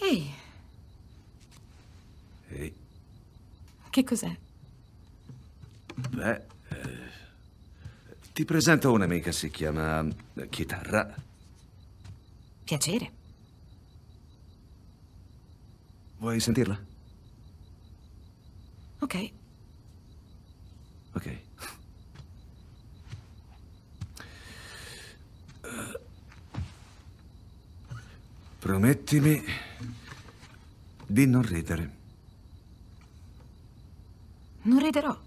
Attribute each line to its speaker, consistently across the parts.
Speaker 1: Ehi. Ehi. Che cos'è? Beh, eh, ti presento un'amica, si chiama Chitarra. Piacere. Vuoi sentirla? Ok. Ok. Eh, promettimi di non ridere. Non riderò.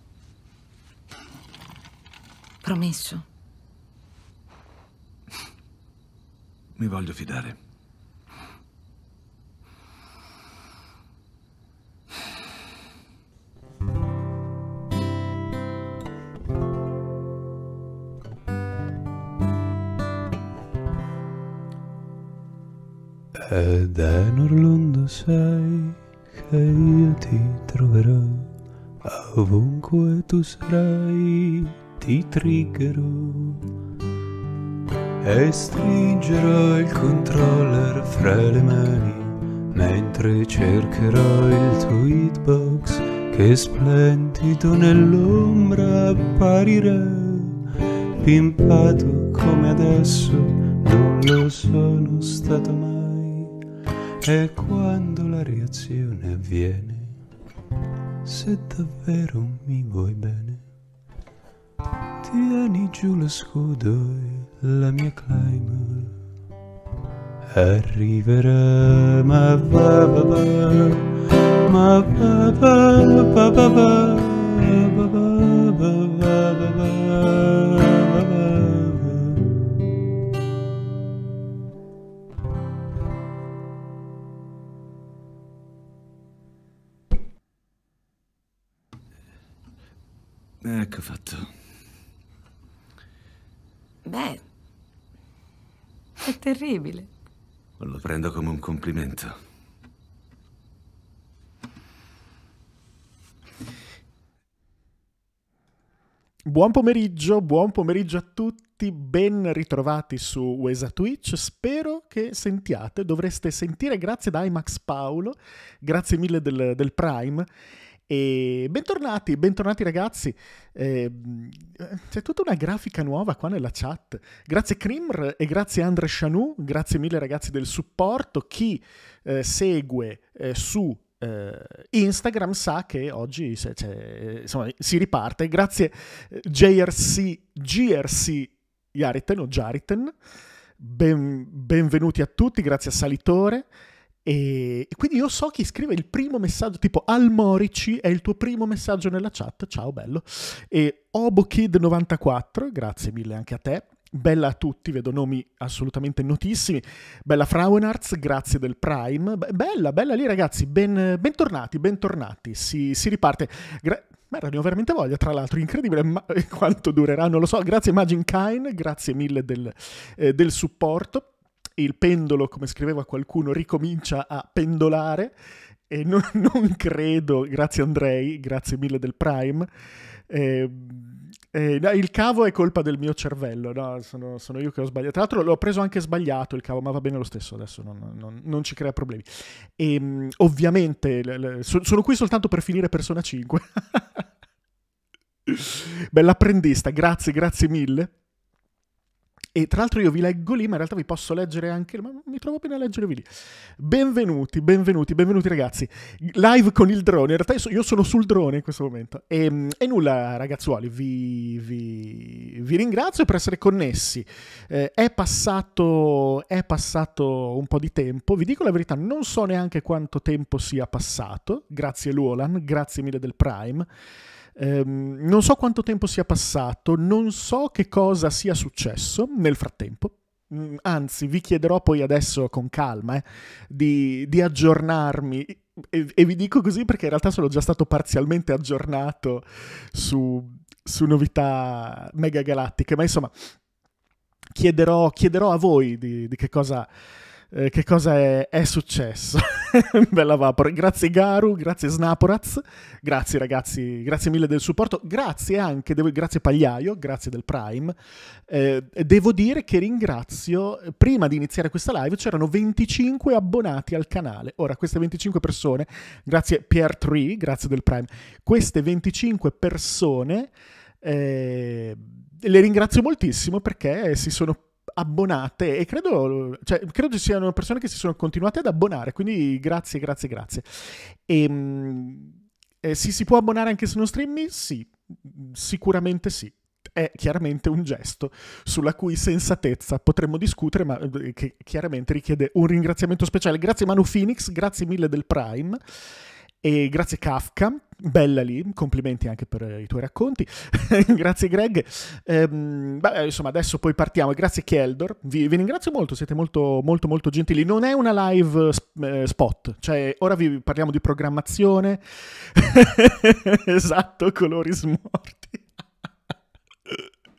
Speaker 1: Promesso. Mi voglio fidare. Ed è un tu sai che io ti troverò, ovunque tu sarai ti triggerò e stringerò il controller fra le mani mentre cercherò il tuo hitbox che splendido nell'ombra apparirà pimpato come adesso non lo sono stato mai e quando la reazione avviene, se davvero mi vuoi bene, tieni giù lo scudo e la mia clima arriverà. Ma va va va, ma va va va va va va va. Ecco fatto. Beh, è terribile. Lo prendo come un complimento. Buon pomeriggio, buon pomeriggio a tutti, ben ritrovati su Wesa Twitch, spero che sentiate, dovreste sentire, grazie da IMAX Paolo, grazie mille del, del Prime e bentornati, bentornati ragazzi. Eh, c'è tutta una grafica nuova qua nella chat. Grazie Krimr e grazie Andre Chanou, grazie mille ragazzi del supporto. Chi eh, segue eh, su eh, Instagram sa che oggi se, cioè, insomma, si riparte. Grazie JRC, GRC Jariten o Jariten. Ben, benvenuti a tutti, grazie a Salitore. E, e quindi io so chi scrive il primo messaggio, tipo Al Morici è il tuo primo messaggio nella chat, ciao bello. E OboKid94, grazie mille anche a te. Bella a tutti, vedo nomi assolutamente notissimi. Bella Frauenarts, grazie del Prime. Bella, bella lì ragazzi, ben, bentornati, bentornati. Si, si riparte. Gra- Merda, ne ho veramente voglia, tra l'altro, incredibile ma- quanto durerà, non lo so. Grazie Magin Kine, grazie mille del, eh, del supporto il pendolo, come scriveva qualcuno, ricomincia a pendolare e non, non credo, grazie Andrei, grazie mille del Prime, ehm, eh, eh, il cavo è colpa del mio cervello, no? sono, sono, io che ho sbagliato. Tra l'altro l'ho preso anche sbagliato il cavo, ma va bene lo stesso adesso, non, non, non ci crea problemi. E, ehm, ovviamente le, le, so, sono qui soltanto per finire Persona 5. Bell'apprendista, grazie, grazie mille. E tra l'altro io vi leggo lì, ma in realtà vi posso leggere anche, ma mi trovo bene a leggervi lì. Benvenuti, benvenuti, benvenuti ragazzi. Live con il drone, in realtà io sono sul drone in questo momento. E, ehm, e nulla ragazzuoli, vi, vi, vi, ringrazio per essere connessi. Eh, è, passato, è passato un po' di tempo, vi dico la verità, non so neanche quanto tempo sia passato. Grazie Luolan, grazie mille del Prime. Ehm, non so quanto tempo sia passato, non so che cosa sia successo nel frattempo. Mm, anzi, vi chiederò poi adesso con calma eh, di, di aggiornarmi e, e, vi dico così perché in realtà sono già stato parzialmente aggiornato su, su novità mega galattiche, ma insomma chiederò, chiederò a voi di, di che cosa eh, che cosa è, è successo. Bella vapora. Grazie Garu, grazie Snaporaz, grazie ragazzi, grazie mille del supporto, grazie anche, devo, grazie Pagliaio, grazie del Prime. Eh, devo dire che ringrazio, prima di iniziare questa live c'erano 25 abbonati al canale. Ora, queste 25 persone, grazie Pierre Tree, grazie del Prime, queste 25 persone... Eh, le ringrazio moltissimo perché si sono abbonate e credo, cioè, credo, ci siano persone che si sono continuate ad abbonare, quindi grazie, grazie, grazie. E, ehm, eh, sì, si può abbonare anche se non streammi? Sì, sicuramente sì. È chiaramente un gesto sulla cui sensatezza potremmo discutere, ma eh, che chiaramente richiede un ringraziamento speciale. Grazie Manu Phoenix, grazie mille del Prime e grazie Kafka bella lì, complimenti anche per eh, i tuoi racconti, grazie Greg. Ehm, beh, eh, insomma, adesso poi partiamo, grazie Kieldor, vi, vi, ringrazio molto, siete molto molto molto gentili. Non è una live eh, spot, cioè ora vi parliamo di programmazione, esatto, colori smorti.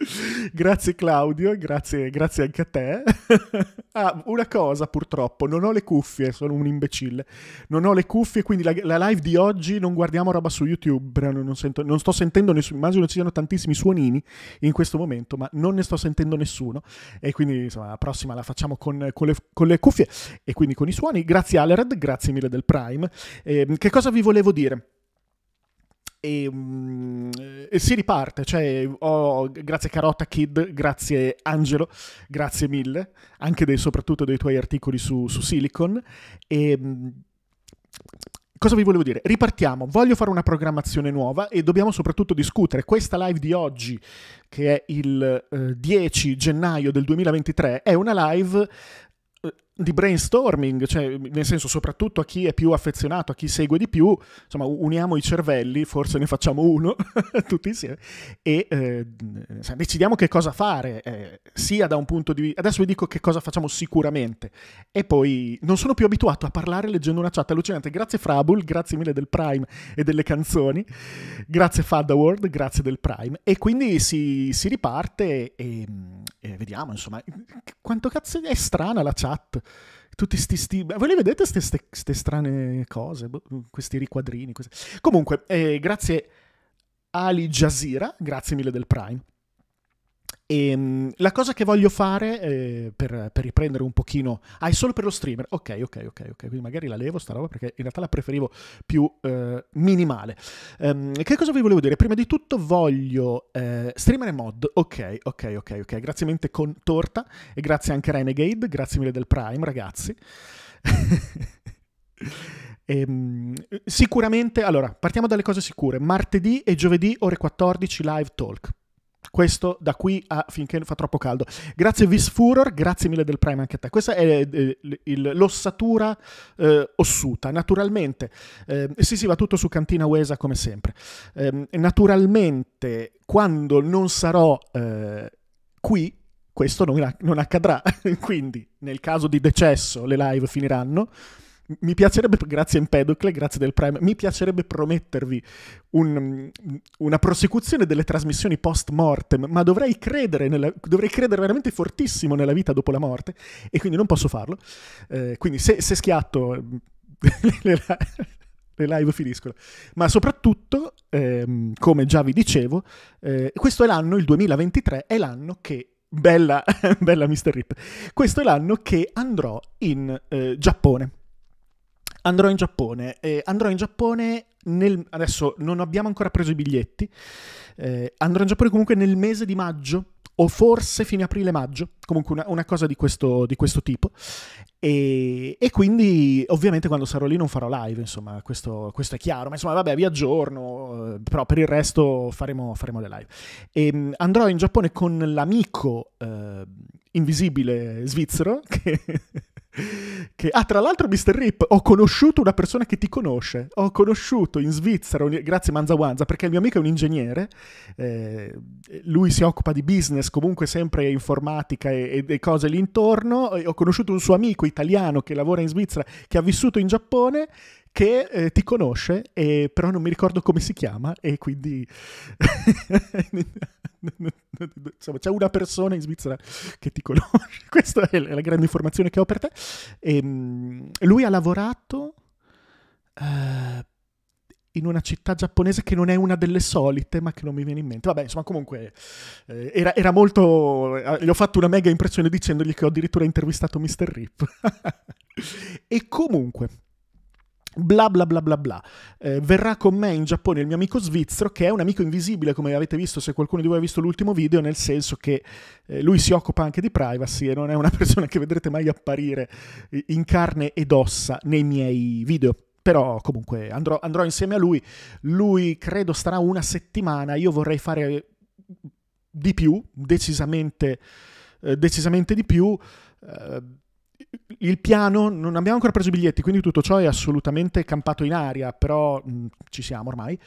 Speaker 1: grazie Claudio, grazie, grazie, anche a te. ah, una cosa purtroppo, non ho le cuffie, sono un imbecille. Non ho le cuffie, quindi la, la live di oggi non guardiamo roba su YouTube, non, sento, non sto sentendo nessuno, immagino ci siano tantissimi suonini in questo momento, ma non ne sto sentendo nessuno. E quindi insomma la prossima la facciamo con, con, le, con le, cuffie e quindi con i suoni. Grazie Alered, grazie mille del Prime. Eh, che cosa vi volevo dire? E, mm, e, si riparte. Cioè, oh, grazie Carota Kid, grazie Angelo, grazie mille, anche dei, soprattutto dei tuoi articoli su, su Silicon. E, mm, cosa vi volevo dire? Ripartiamo, voglio fare una programmazione nuova e dobbiamo soprattutto discutere. Questa live di oggi, che è il eh, 10 gennaio del 2023, è una live di brainstorming, cioè, nel senso soprattutto a chi è più affezionato, a chi segue di più, insomma uniamo i cervelli, forse ne facciamo uno tutti insieme e eh, decidiamo che cosa fare, eh, sia da un punto di vista, adesso vi dico che cosa facciamo sicuramente e poi non sono più abituato a parlare leggendo una chat allucinante, grazie Frabul, grazie mille del Prime e delle canzoni, grazie Fadaward, grazie del Prime e quindi si, si riparte e, e vediamo insomma quanto cazzo è strana la chat tutti sti, sti... Voi li vedete queste strane cose, boh, questi riquadrini? Queste... Comunque, eh, grazie Ali Jazeera, grazie mille del Prime. E, ehm, la cosa che voglio fare eh, per, per, riprendere un pochino... Ah, è solo per lo streamer. Ok, ok, ok, ok. Quindi magari la levo sta roba perché in realtà la preferivo più eh, minimale. Um, che cosa vi volevo dire? Prima di tutto voglio eh, streamare mod. Ok, ok, ok, ok. Grazie mille con Torta e grazie anche a Renegade. Grazie mille del Prime, ragazzi. Ehm, sicuramente, allora, partiamo dalle cose sicure. Martedì e giovedì ore 14 live talk questo da qui a finché fa troppo caldo. Grazie Visfuror, grazie mille del Prime anche a te. Questa è eh, l'ossatura eh, ossuta, naturalmente. Eh, sì, sì, va tutto su Cantina Uesa come sempre. Ehm, naturalmente, quando non sarò eh, qui, questo non, non accadrà. Quindi, nel caso di decesso, le live finiranno mi piacerebbe, grazie Empedocle, grazie del Prime, mi piacerebbe promettervi un, una prosecuzione delle trasmissioni post mortem, ma dovrei credere, nella, dovrei credere veramente fortissimo nella vita dopo la morte e quindi non posso farlo. Eh, quindi se, se schiatto le, le, live finiscono. Ma soprattutto, ehm, come già vi dicevo, eh, questo è l'anno, il 2023, è l'anno che Bella, bella Mr. Rip. Questo è l'anno che andrò in eh, Giappone andrò in Giappone. Eh, andrò in Giappone nel, adesso non abbiamo ancora preso i biglietti. Eh, andrò in Giappone comunque nel mese di maggio o forse fine aprile-maggio, comunque una, una cosa di questo, di questo tipo. E, e, quindi ovviamente quando sarò lì non farò live, insomma, questo, questo, è chiaro, ma insomma vabbè vi aggiorno, eh, però per il resto faremo, faremo le live. E, ehm, andrò in Giappone con l'amico eh, invisibile svizzero che... Che, ah, tra l'altro, Mr. Rip, ho conosciuto una persona che ti conosce. Ho conosciuto in Svizzera, grazie Manza Wanza, perché il mio amico è un ingegnere. Eh, lui si occupa di business, comunque sempre informatica e, e cose lì intorno. ho conosciuto un suo amico italiano che lavora in Svizzera, che ha vissuto in Giappone che eh, ti conosce, e, però non mi ricordo come si chiama e quindi... Insomma, c'è una persona in Svizzera che ti conosce, questa è la grande informazione che ho per te. E, ehm, lui ha lavorato uh, in una città giapponese che non è una delle solite, ma che non mi viene in mente. Vabbè, insomma, comunque eh, era, era, molto. Eh, gli ho fatto una mega impressione dicendogli che ho addirittura intervistato Mr. Rip. e comunque. Bla bla bla bla bla. Eh, verrà con me in Giappone il mio amico svizzero, che è un amico invisibile, come avete visto se qualcuno di voi ha visto l'ultimo video, nel senso che eh, lui si occupa anche di privacy e non è una persona che vedrete mai apparire in carne ed ossa nei miei video però comunque andrò, andrò, insieme a lui. Lui credo starà una settimana, io vorrei fare di più, decisamente, eh, decisamente di più. Eh, il piano, non abbiamo ancora preso i biglietti, quindi tutto ciò è assolutamente campato in aria, però mh, mm, ci siamo ormai.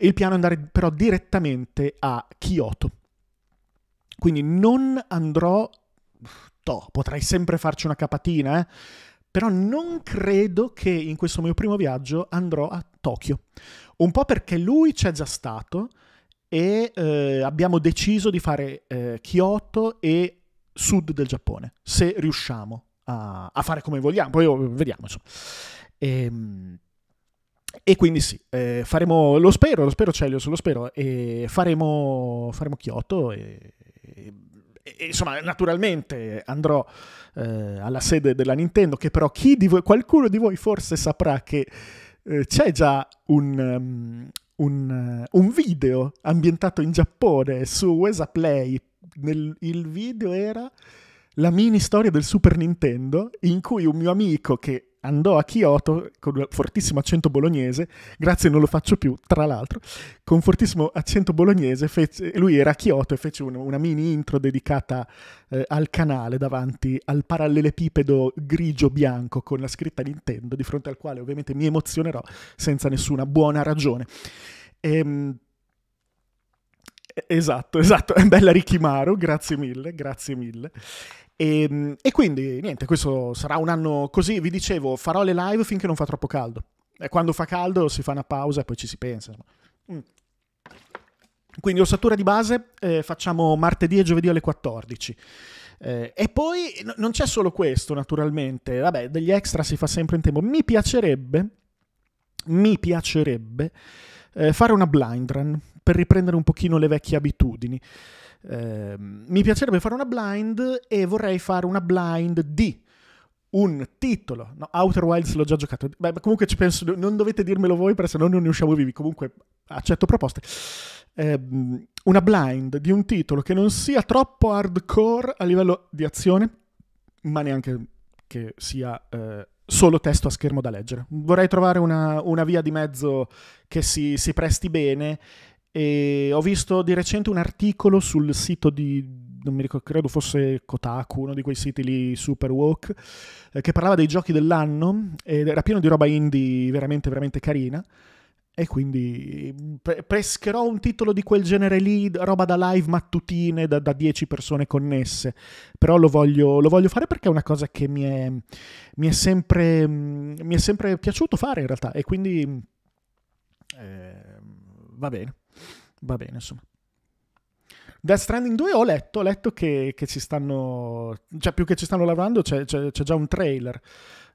Speaker 1: Il piano è andare però direttamente a Kyoto. Quindi non andrò... Toh, potrei sempre farci una capatina, eh? però non credo che in questo mio primo viaggio andrò a Tokyo. Un po' perché lui c'è già stato e eh, abbiamo deciso di fare eh, Kyoto e sud del Giappone, se riusciamo a, a fare come vogliamo, poi vediamo insomma. E, ehm, e quindi sì, eh, faremo, lo spero, lo spero Celios, lo spero, e faremo, faremo Kyoto e, e, e, insomma naturalmente andrò eh, alla sede della Nintendo che però di voi, qualcuno di voi forse saprà che eh, c'è già un, um, un, eh, un, video ambientato in Giappone su Wesa Play, Nel, il video era la mini storia del Super Nintendo in cui un mio amico che andò a Kyoto con un fortissimo accento bolognese, grazie non lo faccio più, tra l'altro, con fortissimo accento bolognese, fece, lui era a Kyoto e fece un, una mini intro dedicata eh, al canale davanti al parallelepipedo grigio-bianco con la scritta Nintendo, di fronte al quale ovviamente mi emozionerò senza nessuna buona ragione. Ehm, esatto, esatto, bella Rikimaru, grazie mille, grazie mille. E, ehm, e quindi niente, questo sarà un anno così, vi dicevo, farò le live finché non fa troppo caldo. E quando fa caldo si fa una pausa e poi ci si pensa. Mm. Quindi ossatura di base eh, facciamo martedì e giovedì alle 14. Eh, e poi n- non c'è solo questo, naturalmente. Vabbè, degli extra si fa sempre in tempo. Mi piacerebbe, mi piacerebbe eh, fare una blind run per riprendere un pochino le vecchie abitudini. Ehm, mi piacerebbe fare una blind e vorrei fare una blind di un titolo. No, Outer Wilds l'ho già giocato. Beh, comunque ci penso, non dovete dirmelo voi perché se no non ne usciamo vivi. Comunque accetto proposte. Eh, una blind di un titolo che non sia troppo hardcore a livello di azione, ma neanche che sia eh, solo testo a schermo da leggere. Vorrei trovare una, una via di mezzo che si, si presti bene e ho visto di recente un articolo sul sito di, non mi ricordo, credo fosse Kotaku, uno di quei siti lì super woke, eh, che parlava dei giochi dell'anno ed era pieno di roba indie veramente, veramente carina. E quindi pe- pescherò un titolo di quel genere lì, roba da live mattutine, da, da 10 persone connesse. Però lo voglio, lo voglio, fare perché è una cosa che mi è, mi è, sempre, mm, mi è sempre piaciuto fare in realtà. E quindi eh, va bene va bene, insomma. Death Stranding 2 ho letto, ho letto che, che, ci stanno, cioè più che ci stanno lavorando c'è, c'è, c'è già un trailer.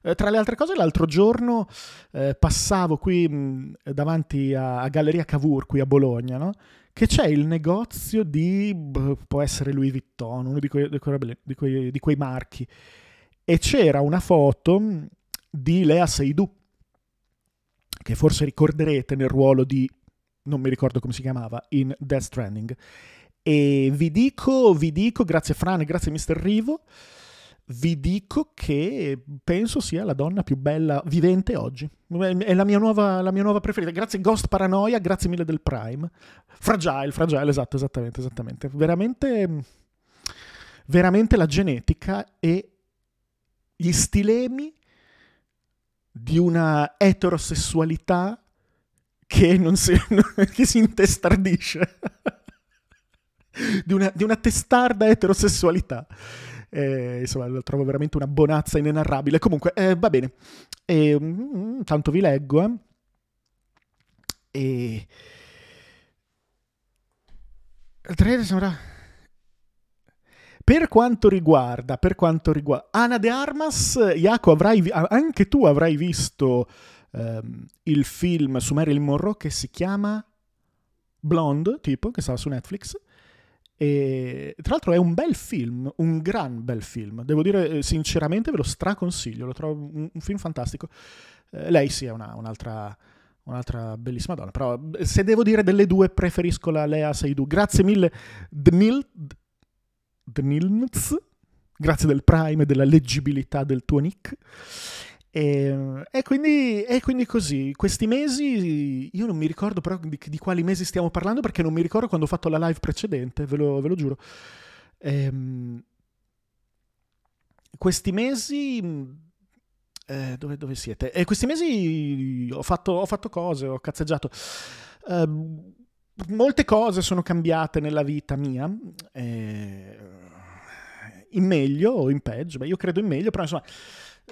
Speaker 1: Eh, tra le altre cose l'altro giorno eh, passavo qui mh, davanti a, a, Galleria Cavour, qui a Bologna, no? che c'è il negozio di, bh, può essere Louis Vuitton, uno di quei, di, quei, di, quei, di quei, marchi, e c'era una foto di Lea Seydoux, che forse ricorderete nel ruolo di non mi ricordo come si chiamava, in Death Stranding. E vi dico, vi dico, grazie Fran e grazie Mister Rivo, vi dico che penso sia la donna più bella vivente oggi. È la mia nuova, la mia nuova preferita. Grazie Ghost Paranoia, grazie mille del Prime. Fragile, fragile, esatto, esattamente, esattamente. Veramente, veramente la genetica e gli stilemi di una eterosessualità che, non si, che si intestardisce di, una, di, una, testarda eterosessualità. Eh, insomma, lo trovo veramente una bonazza inenarrabile. Comunque, eh, va bene. E, mm, tanto vi leggo. Eh. E... Per quanto riguarda, per quanto riguarda Ana de Armas, Iaco, avrai, anche tu avrai visto ehm, il film su Marilyn Monroe che si chiama Blonde, tipo, che stava su Netflix. E, tra l'altro è un bel film, un gran bel film. Devo dire eh, sinceramente ve lo straconsiglio, lo trovo un, un film fantastico. Eh, lei sì è una, un'altra, un'altra, bellissima donna, però se devo dire delle due preferisco la Lea Seydoux. Grazie mille Dnil, Dnilnz, grazie del prime e della leggibilità del tuo nick. E, ehm, e, quindi, e, quindi, così, questi mesi, io non mi ricordo però di, di, quali mesi stiamo parlando perché non mi ricordo quando ho fatto la live precedente, ve lo, ve lo giuro. Ehm, questi mesi... Eh, dove, dove, siete? Eh, questi mesi ho fatto, ho fatto, cose, ho cazzeggiato. Eh, molte cose sono cambiate nella vita mia. Eh, in meglio o in peggio? Beh, io credo in meglio, però insomma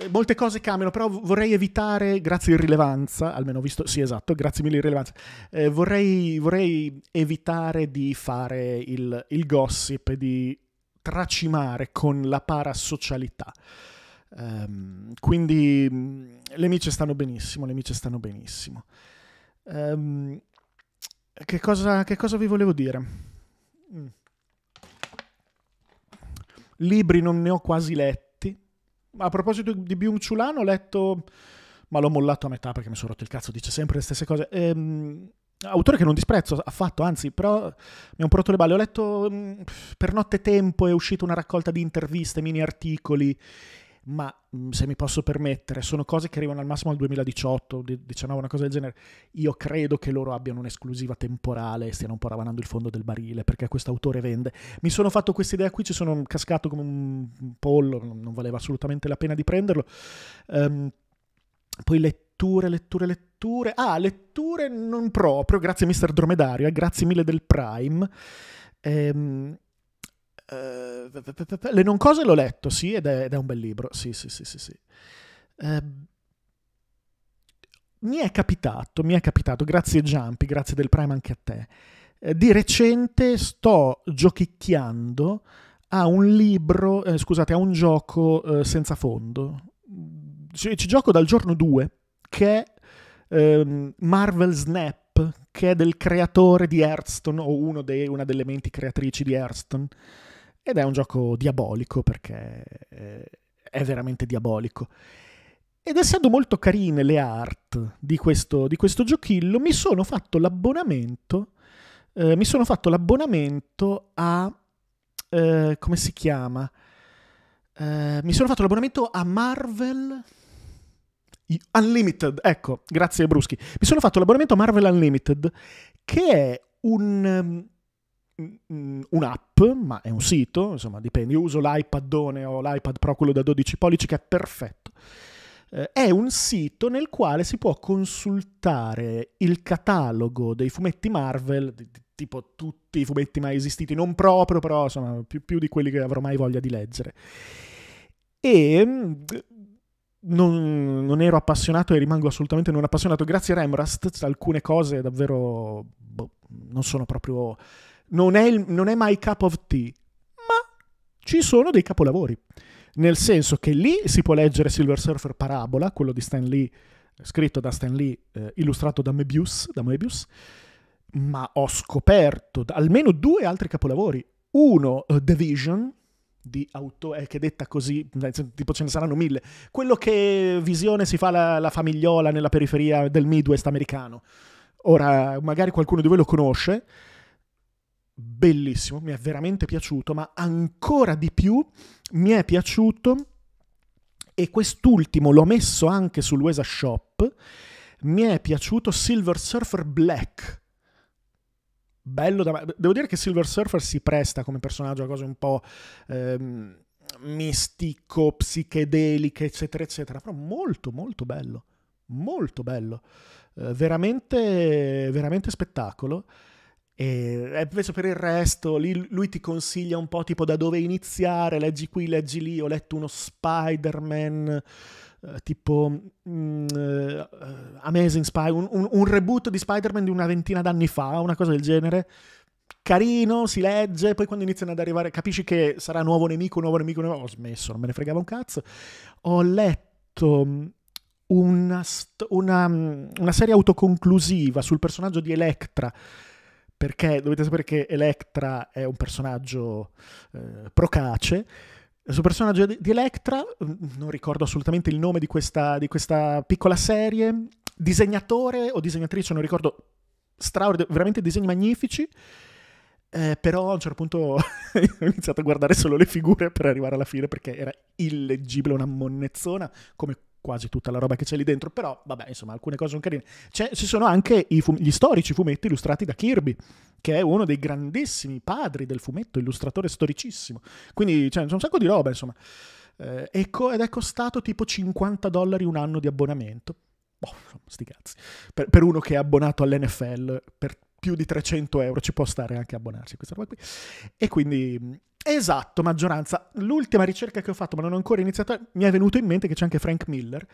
Speaker 1: eh, molte cose cambiano, però vorrei evitare, grazie all'irrilevanza, almeno visto, sì esatto, grazie mille irrilevanza, eh, vorrei, vorrei, evitare di fare il, il gossip, di tracimare con la parasocialità. Um, quindi le mice stanno benissimo, le mice stanno benissimo. Um, che, cosa, che, cosa, vi volevo dire? Mm. Libri non ne ho quasi letti a proposito di Byung Chulan ho letto, ma l'ho mollato a metà perché mi sono rotto il cazzo, dice sempre le stesse cose. Ehm, autore che non disprezzo affatto, anzi, però mi ha un prodotto le balle. Ho letto mh, mm, per notte tempo è uscita una raccolta di interviste, mini articoli ma mm, se mi posso permettere, sono cose che arrivano al massimo al 2018, 19, diciamo, una cosa del genere. Io credo che loro abbiano un'esclusiva temporale e stiano un po' ravanando il fondo del barile perché questo autore vende. Mi sono fatto questa idea qui, ci sono cascato come un pollo, non valeva assolutamente la pena di prenderlo. Um, poi letture, letture, letture. Ah, letture non proprio, grazie Mister Dromedario, eh, grazie mille del Prime. Um, Uh, le non cose l'ho letto, sì, ed è, ed è, un bel libro. Sì, sì, sì, sì. sì. Uh, mi è capitato, mi è capitato, grazie Jumpy, grazie del Prime anche a te. Eh, di recente sto giochicchiando a un libro, eh, scusate, a un gioco eh, senza fondo. Ci, ci, gioco dal giorno 2, che è ehm, Marvel Snap, che è del creatore di Hearthstone, o dei, una delle menti creatrici di Hearthstone ed è un gioco diabolico perché eh, è veramente diabolico. Ed essendo molto carine le art di questo, di questo giochillo, mi sono fatto l'abbonamento. Eh, mi sono fatto l'abbonamento a. Eh, come si chiama? Eh, mi sono fatto l'abbonamento a Marvel. Unlimited, ecco, grazie Bruschi. Mi sono fatto l'abbonamento a Marvel Unlimited, che è un, un'app, ma è un sito, insomma dipende, io uso l'iPadone o l'iPad Pro, quello da 12 pollici, che è perfetto. Eh, è un sito nel quale si può consultare il catalogo dei fumetti Marvel, di, di, tipo tutti i fumetti mai esistiti, non proprio, però insomma più, più di quelli che avrò mai voglia di leggere. E mm, non, non, ero appassionato e rimango assolutamente non appassionato. Grazie a Remrast, alcune cose davvero boh, non sono proprio non è, il, non è my cup of tea, ma ci sono dei capolavori. Nel senso che lì si può leggere Silver Surfer Parabola, quello di Stan Lee, scritto da Stan Lee, eh, illustrato da Mebius, da Moebius, ma ho scoperto almeno due altri capolavori. Uno, eh, The Vision, di autore, eh, che detta così, tipo ce ne saranno mille, quello che visione si fa la, la, famigliola nella periferia del Midwest americano. Ora, magari qualcuno di voi lo conosce, bellissimo, mi è veramente piaciuto, ma ancora di più mi è piaciuto e quest'ultimo l'ho messo anche sul sull'UESA Shop, mi è piaciuto Silver Surfer Black. Bello da... Devo dire che Silver Surfer si presta come personaggio a cose un po'... Ehm, mistico, psichedeliche, eccetera, eccetera. Però molto, molto bello. Molto bello. Eh, veramente, veramente spettacolo. E invece eh, per il resto lui ti consiglia un po' tipo da dove iniziare, leggi qui, leggi lì, ho letto uno Spider-Man eh, tipo mm, eh, Amazing Spider, un, un, un reboot di Spider-Man di una ventina d'anni fa, una cosa del genere. Carino, si legge, poi quando iniziano ad arrivare capisci che sarà nuovo nemico, nuovo nemico, nuovo... ho smesso, non me ne fregava un cazzo. Ho letto mm, una, una, mm, una serie autoconclusiva sul personaggio di Electra perché dovete sapere che Electra è un personaggio eh, procace. suo personaggio di Electra, mm, non ricordo assolutamente il nome di questa, di questa piccola serie, disegnatore o disegnatrice, non ricordo, straordinario, veramente disegni magnifici, eh, però a un certo punto ho iniziato a guardare solo le figure per arrivare alla fine perché era illeggibile, una monnezzona, come quasi tutta la roba che c'è lì dentro, però vabbè, insomma, alcune cose sono carine. C'è, ci sono anche fum- gli storici fumetti illustrati da Kirby, che è uno dei grandissimi padri del fumetto, illustratore storicissimo. Quindi cioè, c'è un sacco di roba, insomma. Eh, ed è costato tipo 50 dollari un anno di abbonamento. Boh, sti cazzi. Per, per uno che è abbonato all'NFL per più di 300 euro ci può stare anche abbonarsi a questa roba qui. E quindi Esatto, maggioranza. L'ultima ricerca che ho fatto, ma non ho ancora iniziato, mi è venuto in mente che c'è anche Frank Miller.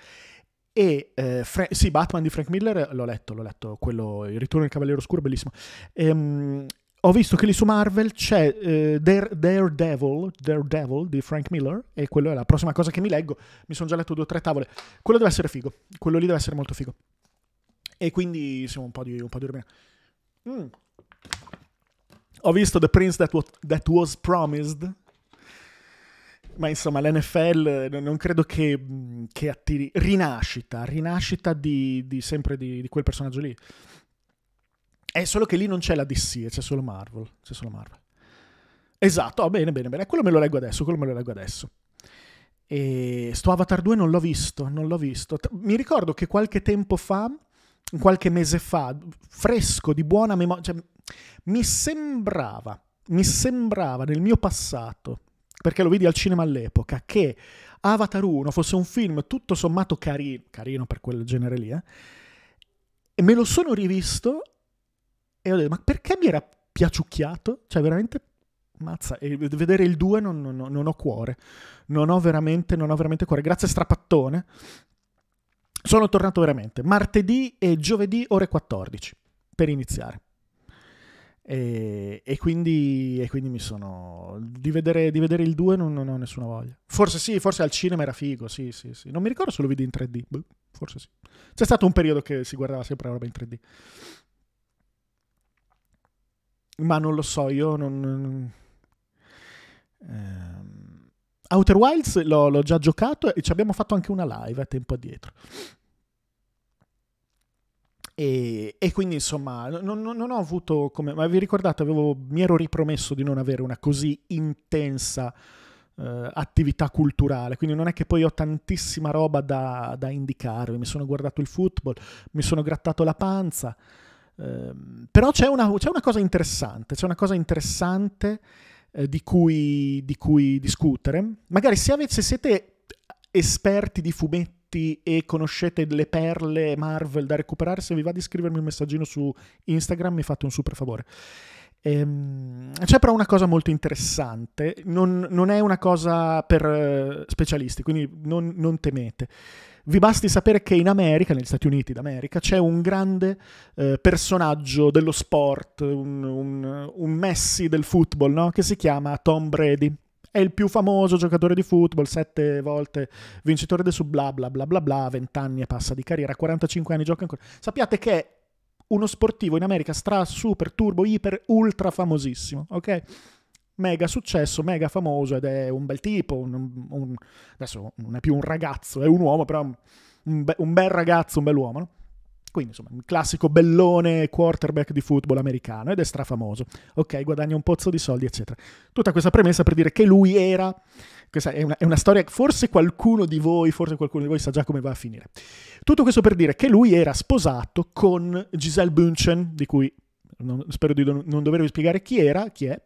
Speaker 1: E eh, Fra- sì, Batman di Frank Miller l'ho letto, l'ho letto, quello, Il ritorno del Cavaliere Oscuro, bellissimo. Ehm, ho visto che lì su Marvel c'è eh, Daredevil, Daredevil di Frank Miller, e quello è la prossima cosa che mi leggo. Mi sono già letto due o tre tavole. Quello deve essere figo, quello lì deve essere molto figo. E quindi siamo un po' di, un po di mm. Ho visto The Prince That, What, that Was Promised, ma insomma l'NFL non credo che, che attiri rinascita, rinascita di, di sempre di, di, quel personaggio lì. È solo che lì non c'è la DC, c'è solo Marvel, c'è solo Marvel. Esatto, oh, bene, bene, bene, quello me lo leggo adesso, quello me lo leggo adesso. E sto Avatar 2 non l'ho visto, non l'ho visto. Mi ricordo che qualche tempo fa qualche mese fa, fresco, di buona memoria, cioè, mi sembrava, mi sembrava nel mio passato, perché lo vidi al cinema all'epoca, che Avatar 1 fosse un film tutto sommato carino, carino per quel genere lì, eh? e me lo sono rivisto e ho detto, ma perché mi era piaciucchiato? Cioè veramente Mazza, e vedere il 2 non, non, non, ho cuore. Non ho, veramente, non ho, veramente, cuore. Grazie Strapattone sono tornato veramente martedì e giovedì ore 14 per iniziare. E, e, quindi, e quindi, mi sono. Di vedere, di vedere il 2 non, non, ho nessuna voglia. Forse sì, forse al cinema era figo. Sì, sì, sì. Non mi ricordo se lo vidi in 3D. Boh, forse sì. C'è stato un periodo che si guardava sempre la roba in 3D. Ma non lo so, io non. non eh, Outer Wilds l'ho, l'ho già giocato e ci abbiamo fatto anche una live a tempo addietro. E, e, quindi insomma non, non, ho avuto come ma vi ricordate avevo, mi ero ripromesso di non avere una così intensa eh, attività culturale quindi non è che poi ho tantissima roba da, da indicarvi mi sono guardato il football mi sono grattato la panza eh, però c'è una, c'è una cosa interessante c'è una cosa interessante eh, di, cui, di, cui, discutere. Magari se, avete, se siete esperti di fumetti e conoscete le perle Marvel da recuperare, se vi va di scrivermi un messaggino su Instagram mi fate un super favore. Ehm, c'è però una cosa molto interessante, non, non è una cosa per eh, specialisti, quindi non, non temete. Vi basti sapere che in America, negli Stati Uniti d'America, c'è un grande eh, personaggio dello sport, un, un, un Messi del football, no? che si chiama Tom Brady. È il più famoso giocatore di football, sette volte vincitore del su bla bla bla bla bla, 20 anni e passa di carriera, 45 anni gioca ancora. Sappiate che è uno sportivo in America stra, super, turbo, iper, ultra famosissimo, ok? mega successo, mega famoso ed è un bel tipo, un, un, adesso non è più un ragazzo, è un uomo, però un, be, un bel ragazzo, un bell'uomo. No? Quindi insomma, un classico bellone quarterback di football americano ed è strafamoso. Ok, guadagna un pozzo di soldi, eccetera. Tutta questa premessa per dire che lui era... Questa è una, è una storia, forse qualcuno di voi, forse qualcuno di voi sa già come va a finire. Tutto questo per dire che lui era sposato con Giselle Bunchen, di cui non, spero di non dovervi spiegare chi era, chi è,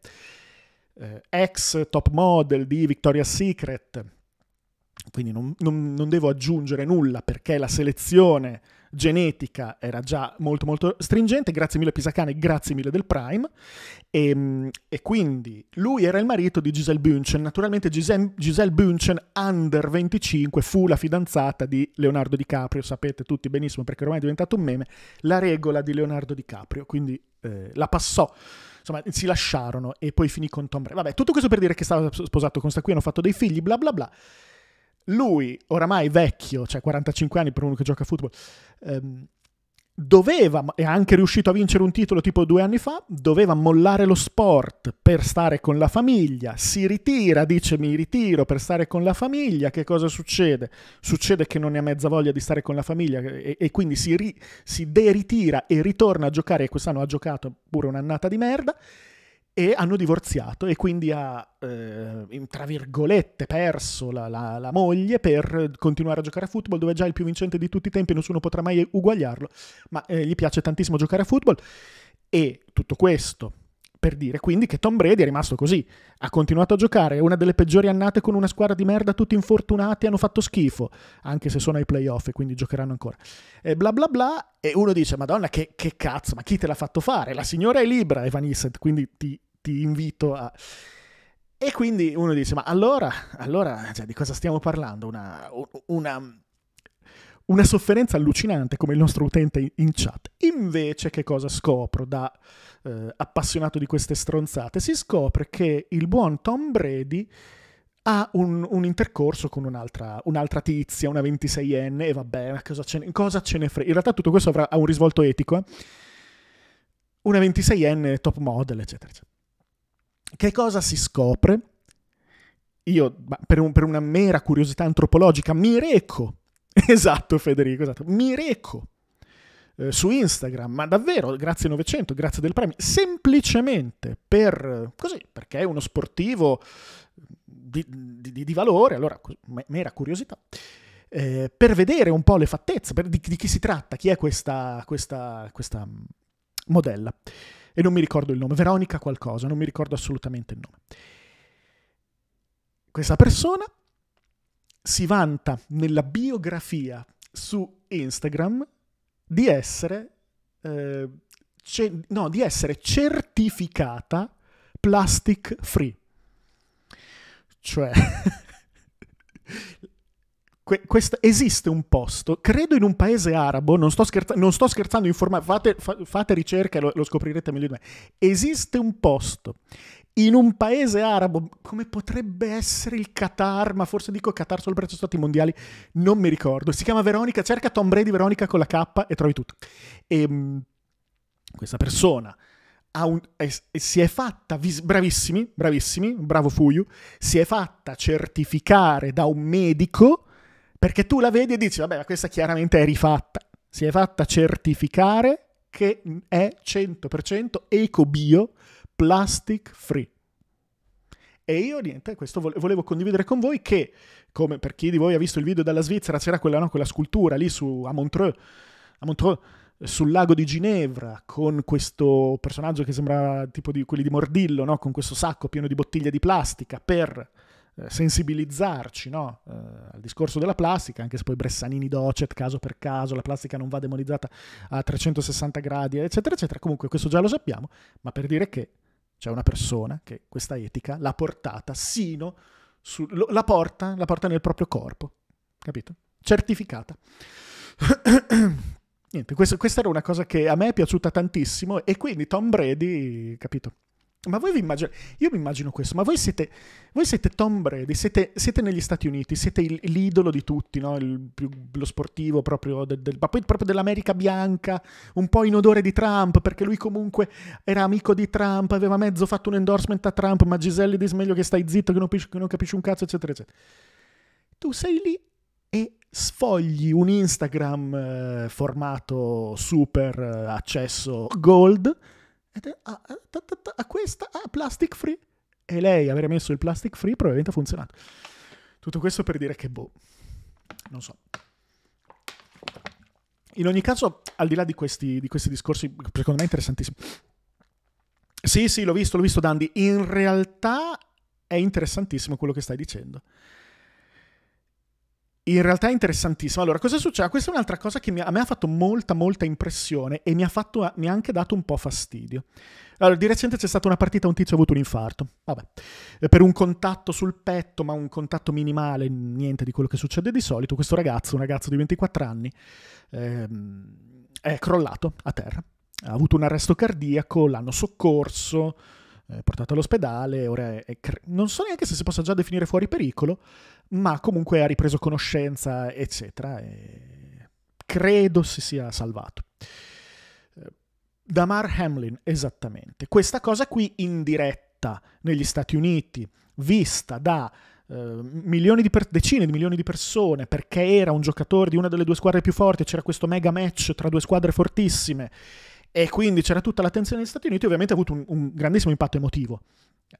Speaker 1: eh, ex top model di Victoria's Secret, quindi non, non, non, devo aggiungere nulla perché la selezione genetica era già molto molto stringente, grazie mille Pisacane, grazie mille del Prime, e, ehm, e quindi lui era il marito di Giselle Bunchen, naturalmente Giselle, Giselle Bündchen under 25 fu la fidanzata di Leonardo DiCaprio, sapete tutti benissimo perché ormai è diventato un meme, la regola di Leonardo DiCaprio, quindi eh, la passò insomma, si lasciarono e poi finì con Tom Brady. Vabbè, tutto questo per dire che stava sposato con sta qui, hanno fatto dei figli, bla bla bla. Lui, oramai vecchio, cioè 45 anni per uno che gioca a football, ehm, doveva, è anche riuscito a vincere un titolo tipo due anni fa, doveva mollare lo sport per stare con la famiglia, si ritira, dice mi ritiro per stare con la famiglia, che cosa succede? Succede che non ne ha mezza voglia di stare con la famiglia e, e quindi si, ri, si deritira e ritorna a giocare, e quest'anno ha giocato pure un'annata di merda, e hanno divorziato e quindi ha, eh, tra virgolette, perso la, la, la, moglie per continuare a giocare a football, dove è già il più vincente di tutti i tempi, nessuno potrà mai uguagliarlo, ma eh, gli piace tantissimo giocare a football. E tutto questo per dire quindi che Tom Brady è rimasto così, ha continuato a giocare, è una delle peggiori annate con una squadra di merda, tutti infortunati, hanno fatto schifo, anche se sono ai playoff e quindi giocheranno ancora. E bla bla bla, e uno dice, madonna che, che cazzo, ma chi te l'ha fatto fare? La signora è libera, Evan Issett, quindi ti ti invito a... E quindi uno dice, ma allora, allora cioè, di cosa stiamo parlando? Una, una, una, sofferenza allucinante come il nostro utente in chat. Invece che cosa scopro da eh, appassionato di queste stronzate? Si scopre che il buon Tom Brady ha un, un intercorso con un'altra, un'altra, tizia, una 26enne, e vabbè, ma cosa ce, ne, cosa ce ne frega? In realtà tutto questo avrà, un risvolto etico. Eh? Una 26enne top model, eccetera, eccetera. Che cosa si scopre? Io, per, un, per una mera curiosità antropologica, mi reco. Esatto, Federico, esatto. Mi reco eh, su Instagram, ma davvero grazie 900, grazie del premio, semplicemente per così, perché è uno sportivo di, di, di valore, allora mera curiosità. Eh, per vedere un po' le fattezze, per, di, di, chi si tratta, chi è questa, questa, questa modella e non mi ricordo il nome, Veronica qualcosa, non mi ricordo assolutamente il nome. Questa persona si vanta nella biografia su Instagram di essere, eh, ce- no, di essere certificata plastic free. Cioè, Que- quest- esiste un posto, credo in un paese arabo, non sto, scherza- non sto scherzando, informa- fate, fa- fate ricerca e lo-, lo, scoprirete meglio di me. Esiste un posto in un paese arabo, come potrebbe essere il Qatar, ma forse dico Qatar solo per sono stati mondiali, non mi ricordo. Si chiama Veronica, cerca Tom Brady Veronica con la K e trovi tutto. E, ehm, questa persona un, eh, si è fatta, vis, bravissimi, bravissimi, bravo Fuyu, si è fatta certificare da un medico perché tu la vedi e dici, vabbè, ma questa chiaramente è rifatta. Si è fatta certificare che è 100% eco-bio plastic free. E io niente, questo volevo condividere con voi che, come per chi di voi ha visto il video dalla Svizzera, c'era quella, no, quella scultura lì su, a Montreux, a Montreux, sul lago di Ginevra, con questo personaggio che sembra tipo di quelli di Mordillo, no, con questo sacco pieno di bottiglie di plastica per eh, sensibilizzarci no? eh, al discorso della plastica, anche se poi Bressanini docet caso per caso, la plastica non va demonizzata a 360 gradi, eccetera, eccetera. Comunque questo già lo sappiamo, ma per dire che c'è una persona che questa etica l'ha portata sino, su, lo, la, porta, la porta nel proprio corpo, capito? Certificata. Niente, questo, questa era una cosa che a me è piaciuta tantissimo e quindi Tom Brady, capito? Ma voi vi immaginate, io mi immagino questo, ma voi siete, voi siete Tom Brady, siete, siete negli Stati Uniti, siete il, l'idolo di tutti, no? il, più, lo sportivo proprio, del, del, ma poi proprio dell'America bianca, un po' in odore di Trump, perché lui comunque era amico di Trump, aveva mezzo fatto un endorsement a Trump, ma Giselle dis meglio che stai zitto, che non, che non capisci un cazzo, eccetera, eccetera. Tu sei lì e sfogli un Instagram eh, formato super eh, accesso gold Ah, eh, a, a, a, questa, a ah, plastic free. E lei avere messo il plastic free probabilmente ha funzionato. Tutto questo per dire che, boh, non so. In ogni caso, al di là di questi, di questi discorsi, secondo me interessantissimi. Sì, sì, l'ho visto, l'ho visto, Dandy. In realtà è interessantissimo quello che stai dicendo in realtà è interessantissimo. Allora, cosa succede? Ah, questa è un'altra cosa che mi, a me ha fatto molta, molta impressione e mi ha, fatto, mi ha anche dato un po' fastidio. Allora, di recente c'è stata una partita, un tizio ha avuto un infarto. Vabbè, eh, per un contatto sul petto, ma un contatto minimale, niente di quello che succede di solito. Questo ragazzo, un ragazzo di 24 anni, ehm, è crollato a terra. Ha avuto un arresto cardiaco, l'hanno soccorso eh, portato all'ospedale, ora è, è cre- non so neanche se si possa già definire fuori pericolo, ma comunque ha ripreso conoscenza, eccetera, e credo si sia salvato. Eh, Damar Hamlin, esattamente. Questa cosa qui in diretta negli Stati Uniti, vista da eh, di per- decine di milioni di persone perché era un giocatore di una delle due squadre più forti, c'era questo mega match tra due squadre fortissime e quindi c'era tutta l'attenzione degli Stati Uniti, ovviamente ha avuto un, un grandissimo impatto emotivo.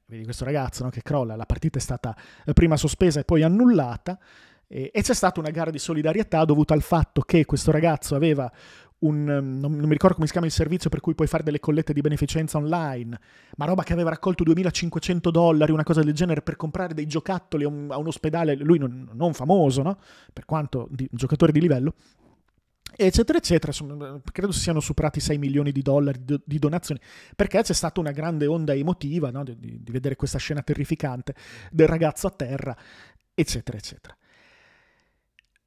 Speaker 1: Vedi questo ragazzo no, che crolla, la partita è stata eh, prima sospesa e poi annullata e, e c'è stata una gara di solidarietà dovuta al fatto che questo ragazzo aveva un, ehm, non, non, mi ricordo come si chiama il servizio per cui puoi fare delle collette di beneficenza online, ma roba che aveva raccolto 2500 dollari, una cosa del genere, per comprare dei giocattoli a un, a un ospedale, lui non, non famoso, no? per quanto di, giocatore di livello, eccetera eccetera Insomma, credo siano superati 6 milioni di dollari di, donazioni perché c'è stata una grande onda emotiva no? di, di vedere questa scena terrificante del ragazzo a terra eccetera eccetera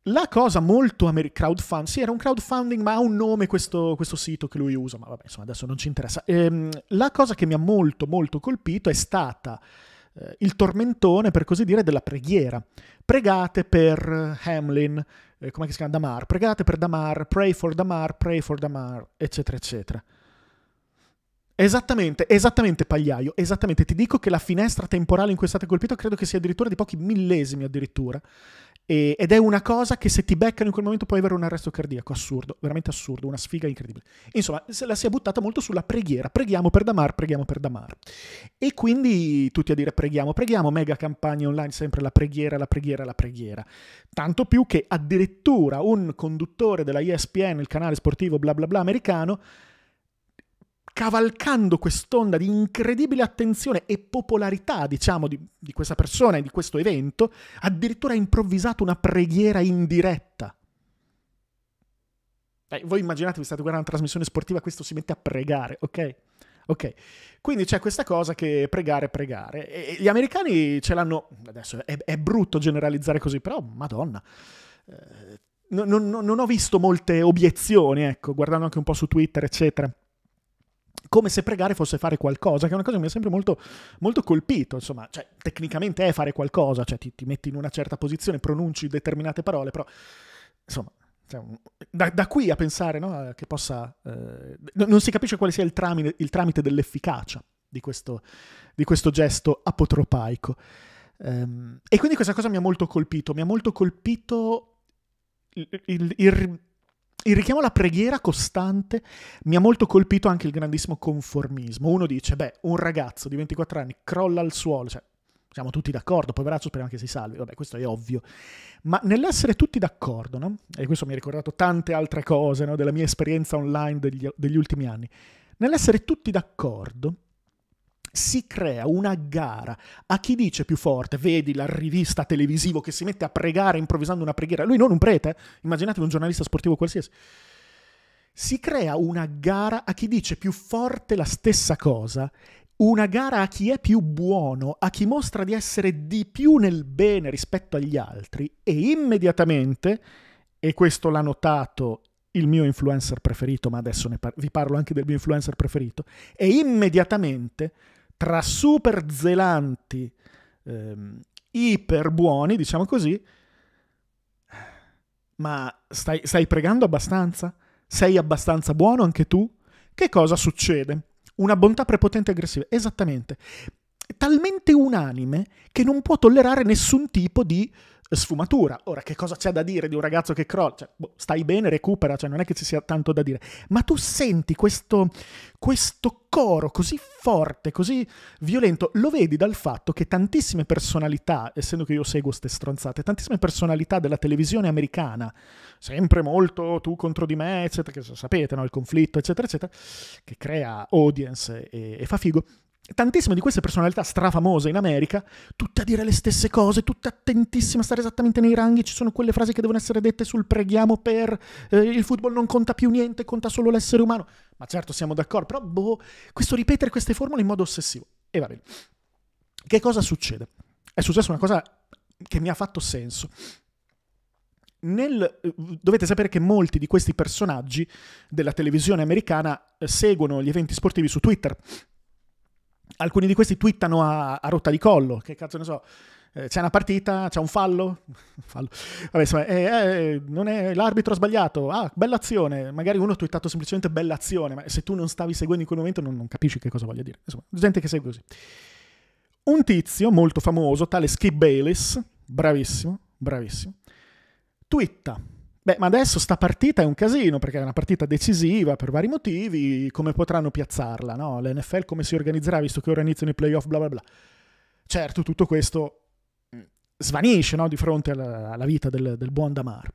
Speaker 1: la cosa molto amer- crowdfunding, sì, era un crowdfunding, ma ha un nome questo, questo, sito che lui usa, ma vabbè, insomma, adesso non ci interessa. Ehm, la cosa che mi ha molto, molto colpito è stata eh, il tormentone, per così dire, della preghiera. Pregate per eh, Hamlin, eh, come si chiama? Damar, pregate per Damar, pray for Damar, pray for Damar, eccetera, eccetera. Esattamente, esattamente Pagliaio, esattamente, ti dico che la finestra temporale in cui è stato colpito credo che sia addirittura di pochi millesimi addirittura, e, ed è una cosa che se ti beccano in quel momento puoi avere un arresto cardiaco, assurdo, veramente assurdo, una sfiga incredibile. Insomma, se la si è buttata molto sulla preghiera, preghiamo per Damar, preghiamo per Damar. E quindi tutti a dire preghiamo, preghiamo, mega campagna online, sempre la preghiera, la preghiera, la preghiera. Tanto più che addirittura un conduttore della ESPN, il canale sportivo bla bla bla americano, cavalcando quest'onda di incredibile attenzione e popolarità, diciamo, di, di questa persona e di questo evento, addirittura ha improvvisato una preghiera in diretta. Dai, eh, voi immaginatevi, state guardando una trasmissione sportiva, questo si mette a pregare, ok? Ok, quindi c'è questa cosa che pregare, pregare. E gli americani ce l'hanno, adesso è, è brutto generalizzare così, però madonna. Eh, non, non, non ho visto molte obiezioni, ecco, guardando anche un po' su Twitter, eccetera come se pregare fosse fare qualcosa, che è una cosa che mi ha sempre molto, molto colpito, insomma, cioè, tecnicamente è fare qualcosa, cioè ti, ti, metti in una certa posizione, pronunci determinate parole, però, insomma, cioè, da, da, qui a pensare no, che possa... Eh, non si capisce quale sia il tramite, il tramite dell'efficacia di questo, di questo, gesto apotropaico. Ehm, e quindi questa cosa mi ha molto colpito, mi ha molto colpito il, il, il il richiamo alla preghiera costante mi ha molto colpito anche il grandissimo conformismo. Uno dice, beh, un ragazzo di 24 anni crolla al suolo, cioè siamo tutti d'accordo, poveraccio speriamo che si salvi, vabbè questo è ovvio, ma nell'essere tutti d'accordo, no? e questo mi ha ricordato tante altre cose no? della mia esperienza online degli, degli ultimi anni, nell'essere tutti d'accordo si crea una gara a chi dice più forte, vedi la rivista televisivo che si mette a pregare improvvisando una preghiera, lui non un prete, eh? immaginate un giornalista sportivo qualsiasi, si crea una gara a chi dice più forte la stessa cosa una gara a chi è più buono, a chi mostra di essere di più nel bene rispetto agli altri e immediatamente, e questo l'ha notato il mio influencer preferito, ma adesso par vi parlo anche del mio influencer preferito, e immediatamente tra super zelanti, ehm, iper buoni, diciamo così, ma stai, stai pregando abbastanza? Sei abbastanza buono anche tu? Che cosa succede? Una bontà prepotente e aggressiva, esattamente talmente unanime che non può tollerare nessun tipo di sfumatura. Ora, che cosa c'è da dire di un ragazzo che crolla? Cioè, boh, stai bene, recupera, cioè, non è che ci sia tanto da dire. Ma tu senti questo, questo coro così forte, così violento, lo vedi dal fatto che tantissime personalità, essendo che io seguo queste stronzate, tantissime personalità della televisione americana, sempre molto tu contro di me, eccetera, che sapete, no? il conflitto, eccetera, eccetera, che crea audience e, e fa figo, tantissime di queste personalità strafamose in America, tutte a dire le stesse cose, tutte attentissime a stare esattamente nei ranghi, ci sono quelle frasi che devono essere dette sul preghiamo per eh, il football non conta più niente, conta solo l'essere umano. Ma certo siamo d'accordo, però boh, questo ripetere queste formule in modo ossessivo. E va bene. Che cosa succede? È successa una cosa che mi ha fatto senso. Nel, eh, dovete sapere che molti di questi personaggi della televisione americana eh, seguono gli eventi sportivi su Twitter alcuni di questi twittano a, a rotta di collo, che cazzo ne so eh, c'è una partita, c'è un fallo, fallo. Vabbè, insomma, è, eh, è, eh, è, l'arbitro ha sbagliato, ah, bella azione, magari uno ha twittato semplicemente bella azione, ma se tu non stavi seguendo in quel momento non, non capisci che cosa voglia dire, insomma, gente che segue così. Un tizio molto famoso, tale Skip Bayless, bravissimo, bravissimo, twitta Beh, ma adesso sta partita è un casino perché è una partita decisiva per vari motivi, come potranno piazzarla, no? L'NFL come si organizzerà visto che ora iniziano i playoff, bla bla bla. Certo, tutto questo mm, svanisce no? di fronte alla, alla vita del, del, buon Damar.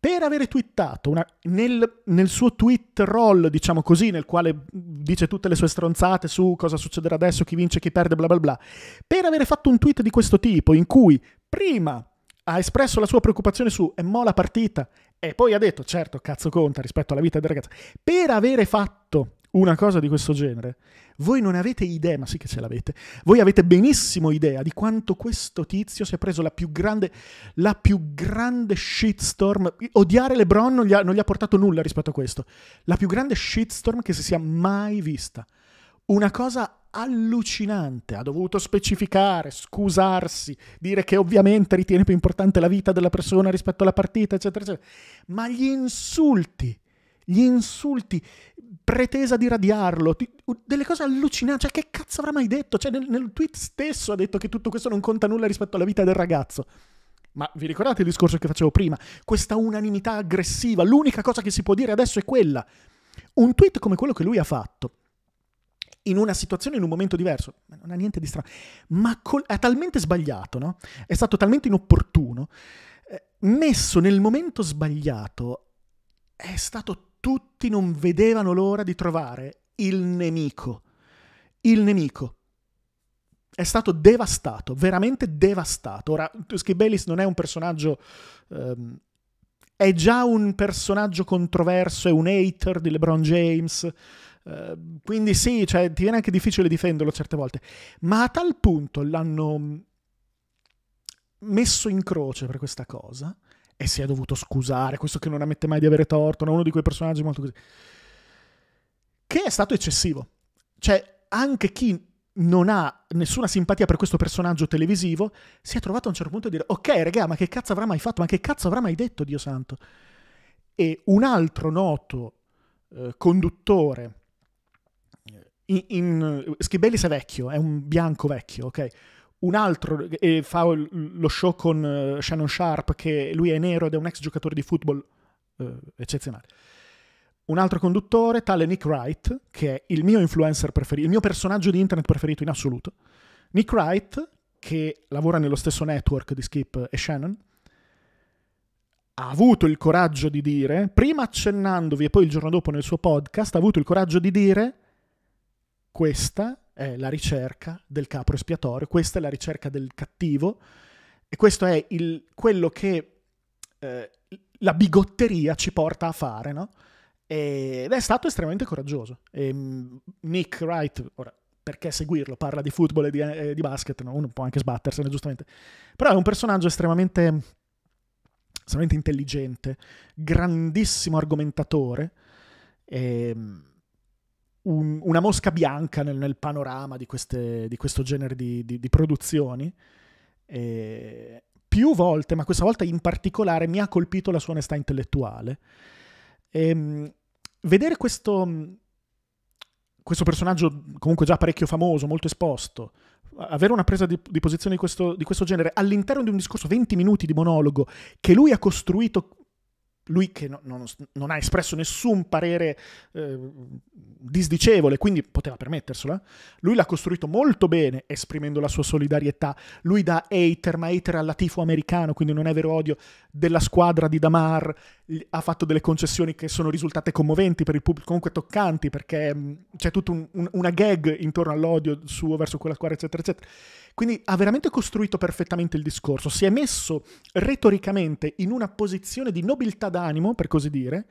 Speaker 1: Per avere twittato una, nel, nel, suo tweet roll, diciamo così, nel quale dice tutte le sue stronzate su cosa succederà adesso, chi vince, chi perde, bla bla bla, per avere fatto un tweet di questo tipo in cui prima ha espresso la sua preoccupazione su è mo la partita e poi ha detto certo cazzo conta rispetto alla vita del ragazzo. Per avere fatto una cosa di questo genere, voi non avete idea, ma sì che ce l'avete, voi avete benissimo idea di quanto questo tizio si è preso la più grande, la più grande shitstorm, odiare Lebron non gli, ha, non gli ha portato nulla rispetto a questo, la più grande shitstorm che si sia mai vista. Una cosa allucinante. Ha dovuto specificare, scusarsi, dire che ovviamente ritiene più importante la vita della persona rispetto alla partita, eccetera, eccetera. Ma gli insulti, gli insulti, pretesa di radiarlo, ti, delle cose allucinanti. Cioè, che cazzo avrà mai detto? Cioè, nel, nel tweet stesso ha detto che tutto questo non conta nulla rispetto alla vita del ragazzo. Ma vi ricordate il discorso che facevo prima? Questa unanimità aggressiva, l'unica cosa che si può dire adesso è quella. Un tweet come quello che lui ha fatto, in una situazione, in un momento diverso. Non ha niente di strano. Ma col- è talmente sbagliato, no? È stato talmente inopportuno. Eh, messo nel momento sbagliato, è stato tutti non vedevano l'ora di trovare il nemico. Il nemico. È stato devastato, veramente devastato. Ora, Skibellis non è un personaggio... Ehm, è già un personaggio controverso, è un hater di LeBron James, Ehm, quindi sì, cioè, ti viene anche difficile difenderlo certe volte, ma a tal punto l'hanno messo in croce per questa cosa e si è dovuto scusare, questo che non ammette mai di avere torto, non uno di quei personaggi molto così, che è stato eccessivo. Cioè, anche chi non ha nessuna simpatia per questo personaggio televisivo si è trovato a un certo punto a dire ok regà, ma che cazzo avrà mai fatto, ma che cazzo avrà mai detto, Dio santo. E un altro noto eh, conduttore in, in, Schibelis è vecchio, è un bianco vecchio, ok? Un altro eh, fa lo show con uh, Shannon Sharp, che lui è nero ed è un ex giocatore di football uh, eccezionale. Un altro conduttore, tale Nick Wright, che è il mio influencer preferito, il mio personaggio di internet preferito in assoluto. Nick Wright, che lavora nello stesso network di Skip e Shannon, ha avuto il coraggio di dire, prima accennandovi e poi il giorno dopo nel suo podcast, ha avuto il coraggio di dire questa è la ricerca del capo espiatorio, questa è la ricerca del cattivo e questo è il, quello che eh, la bigotteria ci porta a fare, no? Ed è stato estremamente coraggioso. E mm, Nick Wright, ora perché seguirlo, parla di football e di, eh, di basket, no? uno può anche sbattersene giustamente, però è un personaggio estremamente, estremamente intelligente, grandissimo argomentatore. E, ehm, un, una mosca bianca nel, nel panorama di, queste, di, questo genere di, di, di produzioni. E più volte, ma questa volta in particolare, mi ha colpito la sua onestà intellettuale. E, ehm, vedere questo, questo, personaggio comunque già parecchio famoso, molto esposto, avere una presa di, di posizione di questo, di questo genere all'interno di un discorso 20 minuti di monologo che lui ha costruito lui che no, non, non, ha espresso nessun parere eh, disdicevole, quindi poteva permettersela, eh, lui l'ha costruito molto bene esprimendo la sua solidarietà. Lui da hater, ma hater al latifo americano, quindi non è vero odio, della squadra di Damar, ha fatto delle concessioni che sono risultate commoventi per il pubblico, comunque toccanti, perché mh, mm, c'è tutta un, un, una gag intorno all'odio suo verso quella squadra, eccetera, eccetera. Quindi ha veramente costruito perfettamente il discorso, si è messo retoricamente in una posizione di nobiltà d'animo, per così dire,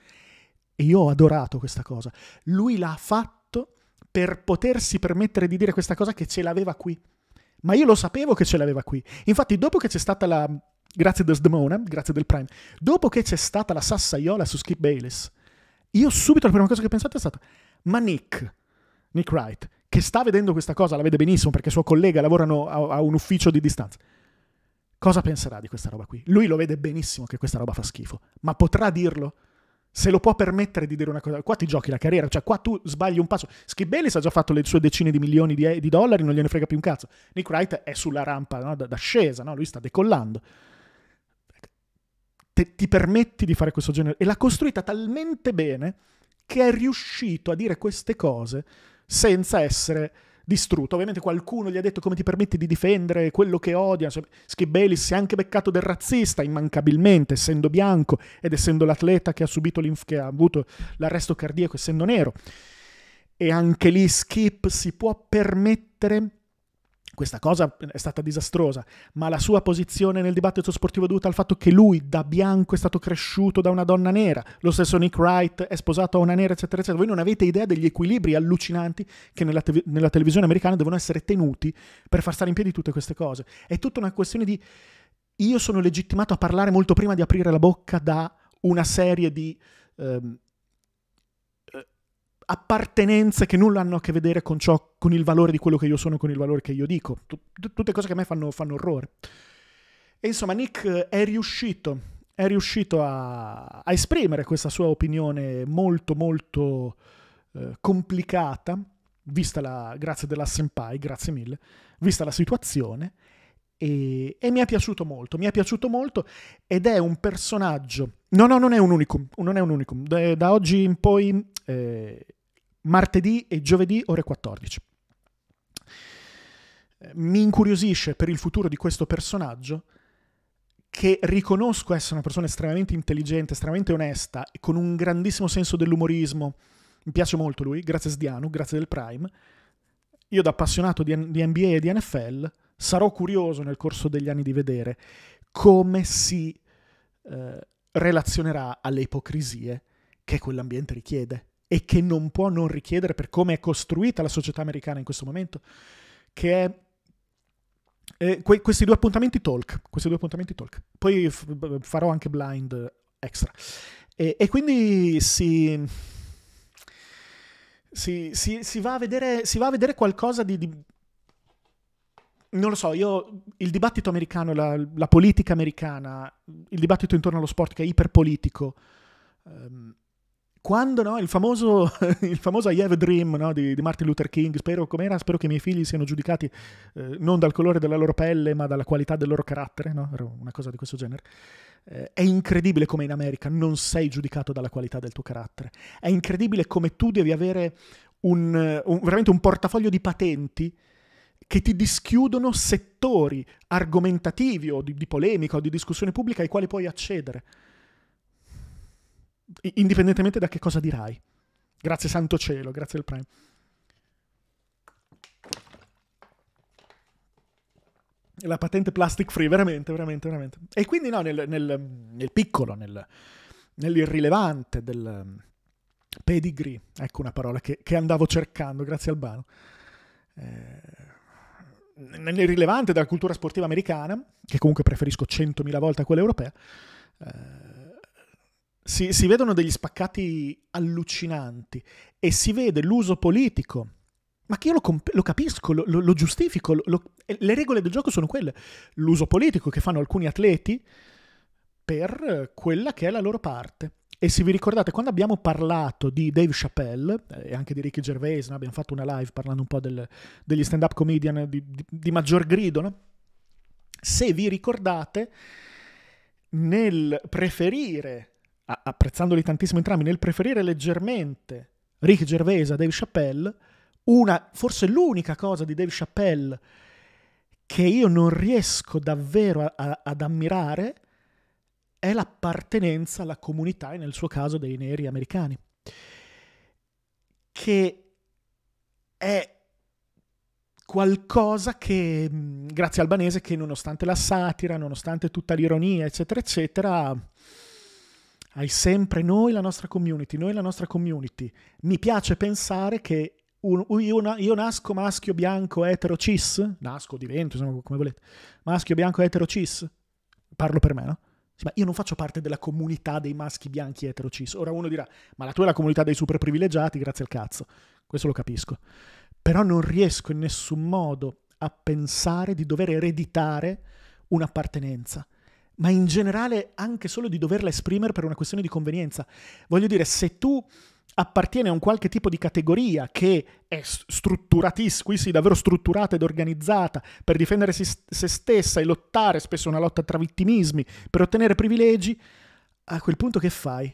Speaker 1: e io ho adorato questa cosa. Lui l'ha fatto per potersi permettere di dire questa cosa che ce l'aveva qui. Ma io lo sapevo che ce l'aveva qui. Infatti, dopo che c'è stata la, grazie Desdemona, grazie del Prime. Dopo che c'è stata la sassaiola su Skip Bayless, io subito la prima cosa che ho pensato è stata, ma Nick, Nick Wright, che sta vedendo questa cosa, la vede benissimo perché suo collega lavorano a, a un ufficio di distanza, cosa penserà di questa roba qui? Lui lo vede benissimo che questa roba fa schifo, ma potrà dirlo? se lo può permettere di dire una cosa, qua ti giochi la carriera, cioè qua tu sbagli un passo. Skip Bayless ha già fatto le sue decine di milioni di, di dollari, non gliene frega più un cazzo. Nick Wright è sulla rampa no? da, da, no? lui sta decollando te, ti permetti di fare questo genere. E l'ha costruita talmente bene che è riuscito a dire queste cose senza essere distrutto. Ovviamente qualcuno gli ha detto come ti permetti di difendere quello che odia. Skip Bayless si è anche beccato del razzista, immancabilmente, essendo bianco ed essendo l'atleta che ha, subito che ha avuto l'arresto cardiaco, essendo nero. E anche lì Skip si può permettere questa cosa è stata disastrosa, ma la sua posizione nel dibattito sportivo è dovuta al fatto che lui da bianco è stato cresciuto da una donna nera, lo stesso Nick Wright è sposato a una nera, eccetera, eccetera. Voi non avete idea degli equilibri allucinanti che nella, te nella televisione americana devono essere tenuti per far stare in piedi tutte queste cose. È tutta una questione di io sono legittimato a parlare molto prima di aprire la bocca da una serie di... Ehm, appartenenze che nulla hanno a che vedere con ciò, con il valore di quello che io sono, con il valore che io dico. tutte cose che a me fanno, fanno orrore. E insomma, Nick è riuscito, è riuscito a, a esprimere questa sua opinione molto, molto eh, complicata, vista la, grazie della senpai, grazie mille, vista la situazione, e, e, mi è piaciuto molto, mi è piaciuto molto ed è un personaggio, no no non è un unicum, non è un unicum, da, da oggi in poi eh, martedì e giovedì ore 14. Mi incuriosisce per il futuro di questo personaggio che riconosco essere una persona estremamente intelligente, estremamente onesta con un grandissimo senso dell'umorismo. Mi piace molto lui, grazie a Sdiano, grazie del Prime. Io da appassionato di, di NBA e di NFL sarò curioso nel corso degli anni di vedere come si eh, relazionerà alle ipocrisie che quell'ambiente richiede e che non può non richiedere per come è costruita la società americana in questo momento, che è eh, que- questi due appuntamenti talk, questi due appuntamenti talk. Poi f- farò anche blind extra. E, e quindi si, si, si, si, va vedere, si, va a vedere, qualcosa di, di non lo so, io il dibattito americano, la, la, politica americana, il dibattito intorno allo sport che è iperpolitico, ehm, quando no, il, famoso, il famoso I Have a Dream no, di, di, Martin Luther King, spero com'era, spero che i miei figli siano giudicati eh, non dal colore della loro pelle ma dalla qualità del loro carattere, no? una cosa di questo genere. Eh, è incredibile come in America non sei giudicato dalla qualità del tuo carattere, è incredibile come tu devi avere un, un, veramente un portafoglio di patenti che ti dischiudono settori argomentativi o di, di polemica o di discussione pubblica ai quali puoi accedere indipendentemente da che cosa dirai. Grazie santo cielo, grazie al Prime. La patente plastic free, veramente, veramente, veramente. E quindi no, nel, nel, nel piccolo, nel, nell'irrilevante del um, pedigree, ecco una parola che, che andavo cercando, grazie Albano, eh, nell'irrilevante della cultura sportiva americana, che comunque preferisco 100.000 volte a quella europea, eh, si, si, vedono degli spaccati allucinanti e si vede l'uso politico. Ma che io lo, comp- lo capisco, lo, lo giustifico, le regole del gioco sono quelle. L'uso politico che fanno alcuni atleti per quella che è la loro parte. E se vi ricordate, quando abbiamo parlato di Dave Chappelle eh, e anche di Ricky Gervais, no? abbiamo fatto una live parlando un po' del, degli stand-up comedian di, di, di maggior grido, no? se vi ricordate, nel preferire apprezzandoli tantissimo entrambi, nel preferire leggermente Rick Gervais a Dave Chappelle, una, forse l'unica cosa di Dave Chappelle che io non riesco davvero a- a- ad ammirare è l'appartenenza alla comunità, e nel suo caso dei neri americani, che è qualcosa che, mm, grazie al banese, che nonostante la satira, nonostante tutta l'ironia, eccetera, eccetera, hai sempre noi la nostra community, noi la nostra community. Mi piace pensare che un, io, io, nasco maschio, bianco, etero, cis, nasco, divento, insomma, come volete, maschio, bianco, etero, cis, parlo per me, no? Sì, ma io non faccio parte della comunità dei maschi bianchi etero cis. Ora uno dirà, ma la tua è la comunità dei super privilegiati, grazie al cazzo. Questo lo capisco. Però non riesco in nessun modo a pensare di dover ereditare un'appartenenza ma in generale anche solo di doverla esprimere per una questione di convenienza. Voglio dire, se tu appartieni a un qualche tipo di categoria che è strutturatissima, qui sì, davvero strutturata ed organizzata per difendere se stessa e lottare, spesso una lotta tra vittimismi, per ottenere privilegi, a quel punto che fai?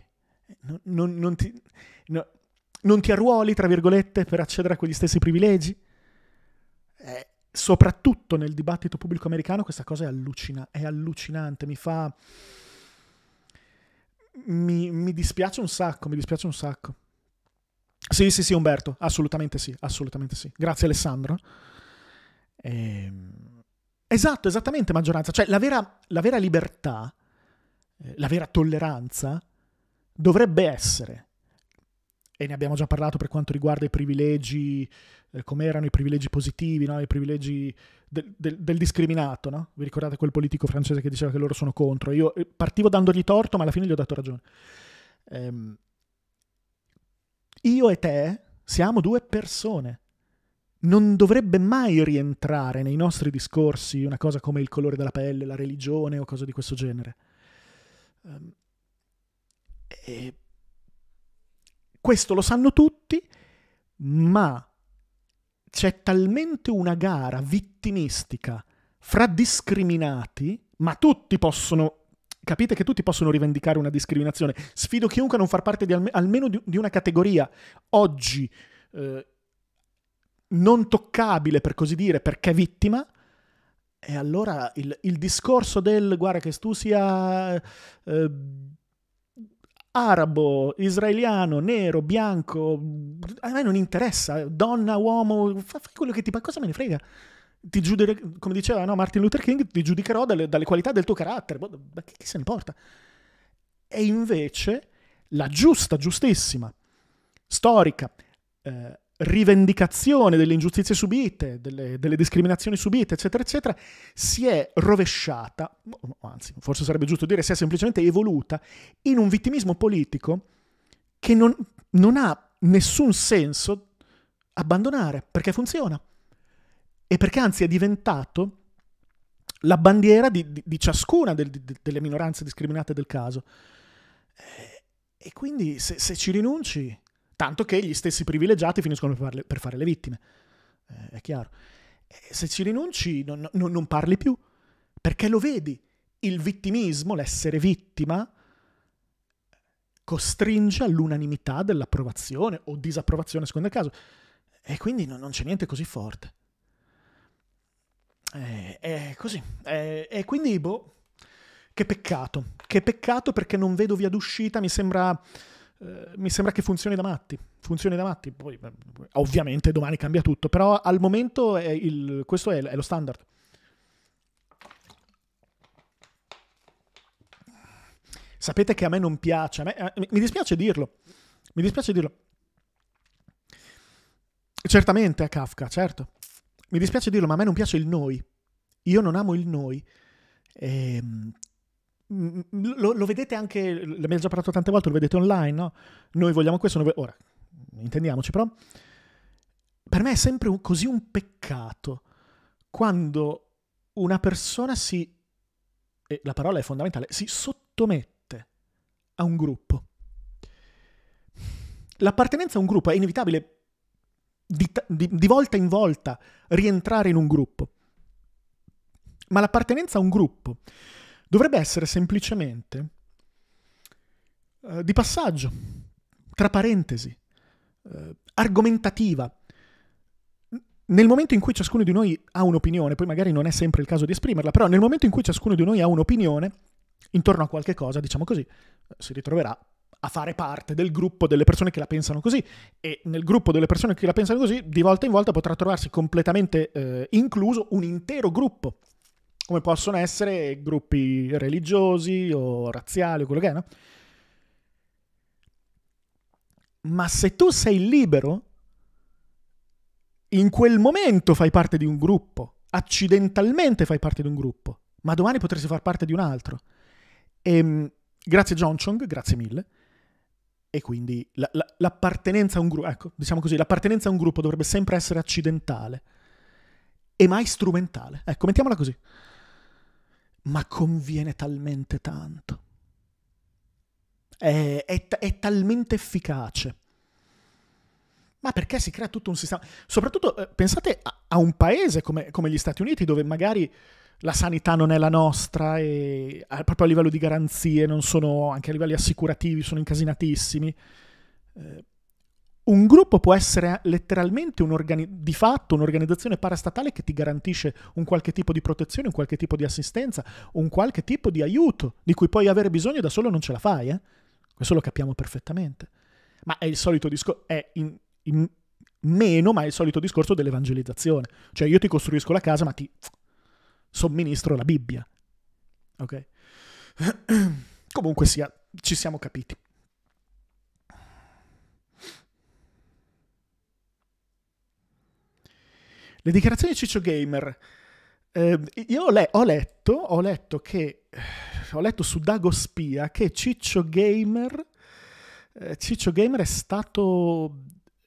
Speaker 1: Non, non, non, ti, no, non ti, arruoli, tra virgolette, per accedere a quegli stessi privilegi? Eh, soprattutto nel dibattito pubblico americano, questa cosa è, allucina- è allucinante, mi fa... Mi, mi, dispiace un sacco, mi dispiace un sacco. Sì, sì, sì, Umberto, assolutamente sì, assolutamente sì. Grazie Alessandro. Ehm... Esatto, esattamente maggioranza. Cioè la vera, la vera libertà, eh, la vera tolleranza dovrebbe essere, e ne abbiamo già parlato per quanto riguarda i privilegi eh, come erano i privilegi positivi, no? i privilegi del, del, del discriminato. No? Vi ricordate quel politico francese che diceva che loro sono contro? Io eh, partivo dandogli torto, ma alla fine gli ho dato ragione. Ehm, io e te siamo due persone. Non dovrebbe mai rientrare nei nostri discorsi una cosa come il colore della pelle, la religione o cose di questo genere. Ehm, e questo lo sanno tutti, ma c'è talmente una gara vittimistica fra discriminati, ma tutti possono capite che tutti possono rivendicare una discriminazione. Sfido chiunque a non far parte di alme almeno di, di, una categoria oggi eh, non toccabile, per così dire, perché vittima. E allora il, il discorso del guarda che tu sia eh, arabo, israeliano, nero, bianco, a me non interessa, donna, uomo, fai quello che ti fa, cosa me ne frega? Ti giudicherò, come diceva no, Martin Luther King, ti giudicherò dalle, dalle qualità del tuo carattere, boh, ma che, chi se ne importa? E invece la giusta, giustissima, storica, eh, rivendicazione delle ingiustizie subite, delle, delle, discriminazioni subite, eccetera, eccetera, si è rovesciata, anzi forse sarebbe giusto dire si è semplicemente evoluta in un vittimismo politico che non, non ha nessun senso abbandonare, perché funziona. E perché anzi è diventato la bandiera di, di, di ciascuna del, di, delle minoranze discriminate del caso. E quindi se, se ci rinunci Tanto che gli stessi privilegiati finiscono per, farle, per fare le vittime. Eh, è chiaro. E se ci rinunci non, non, non parli più, perché lo vedi. Il vittimismo, l'essere vittima, costringe all'unanimità dell'approvazione o disapprovazione, secondo il caso. E quindi non, non c'è niente così forte. È, così. E quindi, boh, che peccato. Che peccato perché non vedo via d'uscita, mi sembra eh, mi sembra che funzioni da matti. Funzioni da matti. Poi, eh, ovviamente domani cambia tutto, però al momento è il, questo è, è, lo standard. Sapete che a me non piace, me, eh, mi dispiace dirlo, mi dispiace dirlo. Certamente a Kafka, certo. Mi dispiace dirlo, ma a me non piace il noi. Io non amo il noi. Ehm, lo, lo, vedete anche, l'abbiamo già parlato tante volte, lo vedete online, no? Noi vogliamo questo, noi, ora, intendiamoci però, per me è sempre un, così un peccato quando una persona si, e la parola è fondamentale, si sottomette a un gruppo. L'appartenenza a un gruppo è inevitabile di, di, di volta in volta rientrare in un gruppo, ma l'appartenenza a un gruppo dovrebbe essere semplicemente uh, di passaggio, tra parentesi, uh, argomentativa. Nel momento in cui ciascuno di noi ha un'opinione, poi magari non è sempre il caso di esprimerla, però nel momento in cui ciascuno di noi ha un'opinione intorno a qualche cosa, diciamo così, eh, si ritroverà a fare parte del gruppo delle persone che la pensano così e nel gruppo delle persone che la pensano così di volta in volta potrà trovarsi completamente eh, incluso un intero gruppo come possono essere gruppi religiosi o razziali o quello che è, no? Ma se tu sei libero, in quel momento fai parte di un gruppo, accidentalmente fai parte di un gruppo, ma domani potresti far parte di un altro. E, ehm, grazie John Chong, grazie mille. E quindi la, la, l'appartenenza a un gruppo, ecco, diciamo così, l'appartenenza a un gruppo dovrebbe sempre essere accidentale e mai strumentale. Ecco, mettiamola così ma conviene talmente tanto. È, è, è, talmente efficace. Ma perché si crea tutto un sistema? Soprattutto eh, pensate a, a, un paese come, come, gli Stati Uniti, dove magari la sanità non è la nostra, e a, proprio a livello di garanzie, sono, anche a livelli assicurativi, sono incasinatissimi. Eh, un gruppo può essere letteralmente organi- di fatto un'organizzazione parastatale che ti garantisce un qualche tipo di protezione, un qualche tipo di assistenza, un qualche tipo di aiuto di cui puoi avere bisogno e da solo non ce la fai. Eh? Questo lo capiamo perfettamente. Ma è il solito discorso, è in, in meno, ma è il solito discorso dell'evangelizzazione. Cioè io ti costruisco la casa, ma ti somministro la Bibbia. Ok? Comunque sia, ci siamo capiti. Le dichiarazioni di Ciccio Gamer. Eh, io ho, le- ho, letto, ho letto che, ho letto su Dago Spia che Ciccio Gamer, eh, Ciccio Gamer è stato,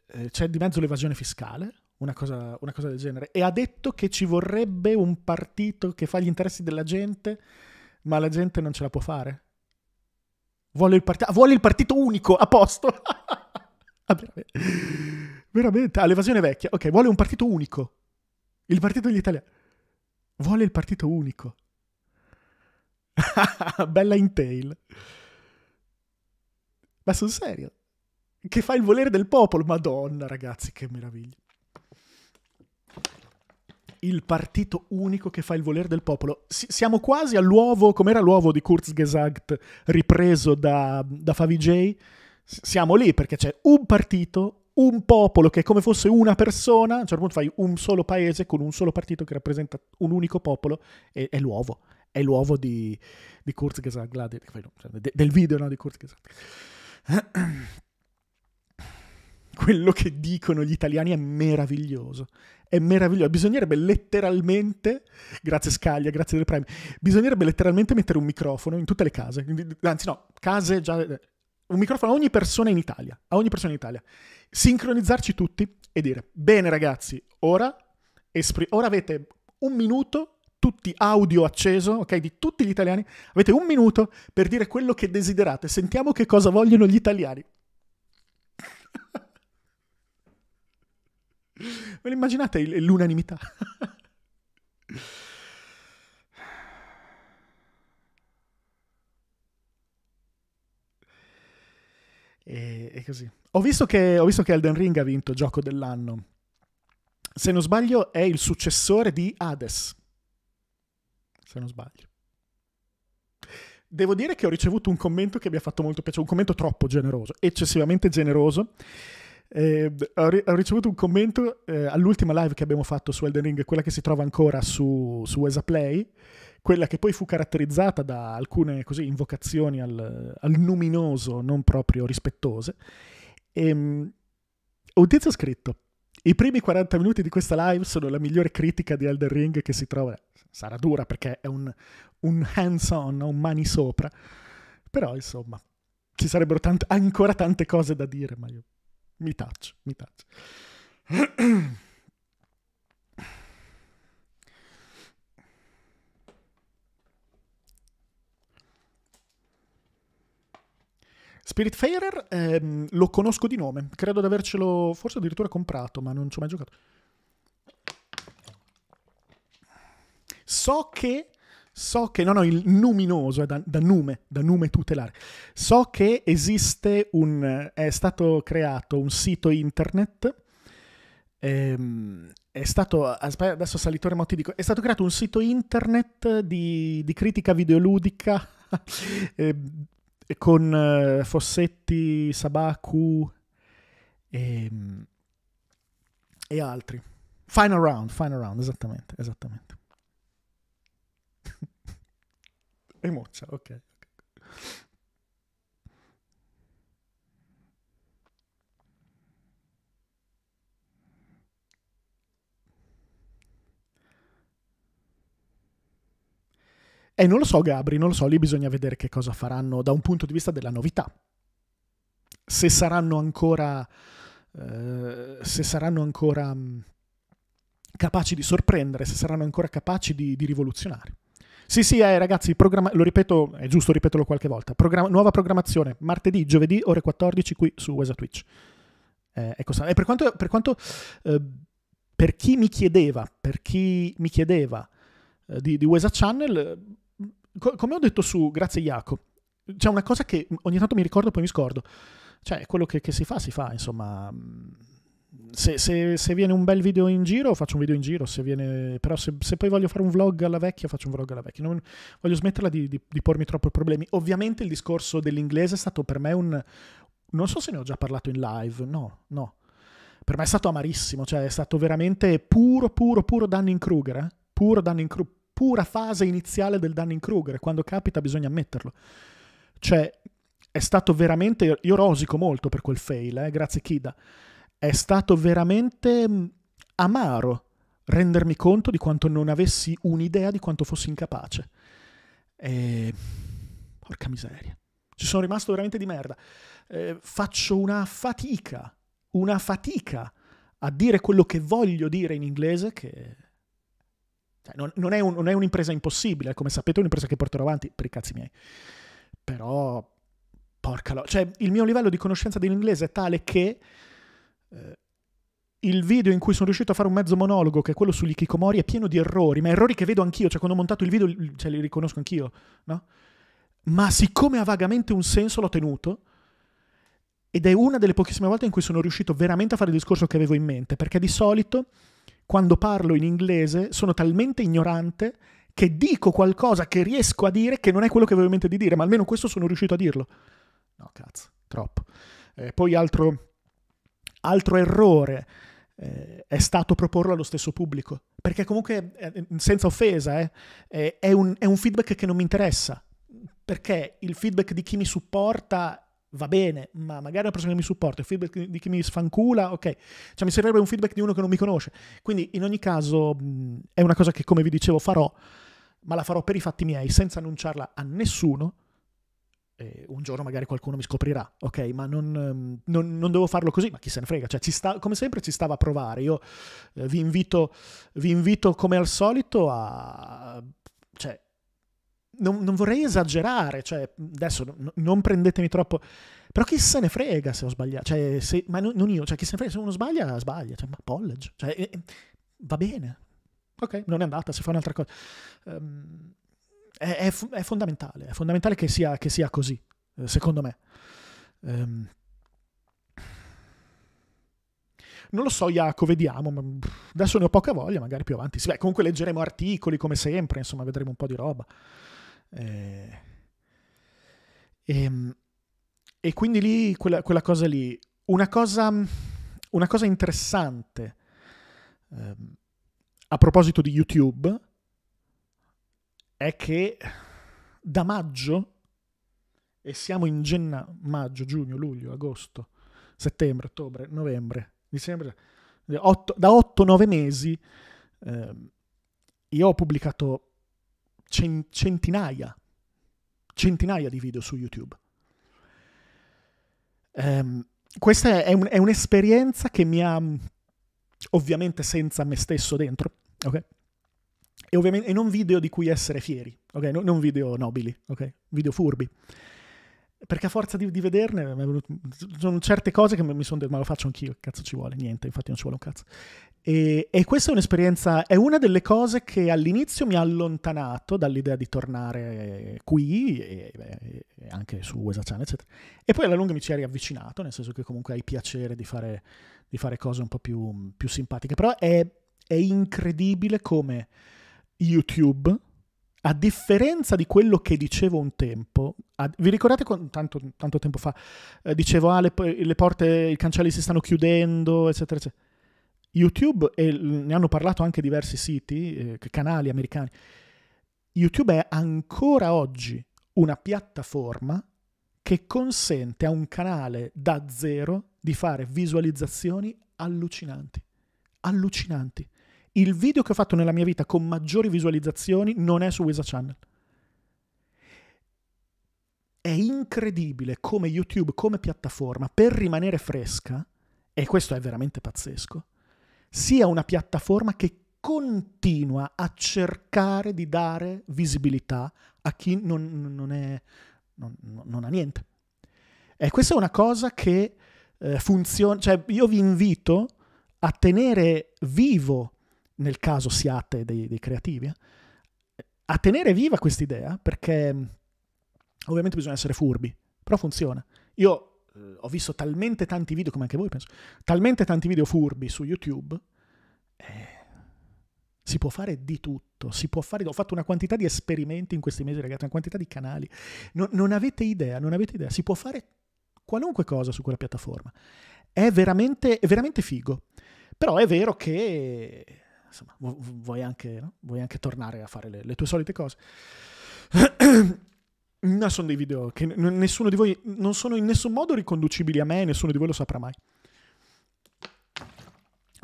Speaker 1: eh, c'è di mezzo l'evasione fiscale, una cosa, una cosa del genere, e ha detto che ci vorrebbe un partito che fa gli interessi della gente, ma la gente non ce la può fare. Vuole il, part- vuole il partito unico, a posto. ah, veramente. veramente, all'evasione ah, vecchia. Ok, vuole un partito unico. Il partito degli italiani. Vuole il partito unico. Bella intail. Ma sul serio? Che fa il volere del popolo? Madonna, ragazzi, che meraviglia. Il partito unico che fa il volere del popolo. Si- siamo quasi all'uovo, com'era l'uovo di Kurzgesagt ripreso da, da Favij? S- siamo lì perché c'è un partito, un popolo che è come fosse una persona, a un certo punto fai un solo paese con un solo partito che rappresenta un unico popolo, e, è l'uovo. È l'uovo di, di Kurzgesagt, cioè, del video no, di Kurzgesagt. Quello che dicono gli italiani è meraviglioso. È meraviglioso. Bisognerebbe letteralmente, grazie Scaglia, grazie del Prime, bisognerebbe letteralmente mettere un microfono in tutte le case. Anzi no, case già eh, un microfono a ogni persona in Italia, a ogni persona in Italia, sincronizzarci tutti e dire, bene ragazzi, ora, esprim- ora avete un minuto tutti audio acceso, ok, di tutti gli italiani. Avete un minuto per dire quello che desiderate. Sentiamo che cosa vogliono gli italiani. Ve lo immaginate l'unanimità? E, e così. Ho visto, che, ho visto che Elden Ring ha vinto gioco dell'anno. Se non sbaglio, è il successore di Hades. Se non sbaglio. Devo dire che ho ricevuto un commento che mi ha fatto molto piacere, un commento troppo generoso, eccessivamente generoso. Eh, ho, ri- ho, ricevuto un commento eh, all'ultima live che abbiamo fatto su Elden Ring, quella che si trova ancora su, su Play, quella che poi fu caratterizzata da alcune così, invocazioni al, al, numinoso non proprio rispettose. E, ehm, tizio ha scritto, i primi 40 minuti di questa live sono la migliore critica di Elden Ring che si trova. Sarà dura perché è un, un hands-on, un mani sopra. Però, insomma, ci sarebbero tante, ancora tante cose da dire, ma io mi taccio, mi taccio. Spiritfarer ehm, lo conosco di nome, credo di avercelo forse addirittura comprato, ma non ci ho mai giocato. So che so che, no, no, il numinoso è da, da, nume, da nume tutelare. So che esiste un, è stato creato un sito internet. Ehm, è stato, adesso salitore ma ti dico, è stato creato un sito internet di, di critica videoludica eh, con eh, Fossetti, Sabaku e, ehm, e altri. Final round, final round, esattamente, esattamente. e moccia, ok. okay. E non lo so, Gabri, non lo so, lì bisogna vedere che cosa faranno da un punto di vista della novità. Se saranno ancora. Eh, se saranno ancora mm, capaci di sorprendere, se saranno ancora capaci di, di rivoluzionare. Sì, sì, eh, ragazzi, lo ripeto, è giusto ripeterlo qualche volta. Programma, nuova programmazione, martedì, giovedì, ore 14 qui su Wesa Twitch. Eh, ecco, e per quanto, per, quanto eh, per chi mi chiedeva, per chi mi chiedeva eh, di, di Wesa Channel, co- come ho detto su Grazie Iaco, c'è una cosa che ogni tanto mi ricordo e poi mi scordo. Cioè, quello che, che si fa, si fa, insomma... Mm, se, se, se, viene un bel video in giro, faccio un video in giro. Se viene, però, se, se, poi voglio fare un vlog alla vecchia, faccio un vlog alla vecchia. Non, voglio smetterla di, di, di pormi troppo problemi. Ovviamente, il discorso dell'inglese è stato per me un. Non so se ne ho già parlato in live. No, no. Per me è stato amarissimo. Cioè, è stato veramente puro, puro, puro Dunning Kruger. Eh? Puro Dunning Kruger pura fase iniziale del Dunning-Kruger, quando capita bisogna ammetterlo. Cioè, è stato veramente, io rosico molto per quel fail, eh, grazie Kida, è stato veramente mm, amaro rendermi conto di quanto non avessi un'idea di quanto fossi incapace. E... Porca miseria. Ci sono rimasto veramente di merda. Eh, faccio una fatica, una fatica a dire quello che voglio dire in inglese che cioè, non, non, è un, non, è un'impresa impossibile, come sapete, è un'impresa che porterò avanti per i cazzi miei. Però, porca lo... Cioè, il mio livello di conoscenza dell'inglese è tale che eh, il video in cui sono riuscito a fare un mezzo monologo, che è quello sugli Kikomori, è pieno di errori, ma errori che vedo anch'io. Cioè, quando ho montato il video, cioè, li riconosco anch'io, no? Ma siccome ha vagamente un senso, l'ho tenuto. Ed è una delle pochissime volte in cui sono riuscito veramente a fare il discorso che avevo in mente, perché di solito quando parlo in inglese sono talmente ignorante che dico qualcosa che riesco a dire che non è quello che avevo in mente di dire, ma almeno questo sono riuscito a dirlo. No, cazzo, troppo. Eh, poi altro, altro errore eh, è stato proporlo allo stesso pubblico, perché comunque, eh, senza offesa, eh, eh, è un, è un feedback che non mi interessa, perché il feedback di chi mi supporta va bene, ma magari una persona che mi supporta, il feedback di chi mi sfancula, ok. Cioè mi servirebbe un feedback di uno che non mi conosce. Quindi in ogni caso mm, è una cosa che come vi dicevo farò, ma la farò per i fatti miei, senza annunciarla a nessuno. Eh, un giorno magari qualcuno mi scoprirà, ok, ma non, mm, non, non, devo farlo così, ma chi se ne frega, cioè ci sta, come sempre ci stava a provare, io eh, vi, invito, vi invito come al solito a, cioè, non, non, vorrei esagerare, cioè, adesso no, non prendetemi troppo, però chi se ne frega se ho sbagliato, cioè, se, ma non, non, io, cioè, chi se ne frega se uno sbaglia, sbaglia, cioè, ma college, cioè, eh, va bene, ok, non è andata, si fa un'altra cosa. Um, è, è, è, fondamentale, è fondamentale che sia, che sia così, eh, secondo me. Um, non lo so, Iaco, vediamo. Ma adesso ne ho poca voglia, magari più avanti. Beh, comunque leggeremo articoli come sempre, insomma, vedremo un po' di roba. Eh, e, ehm, e, quindi lì, quella, quella cosa lì, una cosa, una cosa interessante eh, a proposito di YouTube è che da maggio, e siamo in gennaio, maggio, giugno, luglio, agosto, settembre, ottobre, novembre, dicembre, 8, da 8-9 mesi eh, io ho pubblicato centinaia, centinaia di video su YouTube. Um, questa è, un, è, un'esperienza che mi ha, mm, ovviamente senza me stesso dentro, ok? E, ovviamente, e non video di cui essere fieri, ok? No, non video nobili, ok? Video furbi. Perché a forza di, di vederne, sono certe cose che mi sono detto, ma lo faccio anch'io, cazzo ci vuole, niente, infatti non ci vuole un cazzo. E, e, questa è un'esperienza, è una delle cose che all'inizio mi ha allontanato dall'idea di tornare qui e, e anche su Wesachan, eccetera. E poi alla lunga mi ci ha riavvicinato, nel senso che comunque hai piacere di fare, di fare cose un po' più, più simpatiche. Però è, è, incredibile come YouTube, a differenza di quello che dicevo un tempo, a, vi ricordate quando, tanto, tanto, tempo fa, eh, dicevo ah le, le porte, i cancelli si stanno chiudendo, eccetera, eccetera. YouTube, e ne hanno parlato anche diversi siti, eh, canali americani, YouTube è ancora oggi una piattaforma che consente a un canale da zero di fare visualizzazioni allucinanti. Allucinanti. Il video che ho fatto nella mia vita con maggiori visualizzazioni non è su Wisa Channel. È incredibile come YouTube, come piattaforma, per rimanere fresca, e questo è veramente pazzesco, sia una piattaforma che continua a cercare di dare visibilità a chi non, non, è, non, non ha niente. E questa è una cosa che eh, funziona, cioè io vi invito a tenere vivo, nel caso siate dei, dei creativi, eh, a tenere viva questa idea, perché ovviamente bisogna essere furbi, però funziona. Io ho visto talmente tanti video, come anche voi penso, talmente tanti video furbi su YouTube, eh, si può fare di tutto, si può fare, ho fatto una quantità di esperimenti in questi mesi ragazzi, una quantità di canali, no, non avete idea, non avete idea, si può fare qualunque cosa su quella piattaforma, è veramente, è veramente figo, però è vero che insomma, vuoi, anche, no? vuoi anche tornare a fare le, le tue solite cose. No, sono dei video che nessuno di voi, non sono in nessun modo riconducibili a me, nessuno di voi lo saprà mai.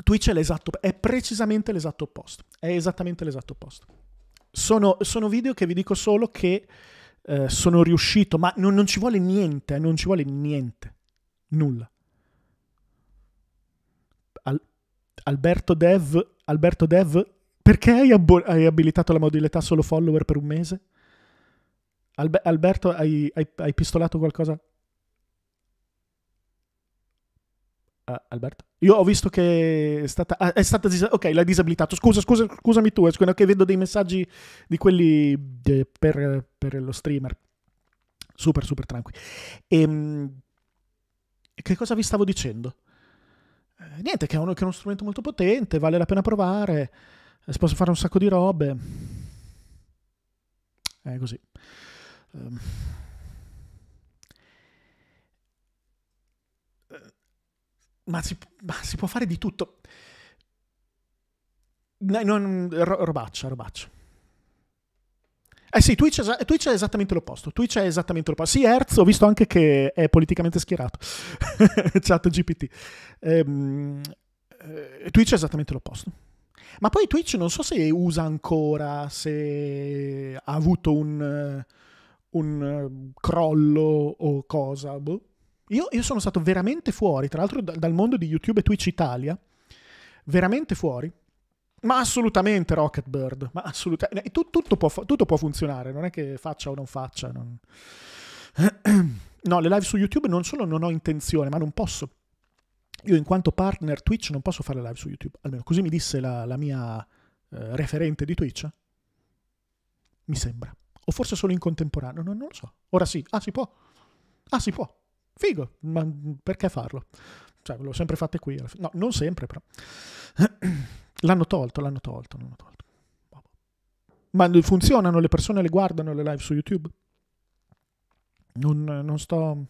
Speaker 1: Twitch è l'esatto, è precisamente l'esatto opposto. È esattamente l'esatto opposto. Sono, sono video che vi dico solo che eh, sono riuscito, ma non, non ci vuole niente, eh, non ci vuole niente, nulla. Al, Alberto Dev, Alberto Dev, perché hai, ab- hai abilitato la modalità solo follower per un mese? Albe- Alberto, hai, hai, hai, pistolato qualcosa? Uh, Alberto? Io ho visto che è stata... Ah, è stata dis- ok, l'hai disabilitato. Scusa, scusa, scusami tu, eh, scusa, che vedo dei messaggi di quelli de- per, per, lo streamer. Super, super tranquilli. Ehm, che cosa vi stavo dicendo? Eh, niente, che è, uno, che è uno strumento molto potente, vale la pena provare, si eh, possono fare un sacco di robe. È così. Um, ma, si, ma si può fare di tutto. No, no, robaccia, robaccia. Eh sì, Twitch, es- Twitch, è esattamente l'opposto. Twitch è esattamente l'opposto. Sì, Hertz, ho visto anche che è politicamente schierato. Chat GPT. Ehm, eh, Twitch è esattamente l'opposto. Ma poi Twitch non so se usa ancora, se ha avuto un un eh, crollo o cosa. Boh. Io, io, sono stato veramente fuori, tra l'altro da, dal mondo di YouTube e Twitch Italia, veramente fuori. Ma assolutamente Rocket Bird, ma assolutamente. Tutto, tutto, può, tutto può funzionare, non è che faccia o non faccia. Non... No, le live su YouTube non solo non ho intenzione, ma non posso. Io in quanto partner Twitch non posso fare live su YouTube, almeno così mi disse la, la mia eh, referente di Twitch. Mi sembra. O forse solo in contemporaneo, non, non lo so. Ora sì, ah si può. Ah si può. Figo, ma perché farlo? Cioè, l'ho sempre fatte qui. No, non sempre però. L'hanno tolto, l'hanno tolto, l'hanno tolto. Ma funzionano, le persone le guardano le live su YouTube? Non, non sto...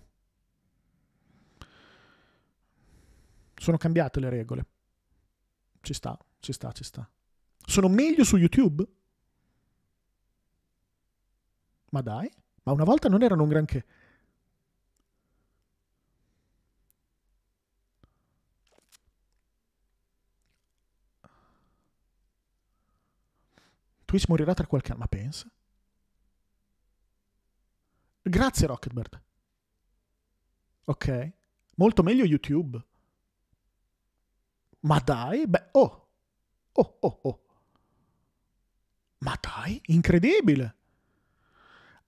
Speaker 1: Sono cambiate le regole. Ci sta, ci sta, ci sta. Sono meglio su YouTube? Ma dai, ma una volta non erano un granché. Twitch morirà tra qualche anno, ma pensa. Grazie Rocketbird. Ok. Molto meglio YouTube. Ma dai, beh, oh. Oh, oh, oh. Ma dai, incredibile.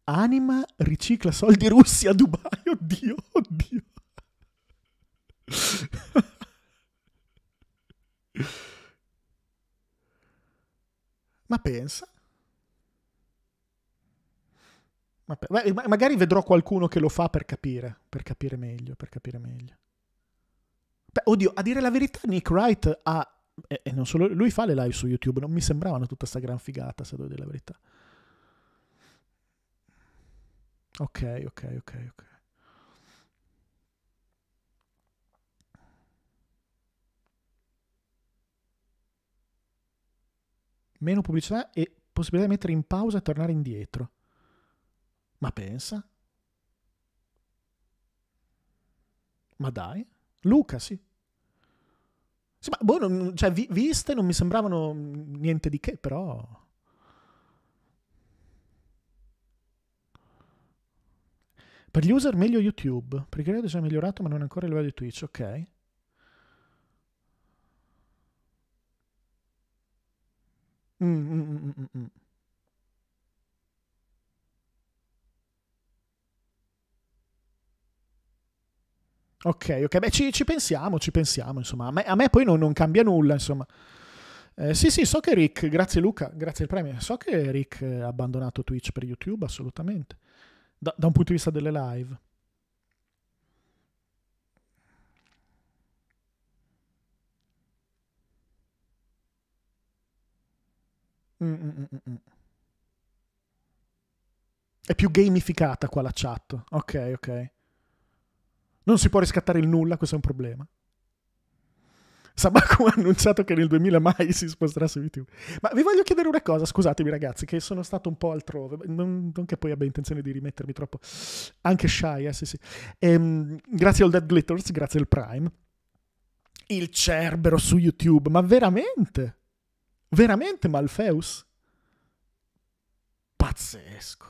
Speaker 1: Anima ricicla soldi russi a Dubai. Oddio, oddio. Ma pensa. Ma pe- magari vedrò qualcuno che lo fa per capire, per capire meglio, per capire meglio. Beh, oddio, a dire la verità, Nick Wright ha... E non solo lui fa le live su YouTube, non mi sembravano tutta sta gran figata, se devo dire la verità. Ok, ok, ok, ok. Meno pubblicità e possibilità di mettere in pausa e tornare indietro. Ma pensa? Ma dai, Luca sì. sì ma boh, non, cioè, vi, viste non mi sembravano niente di che, però... Per gli user meglio YouTube, perché credo sia migliorato ma non ancora il livello di Twitch, ok. Mm mm mm, mm, mm, mm, ok, ok, beh ci, ci, pensiamo, ci pensiamo, insomma, a me, a me poi non, non, cambia nulla, insomma. Eh, sì, sì, so che Rick, grazie Luca, grazie al premio, so che Rick ha abbandonato Twitch per YouTube, assolutamente da, da un punto di vista delle live. Mm mm, mm, mm, mm, È più gamificata qua la chat. Ok, ok. Non si può riscattare il nulla, questo è un problema. Sabaku ha annunciato che nel 2000 mai si sposterà su YouTube. Ma vi voglio chiedere una cosa, scusatemi ragazzi, che sono stato un po' altrove, non, non che poi abbia intenzione di rimettermi troppo, anche shy, eh, sì sì. Ehm, grazie al Dead Glitters, grazie al Prime. Il Cerbero su YouTube, ma veramente? Veramente Malfeus? Pazzesco.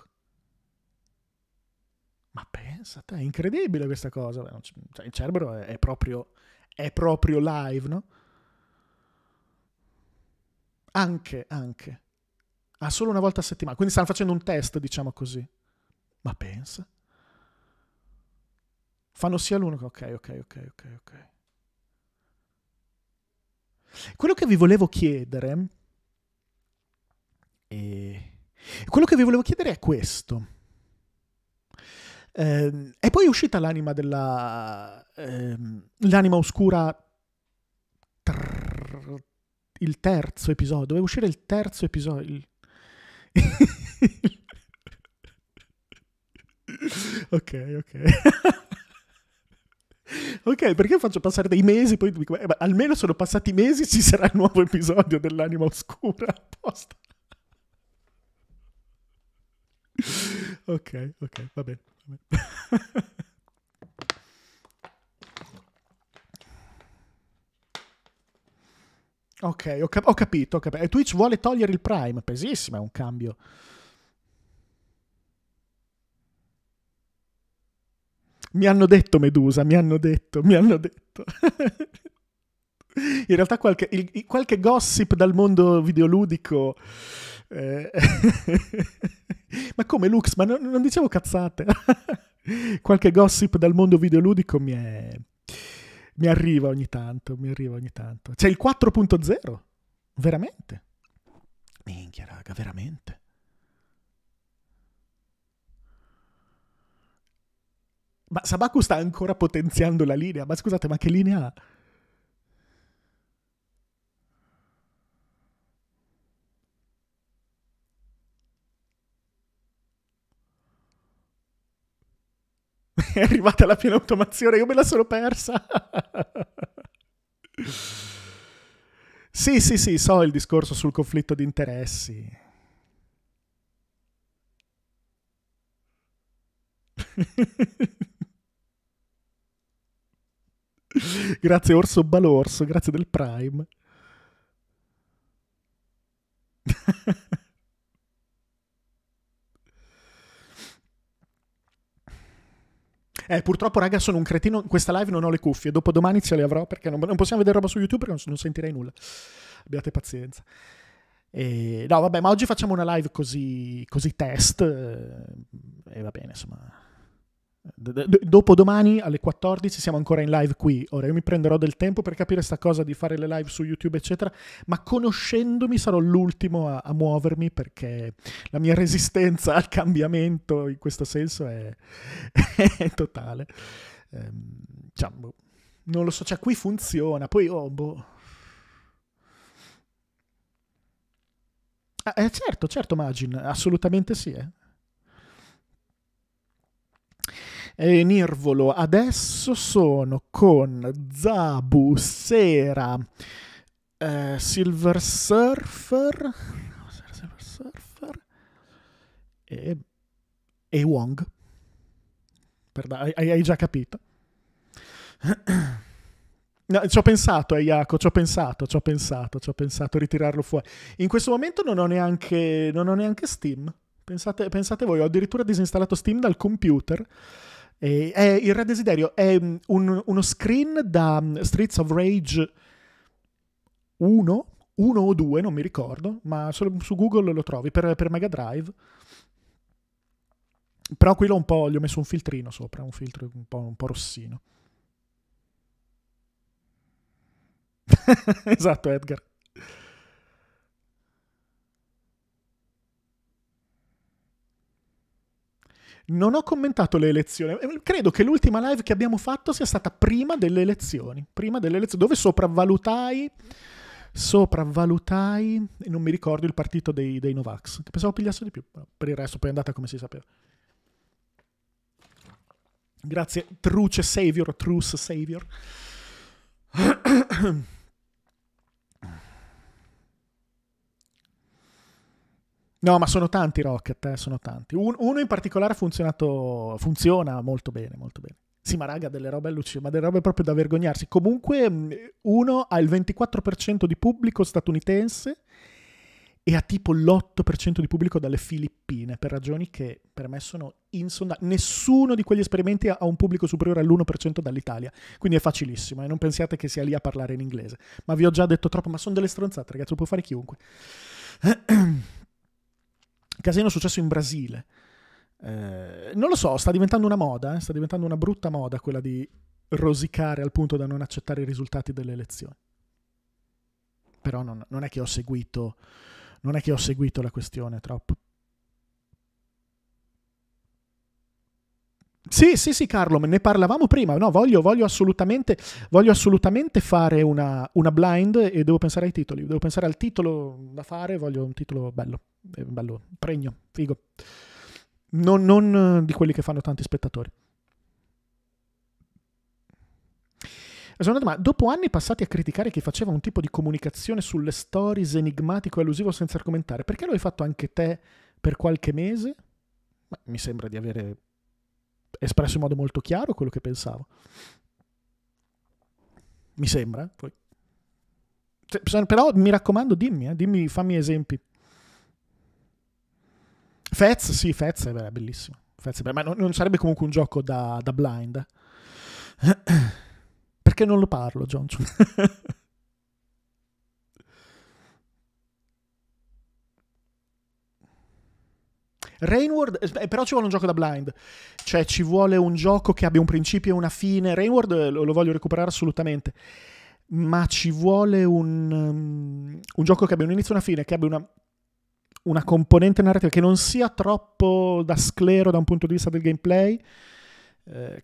Speaker 1: Ma pensa, te, è incredibile questa cosa. Cioè, il Cerbero è, è proprio è proprio live, no? Anche, anche. Ha ah, solo una volta a settimana. Quindi stanno facendo un test, diciamo così. Ma pensa. Fanno sia l'uno che... Ok, ok, ok, ok, ok. Quello che vi volevo chiedere... E... Eh, quello che vi volevo chiedere è questo. Eh, e poi uscita l'anima della... Ehm, l'anima oscura... Trrr, il terzo episodio. Doveva uscire il terzo episodio. ok, ok. Ok, perché faccio passare dei mesi, poi dico, eh, almeno sono passati mesi, ci sarà il nuovo episodio dell'anima oscura apposta. ok, ok, va bene secondo ok, ho, cap- ho, capito, ho capito. E Twitch vuole togliere il Prime, pesissimo, è un cambio. Mi hanno detto Medusa, mi hanno detto, mi hanno detto. In realtà qualche, il, qualche gossip dal mondo videoludico... Eh. ma come Lux? Ma non, non dicevo cazzate. qualche gossip dal mondo videoludico mi è... Mi arriva ogni tanto, mi arriva ogni tanto. C'è il 4.0, veramente. Minchia, raga, veramente. Ma Sabaku sta ancora potenziando la linea. Ma scusate, ma che linea ha? è arrivata la piena automazione, io me la sono persa. sì, sì, sì, so il discorso sul conflitto di interessi. grazie Orso Balorso, grazie del Prime. Eh, purtroppo, raga, sono un cretino. In questa live non ho le cuffie. Dopo domani ce le avrò perché non, non possiamo vedere roba su YouTube perché non, non sentirei nulla. Abbiate pazienza. E, no, vabbè, ma oggi facciamo una live così, così test. Eh, e va bene, insomma Dopodomani alle 14 siamo ancora in live qui. Ora io mi prenderò del tempo per capire questa cosa di fare le live su YouTube, eccetera, ma conoscendomi sarò l'ultimo a, a muovermi perché la mia resistenza al cambiamento in questo senso è, è totale. Ehm, cioè, boh, non lo so, cioè qui funziona, poi oh, boh. Ah, eh, certo, certo, Magin, assolutamente sì, eh e Nirvolo. Adesso sono con Zabu, Sera, eh, Silver Surfer, Silver Surfer e, e Wong. Per, hai, hai già capito? No, ci ho pensato, Iaco, eh, ci ho pensato, ci ho pensato, ci ho pensato a ritirarlo fuori. In questo momento non ho neanche, non ho neanche Steam. Pensate, pensate voi, ho addirittura disinstallato Steam dal computer e, eh, è, il Re Desiderio è mm, un, uno screen da mm, Streets of Rage 1, 1 o 2, non mi ricordo, ma solo su Google lo trovi per, per Mega Drive. Però qui l'ho un po', gli ho messo un filtrino sopra, un filtro un po', un po rossino. esatto, Edgar. Non ho commentato le elezioni. Ehm, credo che l'ultima live che abbiamo fatto sia stata prima delle elezioni. Prima delle elezioni, dove sopravvalutai. Sopravvalutai. E non mi ricordo il partito dei, dei Novax. Che pensavo pigliasse di più. Per il resto, poi è andata come si sapeva. Grazie, Truce Savior, Truce Savior. No, ma sono tanti Rocket, eh, sono tanti. Un, uno in particolare ha funziona molto bene, molto bene. Sì, ma raga, delle robe allucinanti, ma delle robe proprio da vergognarsi. Comunque, mm, uno ha il 24% di pubblico statunitense e ha tipo l'8% di pubblico dalle Filippine, per ragioni che per me sono insondabili. Nessuno di quegli esperimenti ha un pubblico superiore all'1% dall'Italia, quindi è facilissimo e eh, non pensiate che sia lì a parlare in inglese. Ma vi ho già detto troppo, ma sono delle stronzate, ragazzi, lo può fare chiunque. casino successo in Brasile. Eh, non lo so, sta diventando una moda, eh? sta diventando una brutta moda quella di rosicare al punto da non accettare i risultati delle elezioni. Però non, non, è, che seguito, non è che ho seguito la questione troppo. Sì, sì, sì, Carlo, ne parlavamo prima. No, voglio, voglio, assolutamente, voglio assolutamente, fare una, una, blind e devo pensare ai titoli. Devo pensare al titolo da fare. Voglio un titolo bello, eh, bello, pregno, figo. Non, non eh, di quelli che fanno tanti spettatori. Ma dopo anni passati a criticare chi faceva un tipo di comunicazione sulle stories enigmatico e allusivo senza argomentare, perché lo hai fatto anche te per qualche mese? Beh, mi sembra di avere espresso in modo molto chiaro quello che pensavo. Mi sembra. Eh, poi. Cioè, però mi raccomando, dimmi, eh, dimmi, fammi esempi. Fez, sì, Fez è bellissimo. Fez è bello. ma non, non, sarebbe comunque un gioco da, da blind. Eh. Perché non lo parlo, John? Rainward, eh, eh, però ci vuole un gioco da blind, cioè ci vuole un gioco che abbia un principio e una fine. Rainward eh, lo, lo voglio recuperare assolutamente, ma ci vuole un, um, un, gioco che abbia un inizio e una fine, che abbia una, una componente narrativa, che non sia troppo da sclero da un punto di vista del gameplay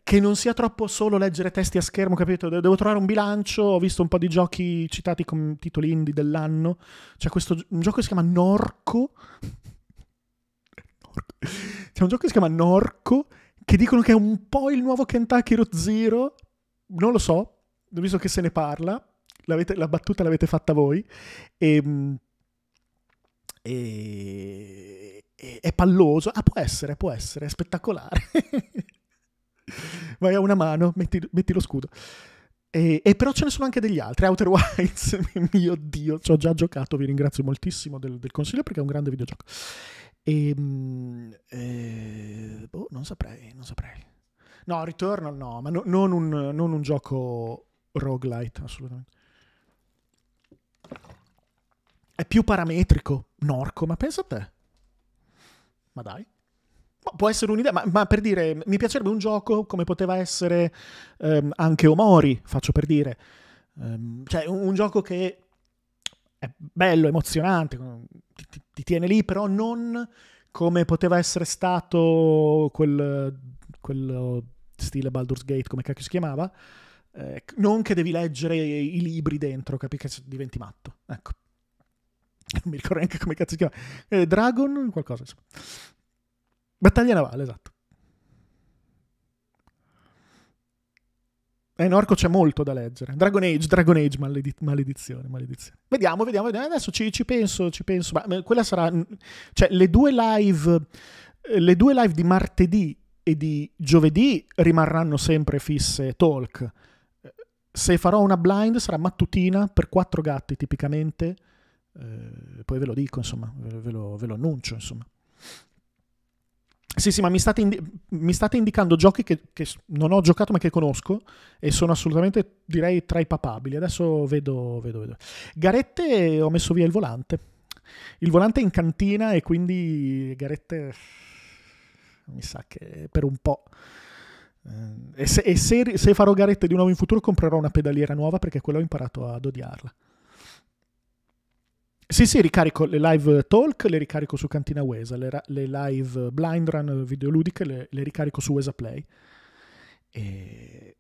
Speaker 1: che non sia troppo solo leggere testi a schermo, capito? Devo trovare un bilancio. Ho visto un po' di giochi citati come titoli indie dell'anno. C'è questo un gioco che si chiama Norco, Norco. C'è un gioco che si chiama Norco, che dicono che è un po' il nuovo Kentucky Road Zero. Non lo so, visto che se ne parla. la battuta l'avete fatta voi. E, ehm, e, e, è palloso. Ah, può essere, può essere, è spettacolare. Vai a una mano, metti, metti lo scudo. E, e, però ce ne sono anche degli altri. Outer Wilds, mio Dio, ci ho già giocato, vi ringrazio moltissimo del, del consiglio perché è un grande videogioco. E, ehm, eh, boh, non saprei, non saprei. No, Returnal no, ma no, non, un, non, un, gioco roguelite, assolutamente. È più parametrico, Norco, ma pensa a te. Ma dai. Boh, può essere un'idea, ma, ma per dire, mi piacerebbe un gioco come poteva essere ehm, anche Omori, faccio per dire. Um, cioè, un, un gioco che è bello, emozionante, ti, ti, ti, tiene lì, però non come poteva essere stato quel, quello stile Baldur's Gate, come cacchio si chiamava, eh, non che devi leggere i libri dentro, capi che diventi matto, ecco. Non mi ricordo neanche come cazzo si chiama. Eh, Dragon, qualcosa, insomma. Battaglia navale, esatto. Eh, in orco c'è molto da leggere. Dragon Age, Dragon Age, maledi- maledizione, maledizione. Vediamo, vediamo, vediamo. Adesso ci, ci penso, ci penso. Ma quella sarà... Cioè, le due live... Eh, le due live di martedì e di giovedì rimarranno sempre fisse talk. Eh, se farò una blind sarà mattutina per quattro gatti tipicamente. Eh, poi ve lo dico, insomma, ve lo, ve lo annuncio, insomma. Sì, sì, ma mi state, indi- mi state indicando giochi che, che, non ho giocato ma che conosco e sono assolutamente, direi, tra i papabili. Adesso vedo, vedo, vedo. Garette ho messo via il volante. Il volante è in cantina e quindi Garette mi sa che per un po'. Eh, e se, e se, se farò Garette di nuovo in futuro comprerò una pedaliera nuova perché quella ho imparato ad odiarla. Sì, sì, ricarico le live talk, le ricarico su Cantina Wesa, le, le, live blind run videoludiche le, le ricarico su Wesa Play. E,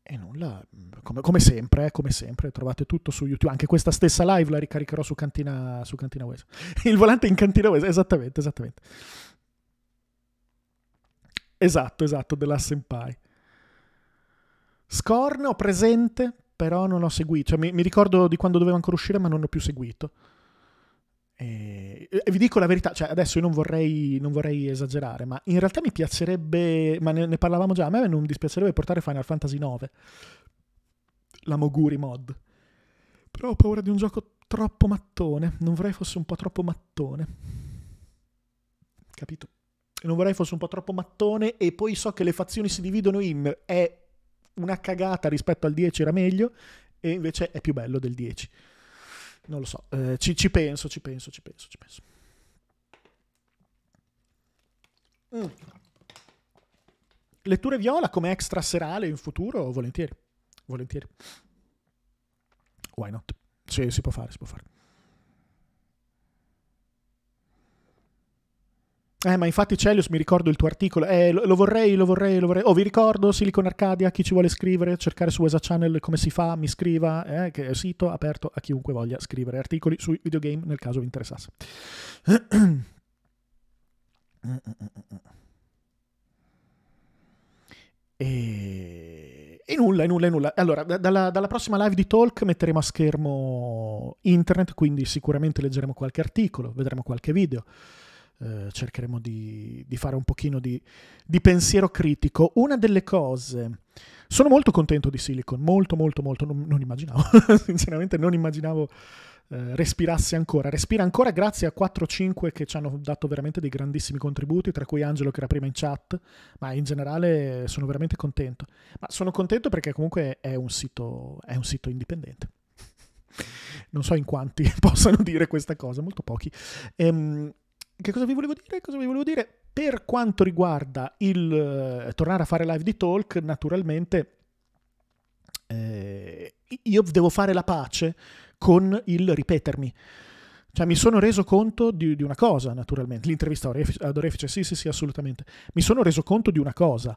Speaker 1: e nulla, come, come, sempre, eh, come sempre, trovate tutto su YouTube. Anche questa stessa live la ricaricherò su Cantina, su Cantina Wesa. Il volante in Cantina Wesa, esattamente, esattamente. Esatto, esatto, della Senpai. Scorn ho presente, però non ho seguito. Cioè, mi, mi ricordo di quando doveva ancora uscire, ma non ho più seguito. Eh, e, vi dico la verità, cioè adesso io non vorrei, non vorrei, esagerare, ma in realtà mi piacerebbe, ma ne, ne, parlavamo già, a me non dispiacerebbe portare Final Fantasy IX, la Moguri mod. Però ho paura di un gioco troppo mattone, non vorrei fosse un po' troppo mattone. Capito? Non vorrei fosse un po' troppo mattone e poi so che le fazioni si dividono in è una cagata rispetto al 10 era meglio e invece è più bello del 10. Non lo so, eh, ci, ci, penso, ci penso, ci penso, ci penso. Mm. Letture viola come extra serale in futuro? Volentieri, volentieri. Why not? Sì, si può fare, si può fare. Eh, ma infatti Celius, mi ricordo il tuo articolo, eh, lo, lo, vorrei, lo vorrei, lo vorrei. Oh, vi ricordo, Silicon Arcadia, chi ci vuole scrivere, cercare su ESA Channel come si fa, mi scriva, eh, che è sito aperto a chiunque voglia scrivere articoli sui videogame nel caso vi interessasse. E... e... nulla, e nulla, e nulla. Allora, d- dalla, dalla, prossima live di Talk metteremo a schermo internet, quindi sicuramente leggeremo qualche articolo, vedremo qualche video. Eh, cercheremo di, di, fare un pochino di, di pensiero critico. Una delle cose... Sono molto contento di Silicon, molto molto molto, non, non immaginavo, sinceramente non immaginavo eh, respirasse ancora, respira ancora grazie a 4-5 che ci hanno dato veramente dei grandissimi contributi, tra cui Angelo che era prima in chat, ma in generale sono veramente contento. Ma sono contento perché comunque è un sito, è un sito indipendente. non so in quanti possano dire questa cosa, molto pochi. Ehm, che cosa vi volevo dire? Cosa vi volevo dire? Per quanto riguarda il eh, tornare a fare live di talk, naturalmente eh, io devo fare la pace con il ripetermi. Cioè, mi sono reso conto di, di una cosa, naturalmente. L'intervista ad Orefice, sì, sì, sì, assolutamente. Mi sono reso conto di una cosa.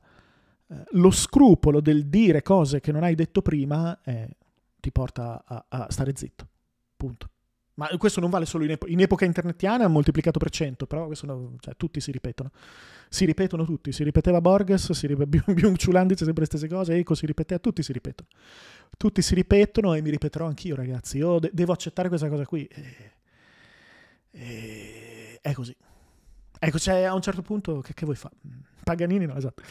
Speaker 1: Eh, lo scrupolo del dire cose che non hai detto prima eh, ti porta a, a stare zitto. Punto. Ma questo non vale solo in, ep- in epoca internetiana, moltiplicato per 100, però no, cioè, tutti si ripetono. Si ripetono tutti, si ripeteva Borges, si ripeteva Byung Chulan, dice sempre le stesse cose, Eco si ripeteva, tutti si ripetono. Tutti si ripetono e mi ripeterò anch'io ragazzi, io de- devo accettare questa cosa qui. E... Eh, e... Eh, è così. Ecco, cioè, a un certo punto che, che vuoi fare? Paganini no, esatto.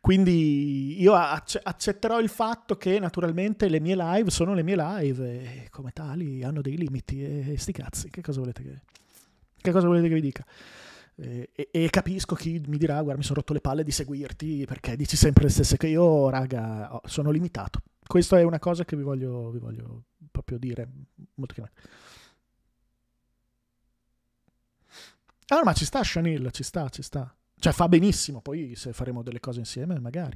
Speaker 1: Quindi io acc- accetterò il fatto che naturalmente le mie live sono le mie live e come tali hanno dei limiti e, sti cazzi, che cosa volete che, che, cosa volete che vi dica? E, e, e, capisco chi mi dirà guarda mi sono rotto le palle di seguirti perché dici sempre le stesse che io raga sono limitato questa è una cosa che vi voglio, vi voglio proprio dire molto chiaramente Ah, ma ci sta Chanel, ci sta, ci sta. Cioè fa benissimo, poi se faremo delle cose insieme magari.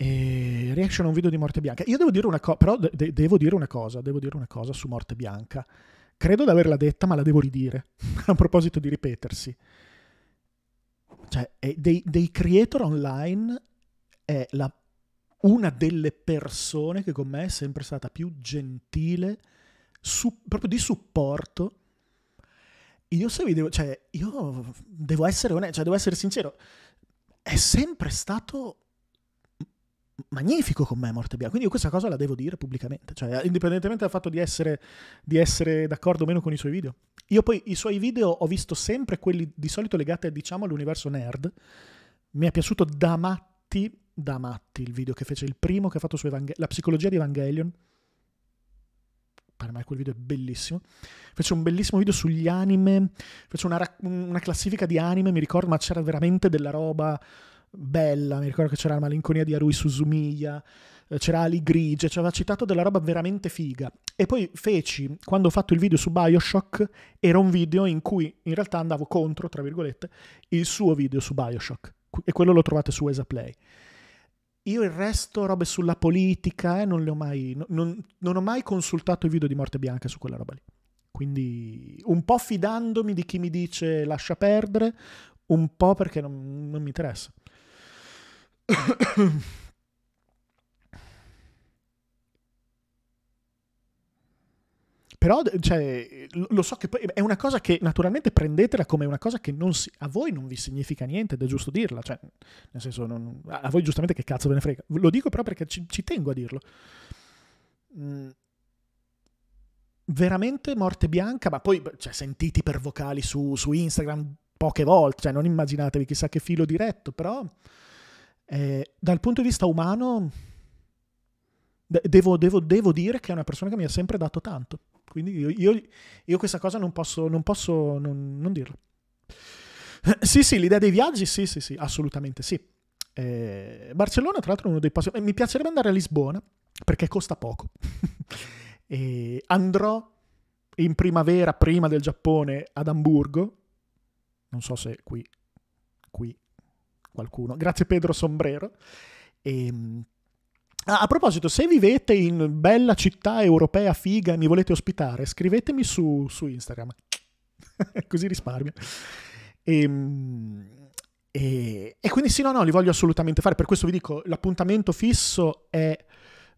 Speaker 1: E reaction a un video di Morte Bianca. Io devo dire una cosa, però de- devo dire una cosa, devo dire una cosa su Morte Bianca. Credo di averla detta, ma la devo ridire. a proposito di ripetersi. Cioè, dei, dei creator online è la, una delle persone che con me è sempre stata più gentile su, proprio di supporto. Io se vi devo, cioè, io devo essere onesto, cioè, devo essere sincero, è sempre stato magnifico con me Morte Bianca, quindi io questa cosa la devo dire pubblicamente, cioè, indipendentemente dal fatto di essere, di essere d'accordo o meno con i suoi video. Io poi i suoi video ho visto sempre quelli di solito legati, diciamo, all'universo nerd. Mi è piaciuto da matti, da matti il video che fece, il primo che ha fatto su Evangel- la psicologia di Evangelion per me quel video è bellissimo. Fece un bellissimo video sugli anime, fece una, una, classifica di anime, mi ricordo, ma c'era veramente della roba bella, mi ricordo che c'era la malinconia di Arui Suzumiya, eh, c'era Ali Grigie, cioè aveva citato della roba veramente figa. E poi feci, quando ho fatto il video su Bioshock, era un video in cui in realtà andavo contro, tra virgolette, il suo video su Bioshock. E quello lo trovate su EsaPlay. Play io il resto, robe sulla politica, eh, non le ho mai. Non, non ho mai consultato i video di Morte Bianca su quella roba lì. Quindi un po' fidandomi di chi mi dice lascia perdere, un po' perché non, non mi interessa. Però cioè, lo so che è una cosa che naturalmente prendetela come una cosa che si, a voi non vi significa niente ed è giusto dirla. Cioè, nel senso, non, a voi giustamente che cazzo ve ne frega. Lo dico però perché ci, ci tengo a dirlo. Mm, veramente morte bianca, ma poi cioè, sentiti per vocali su, su, Instagram poche volte, cioè non immaginatevi chissà che filo diretto, però eh, dal punto di vista umano devo, devo, devo dire che è una persona che mi ha sempre dato tanto. Quindi io, io, io questa cosa non posso, non, posso non, non dirla. sì, sì, l'idea dei viaggi, sì, sì, sì, assolutamente sì. Eh, Barcellona, tra l'altro, è uno dei posti Eh, mi piacerebbe andare a Lisbona perché costa poco. e andrò in primavera, prima del Giappone, ad Amburgo. Non so se qui, qui qualcuno. Grazie Pedro Sombrero. E, ehm, Ah, a proposito, se vivete in bella città europea figa e mi volete ospitare, scrivetemi su, su Instagram, così risparmio. E, ehm, e, e, quindi sì, no, no, li voglio assolutamente fare. Per questo vi dico, l'appuntamento fisso è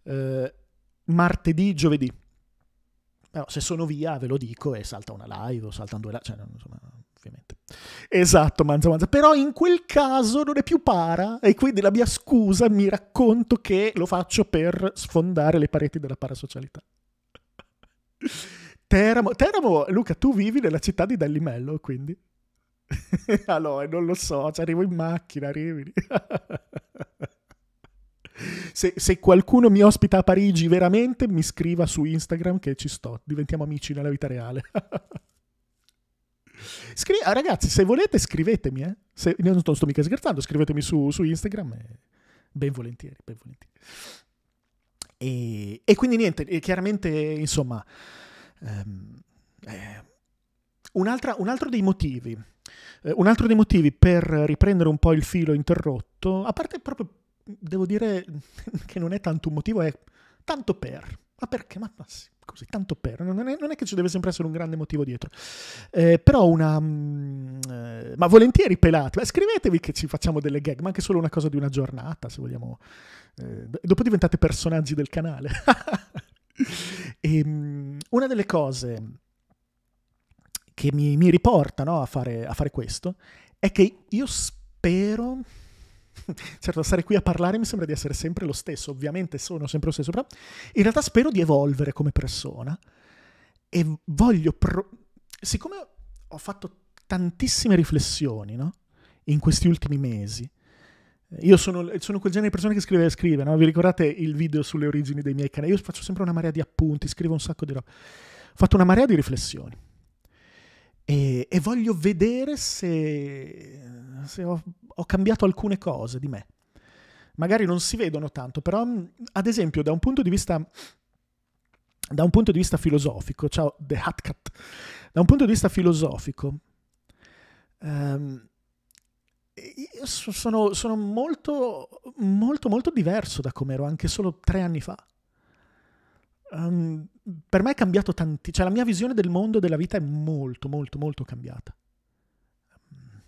Speaker 1: eh, martedì, giovedì. Però se sono via ve lo dico e salta una live o saltano due live, cioè, insomma, ovviamente. Esatto, Manza Manza, però in quel caso non è più para e quindi la mia scusa mi racconto che lo faccio per sfondare le pareti della parasocialità. Teramo, Teramo, Luca, tu vivi nella città di Dallimello, quindi? allora, non lo so, ci arrivo in macchina, arrivi. se, se qualcuno mi ospita a Parigi veramente, mi scriva su Instagram che ci sto, diventiamo amici nella vita reale. Scri- ah, ragazzi, se volete scrivetemi, eh. Se, non sto mica scherzando, scrivetemi su, su Instagram. E... Ben volentieri, ben volentieri. E, e quindi niente, e chiaramente, insomma, um, eh, un, un altro dei motivi, eh, un altro dei motivi per riprendere un po' il filo interrotto, a parte proprio, devo dire che non è tanto un motivo, è tanto per. Ma perché? Ma, ma sì così, tanto per, non è, non è, che ci deve sempre essere un grande motivo dietro, eh, però una, mh, mm, eh, ma volentieri pelate, scrivetevi che ci facciamo delle gag, ma anche solo una cosa di una giornata, se vogliamo, eh, dopo diventate personaggi del canale. e, ehm, mh, una delle cose che mi, mi riporta no, a, fare, a fare questo è che io spero certo, stare qui a parlare mi sembra di essere sempre lo stesso, ovviamente sono sempre lo stesso, però in realtà spero di evolvere come persona e voglio... Pro... siccome ho fatto tantissime riflessioni no? in questi ultimi mesi, io sono, sono, quel genere di persone che scrive e scrive, no? vi ricordate il video sulle origini dei miei canali? Io faccio sempre una marea di appunti, scrivo un sacco di roba. Ho fatto una marea di riflessioni e, e voglio vedere se, se ho, ho cambiato alcune cose di me. Magari non si vedono tanto, però mm, ad esempio da un punto di vista da un punto di vista filosofico, ciao The Hatcat, da un punto di vista filosofico, ehm, sono, sono, molto, molto, molto diverso da come ero anche solo tre anni fa um, per me è cambiato tantissimo, cioè la mia visione del mondo e della vita è molto, molto, molto cambiata. Ehm,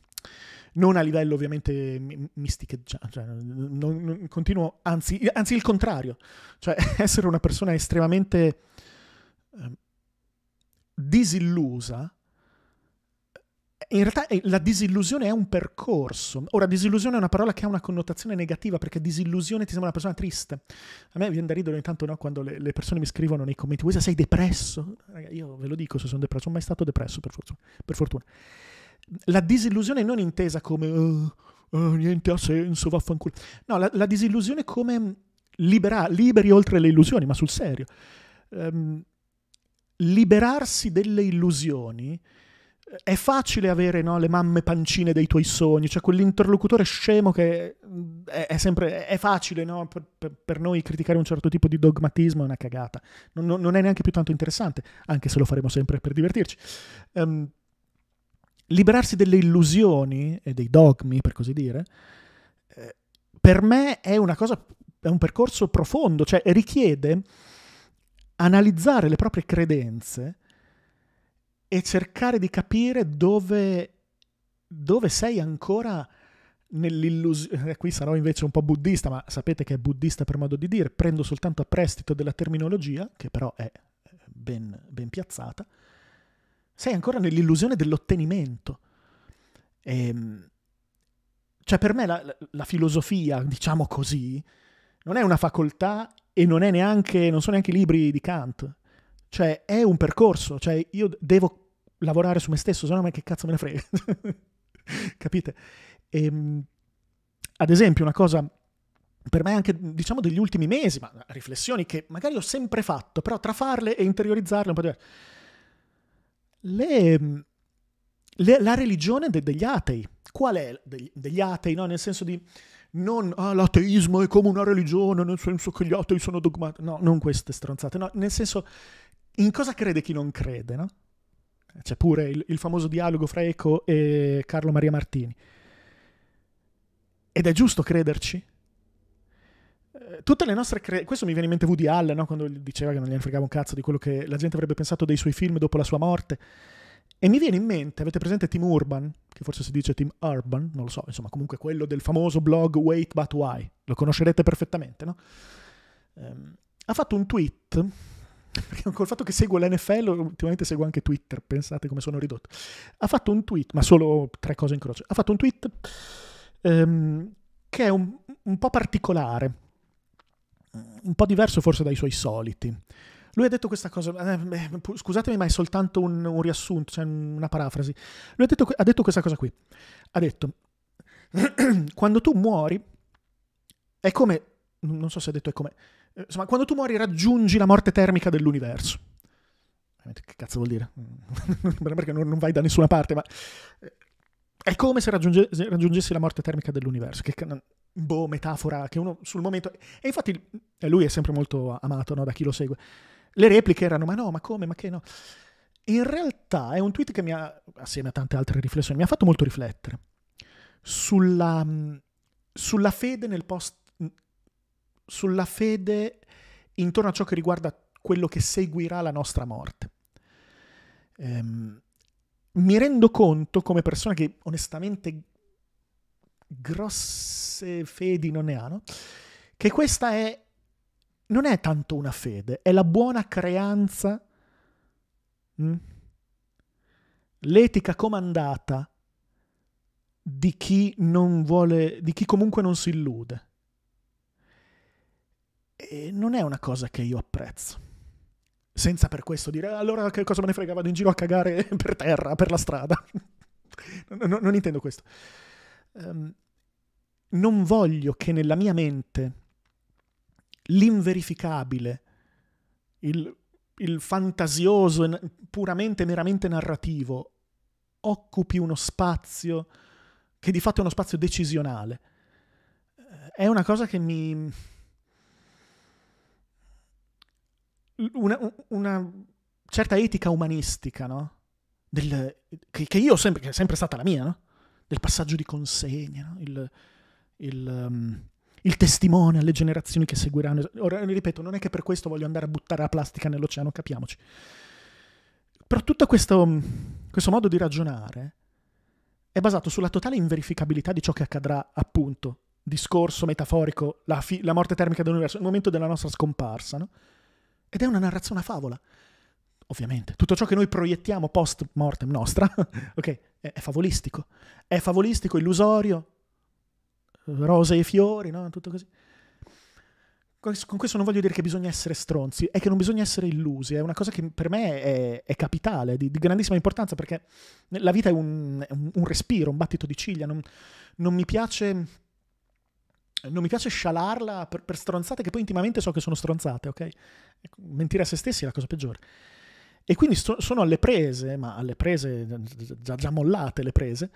Speaker 1: non a livello ovviamente misticheggiante, cioè, cioè, non, non, continuo, anzi, anzi, il contrario, cioè essere una persona estremamente um, disillusa in realtà eh, la disillusione è un percorso. Ora, disillusione è una parola che ha una connotazione negativa, perché disillusione ti sembra una persona triste. A me viene da ridere ogni tanto no, quando le, le, persone mi scrivono nei commenti, Wesa sei depresso? Io ve lo dico se sono depresso, non sono mai stato depresso per fortuna. Per fortuna. La disillusione non intesa come uh, uh, niente ha senso, vaffanculo. No, la, la disillusione come libera, liberi oltre le illusioni, ma sul serio. Um, liberarsi delle illusioni è facile avere no, le mamme pancine dei tuoi sogni, cioè quell'interlocutore scemo che mm, è, è sempre è facile no, per, per, noi criticare un certo tipo di dogmatismo è una cagata, non, non, è neanche più tanto interessante, anche se lo faremo sempre per divertirci. Um, liberarsi delle illusioni e dei dogmi, per così dire, eh, per me è una cosa, è un percorso profondo, cioè richiede analizzare le proprie credenze e cercare di capire dove, dove sei ancora nell'illusione, eh, qui sarò invece un po' buddista, ma sapete che è buddista per modo di dire, prendo soltanto a prestito della terminologia, che però è eh, ben, ben piazzata, sei ancora nell'illusione dell'ottenimento. E, ehm, cioè per me la, la, filosofia, diciamo così, non è una facoltà e non, neanche, non sono neanche i libri di Kant, cioè è un percorso, cioè io devo lavorare su me stesso, se no ma che cazzo me ne frega. Capite? E, ehm, ad esempio, una cosa per me anche diciamo degli ultimi mesi, ma riflessioni che magari ho sempre fatto, però tra farle e interiorizzarle un po' diverso. Le, ehm, le, la religione de, degli atei. Qual è degli, degli atei? No? Nel senso di non ah, l'ateismo è come una religione, nel senso che gli atei sono dogmatici. No, non queste stronzate, no, nel senso in cosa crede chi non crede, no? C'è pure il, il famoso dialogo fra Eco e Carlo Maria Martini. Ed è giusto crederci, eh, tutte le nostre cre- questo mi viene in mente Woody Allen no? quando diceva che non gli fregava un cazzo di quello che la gente avrebbe pensato dei suoi film dopo la sua morte e mi viene in mente avete presente Tim Urban che forse si dice Tim Urban non lo so insomma comunque quello del famoso blog Wait But Why lo conoscerete perfettamente no? Ehm, ha fatto un tweet perché col fatto che seguo l'NFL, ultimamente seguo anche Twitter, pensate come sono ridotto, ha fatto un tweet, ma solo tre cose in croce, ha fatto un tweet ehm, che è un, un po' particolare, un po' diverso forse dai suoi soliti. Lui ha detto questa cosa, eh, scusatemi ma è soltanto un, un, riassunto, cioè una parafrasi. Lui ha detto, ha detto questa cosa qui. Ha detto, quando tu muori, è come, non so se ha detto è come, eh, insomma, quando tu muori raggiungi la morte termica dell'universo. Che cazzo vuol dire? Perché non, vai da nessuna parte, ma... Eh, è come se, raggiunge, se raggiungessi la morte termica dell'universo. Che boh, metafora che uno sul momento... E infatti eh, lui è sempre molto amato no, da chi lo segue. Le repliche erano, ma no, ma come, ma che no... In realtà è un tweet che mi ha, assieme a tante altre riflessioni, mi ha fatto molto riflettere sulla, sulla fede nel post sulla fede intorno a ciò che riguarda quello che seguirà la nostra morte. Ehm, mi rendo conto, come persona che onestamente grosse fedi non ne hanno, che questa è, non è tanto una fede, è la buona creanza, mh? Hm, l'etica comandata di chi non vuole, di chi comunque non si illude. E non è una cosa che io apprezzo. Senza per questo dire allora che cosa me ne frega, vado in giro a cagare per terra, per la strada. no, no, non intendo questo. Um, non voglio che nella mia mente l'inverificabile, il, il fantasioso, puramente, meramente narrativo, occupi uno spazio che di fatto è uno spazio decisionale. È una cosa che mi, una, una certa etica umanistica, no? Del, che, che, io sempre, che è sempre stata la mia, no? Del passaggio di consegne, no? Il, il, um, il testimone alle generazioni che seguiranno. Ora, ripeto, non è che per questo voglio andare a buttare la plastica nell'oceano, capiamoci. Però tutto questo, um, questo modo di ragionare è basato sulla totale inverificabilità di ciò che accadrà, appunto, discorso metaforico, la, fi- la morte termica dell'universo, il momento della nostra scomparsa, no? Ed è una narrazione, a favola. Ovviamente, tutto ciò che noi proiettiamo post mortem nostra, ok, è, è, favolistico. È favolistico, illusorio, eh, rose e fiori, no? Tutto così. Con questo non voglio dire che bisogna essere stronzi, è che non bisogna essere illusi, è una cosa che per me è, è capitale, di, di, grandissima importanza, perché la vita è un, un, un respiro, un battito di ciglia, non, non mi piace non mi piace scialarla per, per, stronzate che poi intimamente so che sono stronzate, ok? Ecco, mentire a se stessi è la cosa peggiore. E quindi sto, sono alle prese, ma alle prese, già, già mollate le prese,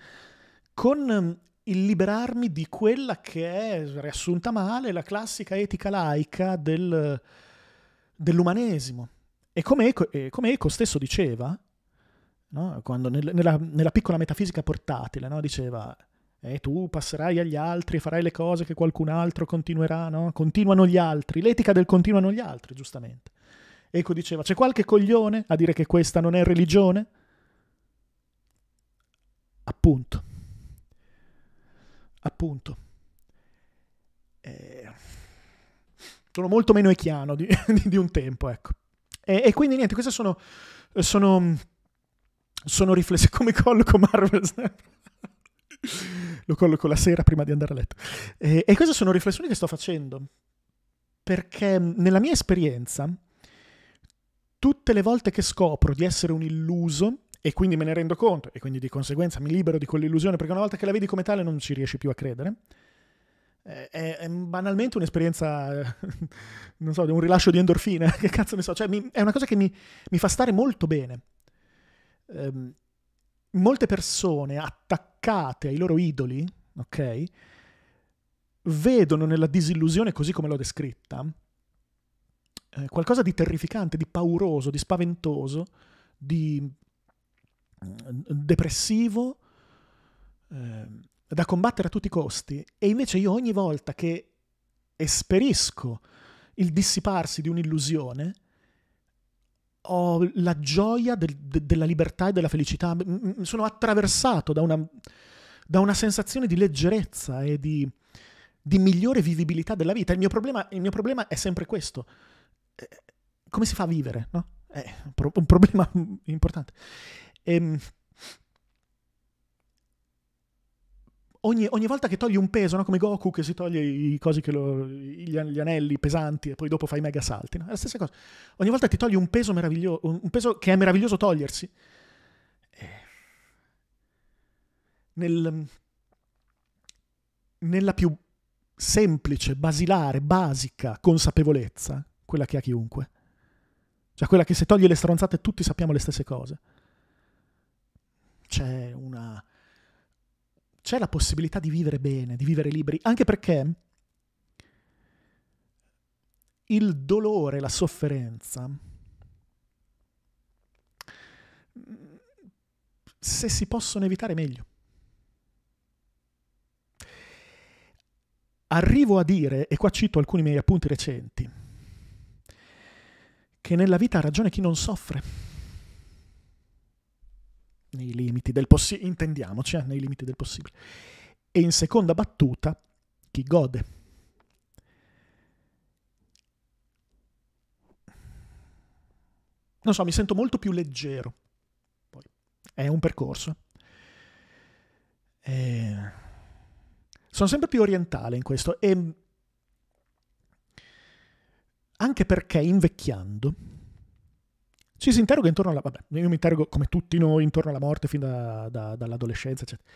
Speaker 1: con ehm, il liberarmi di quella che è, riassunta male, la classica etica laica del, dell'umanesimo. E come Eco, e come Eco stesso diceva, no? nel, nella, nella, piccola metafisica portatile, no? diceva e eh, tu passerai agli altri, farai le cose che qualcun altro continuerà, no? Continuano gli altri, l'etica del continuano gli altri, giustamente. Ecco diceva, c'è qualche coglione a dire che questa non è religione? Appunto. Appunto. Eh, sono molto meno echiano di, di, di un tempo, ecco. E, e quindi niente, queste sono, sono, sono riflessi come colloco Marvel lo colloco la sera prima di andare a letto. E, e queste sono riflessioni che sto facendo, perché nella mia esperienza, tutte le volte che scopro di essere un illuso, e quindi me ne rendo conto, e quindi di conseguenza mi libero di quell'illusione, perché una volta che la vedi come tale non ci riesci più a credere, è, è, banalmente un'esperienza, non so, di un rilascio di endorfina, che cazzo ne so, cioè mi, è una cosa che mi, mi fa stare molto bene. Um, molte persone attac- attaccate ai loro idoli, ok? Vedono nella disillusione, così come l'ho descritta, eh, qualcosa di terrificante, di pauroso, di spaventoso, di mm, depressivo, eh, da combattere a tutti i costi. E invece io ogni volta che esperisco il dissiparsi di un'illusione, ho la gioia del, de, della libertà e della felicità, Mi sono attraversato da una, da una, sensazione di leggerezza e di, di migliore vivibilità della vita. Il mio, problema, il mio problema, è sempre questo. Eh, come si fa a vivere? No? È un, un problema importante. Ehm ogni, ogni, volta che togli un peso, no? come Goku che si toglie i cosi che lo, gli, gli, anelli pesanti e poi dopo fai mega salti, no? è la stessa cosa. Ogni volta ti togli un peso meraviglioso, un peso che è meraviglioso togliersi. Eh. Nel, nella più semplice, basilare, basica consapevolezza, quella che ha chiunque. Cioè quella che se togli le stronzate tutti sappiamo le stesse cose. C'è una c'è la possibilità di vivere bene, di vivere liberi, anche perché il dolore, la sofferenza, se si possono evitare meglio. Arrivo a dire, e qua cito alcuni miei appunti recenti, che nella vita ha ragione chi non soffre nei limiti del possibile, intendiamoci, eh, nei limiti del possibile. E in seconda battuta, chi gode? Non so, mi sento molto più leggero. Poi, è un percorso. E... Eh, sono sempre più orientale in questo e ehm, anche perché invecchiando ci si interroga intorno alla... Vabbè, io mi interrogo come tutti noi intorno alla morte fin da, da, dall'adolescenza, eccetera.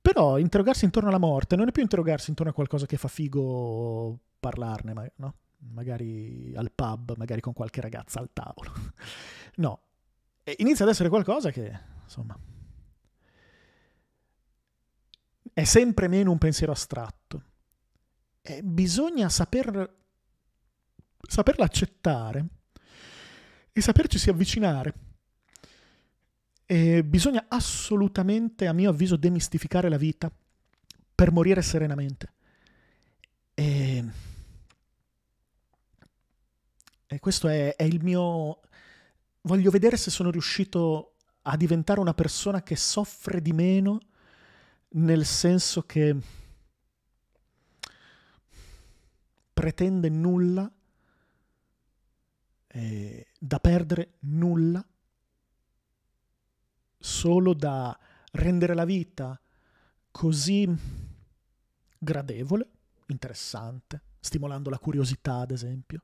Speaker 1: Però interrogarsi intorno alla morte non è più interrogarsi intorno a qualcosa che fa figo parlarne, ma, no? magari al pub, magari con qualche ragazza al tavolo. No, e inizia ad essere qualcosa che, insomma, è sempre meno un pensiero astratto. E bisogna saper, saperla accettare e si avvicinare. E bisogna assolutamente, a mio avviso, demistificare la vita per morire serenamente. E, e questo è, è il mio... Voglio vedere se sono riuscito a diventare una persona che soffre di meno, nel senso che pretende nulla eh, da perdere nulla, solo da rendere la vita così gradevole, interessante, stimolando la curiosità, ad esempio,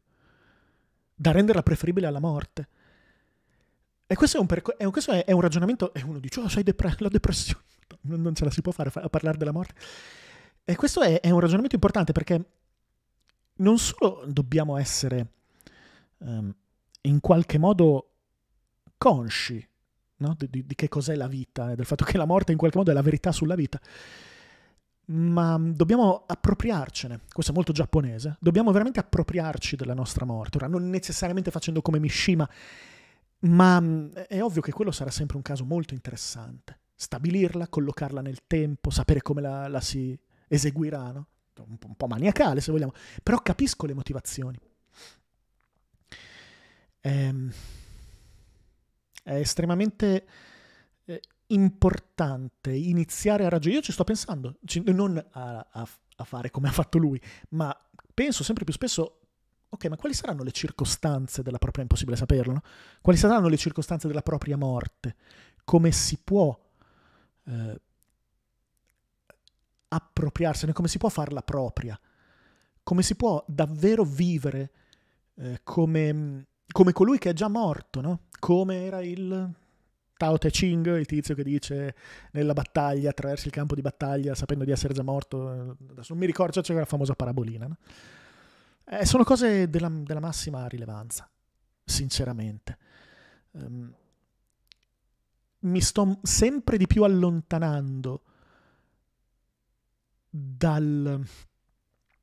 Speaker 1: da renderla preferibile alla morte. E questo è un, perco- è un, questo è, è un ragionamento, e uno dice, oh, sei depre- la depressione, no, non ce la si può fare a parlare della morte. E questo è, è un ragionamento importante perché non solo dobbiamo essere um, in qualche modo consci no? di, di, che cos'è la vita, eh? del fatto che la morte in qualche modo è la verità sulla vita. Ma mm, dobbiamo appropriarcene, questo è molto giapponese, dobbiamo veramente appropriarci della nostra morte, ora non necessariamente facendo come Mishima, ma mm, è ovvio che quello sarà sempre un caso molto interessante. Stabilirla, collocarla nel tempo, sapere come la, la si eseguirà, no? un po' maniacale se vogliamo, però capisco le motivazioni è, ehm, è estremamente eh, importante iniziare a ragionare. Io ci sto pensando, non a, a, a fare come ha fatto lui, ma penso sempre più spesso ok, ma quali saranno le circostanze della propria, è impossibile saperlo, no? quali saranno le circostanze della propria morte? Come si può eh, appropriarsene, come si può farla propria? Come si può davvero vivere eh, come mm, come colui che è già morto, no? Come era il Tao Te Ching, il tizio che dice nella battaglia, attraverso il campo di battaglia, sapendo di essere già morto, non mi ricordo, c'è quella famosa parabolina. No? Eh, sono cose della, della, massima rilevanza, sinceramente. Um, mi sto sempre di più allontanando dal...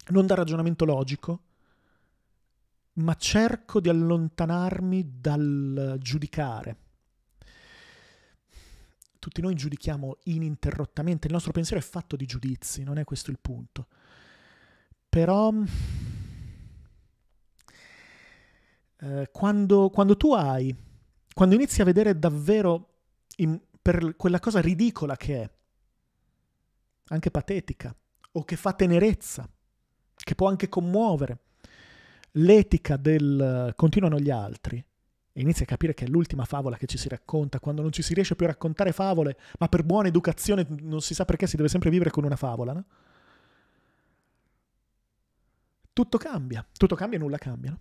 Speaker 1: non dal ragionamento logico, ma cerco di allontanarmi dal giudicare. Tutti noi giudichiamo ininterrottamente, il nostro pensiero è fatto di giudizi, non è questo il punto. Però eh, quando, quando, tu hai, quando inizi a vedere davvero in, per quella cosa ridicola che è, anche patetica, o che fa tenerezza, che può anche commuovere, l'etica del eh, continuano gli altri e inizia a capire che è l'ultima favola che ci si racconta, quando non ci si riesce più a raccontare favole, ma per buona educazione non si sa perché si deve sempre vivere con una favola, no? Tutto cambia, tutto cambia e nulla cambia, no?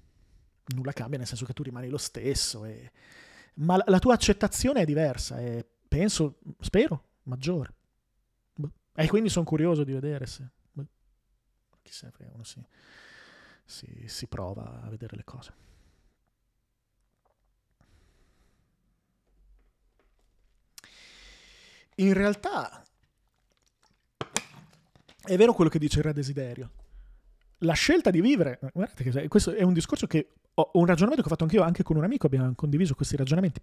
Speaker 1: Nulla cambia nel senso che tu rimani lo stesso, e... ma la, tua accettazione è diversa e penso, spero, maggiore. Boh. E quindi sono curioso di vedere se... Boh. Chi se sì si, si prova a vedere le cose. In realtà è vero quello che dice il re desiderio. La scelta di vivere, guardate che questo è un discorso che ho, un ragionamento che ho fatto anch'io, anche con un amico abbiamo condiviso questi ragionamenti.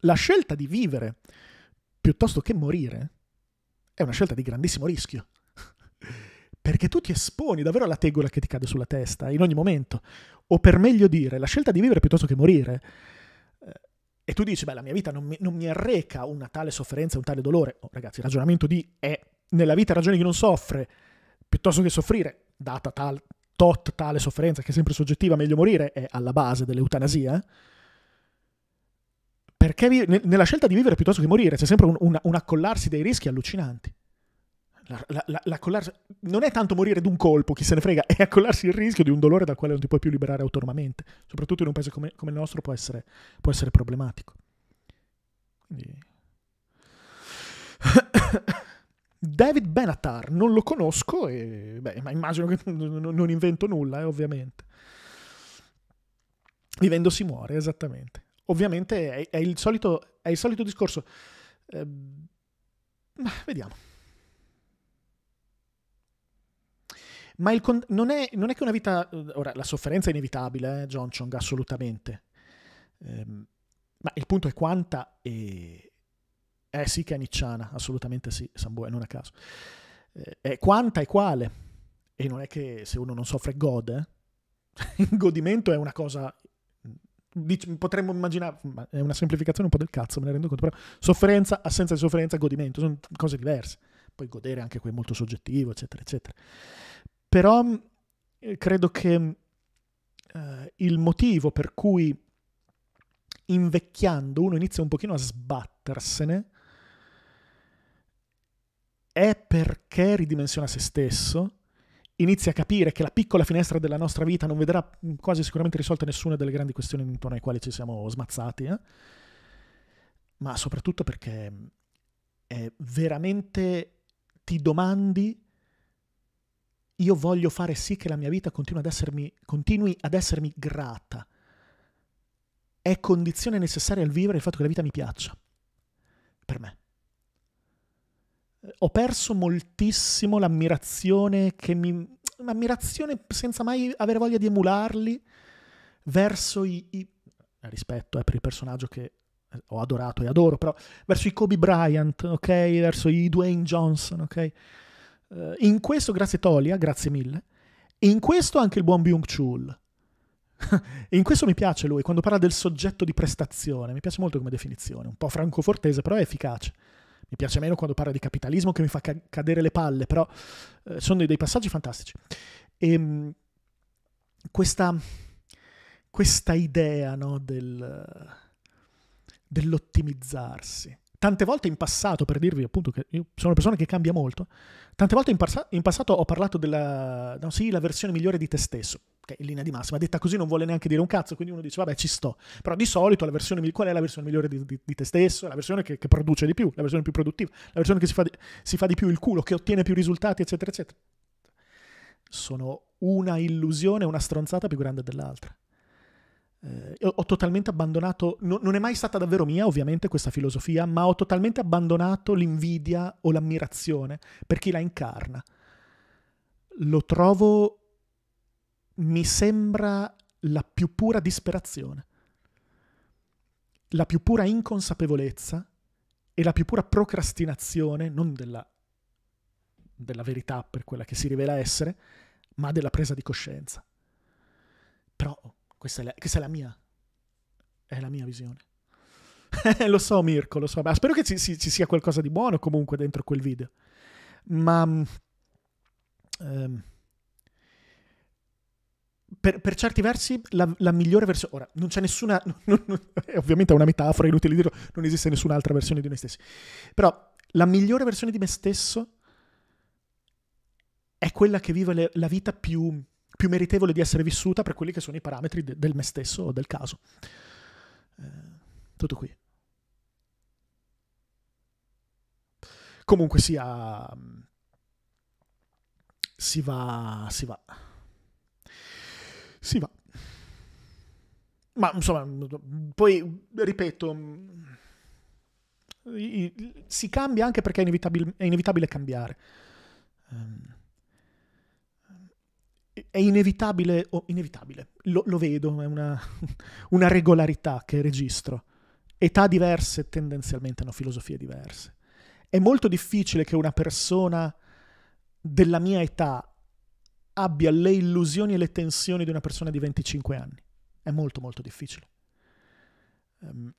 Speaker 1: La scelta di vivere piuttosto che morire è una scelta di grandissimo rischio. perché tu ti esponi davvero alla tegola che ti cade sulla testa in ogni momento. O per meglio dire, la scelta di vivere piuttosto che morire. Eh, e tu dici, beh, la mia vita non mi, non mi arreca una tale sofferenza, un tale dolore. Oh, ragazzi, il ragionamento di è nella vita ragione chi non soffre, piuttosto che soffrire, data tal, tot tale sofferenza, che è sempre soggettiva, meglio morire, è alla base dell'eutanasia. Perché vi, nella scelta di vivere piuttosto che morire c'è sempre un, un, un accollarsi dei rischi allucinanti la, la, la, la non è tanto morire d'un colpo, chi se ne frega, è accollarsi il rischio di un dolore dal quale non ti puoi più liberare autonomamente, soprattutto in un paese come, come il nostro può essere, può essere problematico. Quindi... David Benatar, non lo conosco, e, beh, ma immagino che non, invento nulla, eh, ovviamente. Vivendo si muore, esattamente. Ovviamente è, è, il, solito, è il, solito, discorso. Eh, vediamo. ma con- non, è, non, è, che una vita... Ora, la sofferenza è inevitabile, eh, John Chong, assolutamente. Ehm, ma il punto è quanta e... Eh sì che è nicciana, assolutamente sì, Sambu non a caso. Eh, è quanta e quale. E non è che se uno non soffre gode. Eh. Il godimento è una cosa... Potremmo immaginare, è una semplificazione un po' del cazzo, me ne rendo conto, però sofferenza, assenza di sofferenza, godimento, sono cose diverse. Poi godere anche qui è molto soggettivo, eccetera, eccetera. Però mm, eh, credo che mm, eh, il motivo per cui invecchiando uno inizia un pochino a sbattersene è perché ridimensiona se stesso, inizia a capire che la piccola finestra della nostra vita non vedrà mm, quasi sicuramente risolte nessuna delle grandi questioni intorno alle quali ci siamo smazzati, eh? ma soprattutto perché è veramente ti domandi io voglio fare sì che la mia vita continui ad essermi, continui ad essermi grata. È condizione necessaria al vivere il fatto che la vita mi piaccia. Per me. Ho perso moltissimo l'ammirazione che mi... Un'ammirazione senza mai avere voglia di emularli verso i... i rispetto eh, per il personaggio che eh, ho adorato e adoro, però verso i Kobe Bryant, ok? Verso i Dwayne Johnson, ok? Uh, in questo, grazie Tolia, grazie mille. In questo anche il buon Byung Chul. in questo mi piace lui, quando parla del soggetto di prestazione, mi piace molto come definizione, un po' francofortese, però è efficace. Mi piace meno quando parla di capitalismo che mi fa ca- cadere le palle, però uh, sono dei, dei, passaggi fantastici. E, ehm, questa, questa, idea no, del, dell'ottimizzarsi, tante volte in passato, per dirvi appunto che io sono una persona che cambia molto, tante volte in, parsa- in passato ho parlato della no, sì, la versione migliore di te stesso, che è in linea di massima, detta così non vuole neanche dire un cazzo, quindi uno dice vabbè ci sto, però di solito la versione, qual è la versione migliore di, di, di te stesso? La versione che, che, produce di più, la versione più produttiva, la versione che si fa, di, si fa di più il culo, che ottiene più risultati, eccetera, eccetera. Sono una illusione, una stronzata più grande dell'altra. Eh, ho totalmente abbandonato, no, non è mai stata davvero mia ovviamente questa filosofia, ma ho totalmente abbandonato l'invidia o l'ammirazione per chi la incarna. Lo trovo, mi sembra la più pura disperazione, la più pura inconsapevolezza e la più pura procrastinazione, non della, della verità per quella che si rivela essere, ma della presa di coscienza. Però questa è la, questa è la mia. È la mia visione. lo so, Mirko, lo so. Ma spero che ci, ci, ci, sia qualcosa di buono comunque dentro quel video. Ma. Um, per, per, certi versi la, la, migliore versione. Ora, non c'è nessuna. Non, non, ovviamente è una metafora, è inutile dirlo, non esiste nessun'altra versione di noi stessi. Però la migliore versione di me stesso è quella che vive le, la vita più più meritevole di essere vissuta per quelli che sono i parametri de del me stesso o del caso. Eh, tutto qui. Comunque sia, mm, si va, si va, si va. Ma insomma, mm, poi ripeto, mm, si cambia anche perché è inevitabile, è inevitabile cambiare. Eh, è inevitabile, o oh, inevitabile, lo, lo, vedo, è una, una regolarità che registro. Età diverse tendenzialmente hanno filosofie diverse. È molto difficile che una persona della mia età abbia le illusioni e le tensioni di una persona di 25 anni. È molto molto difficile. Um,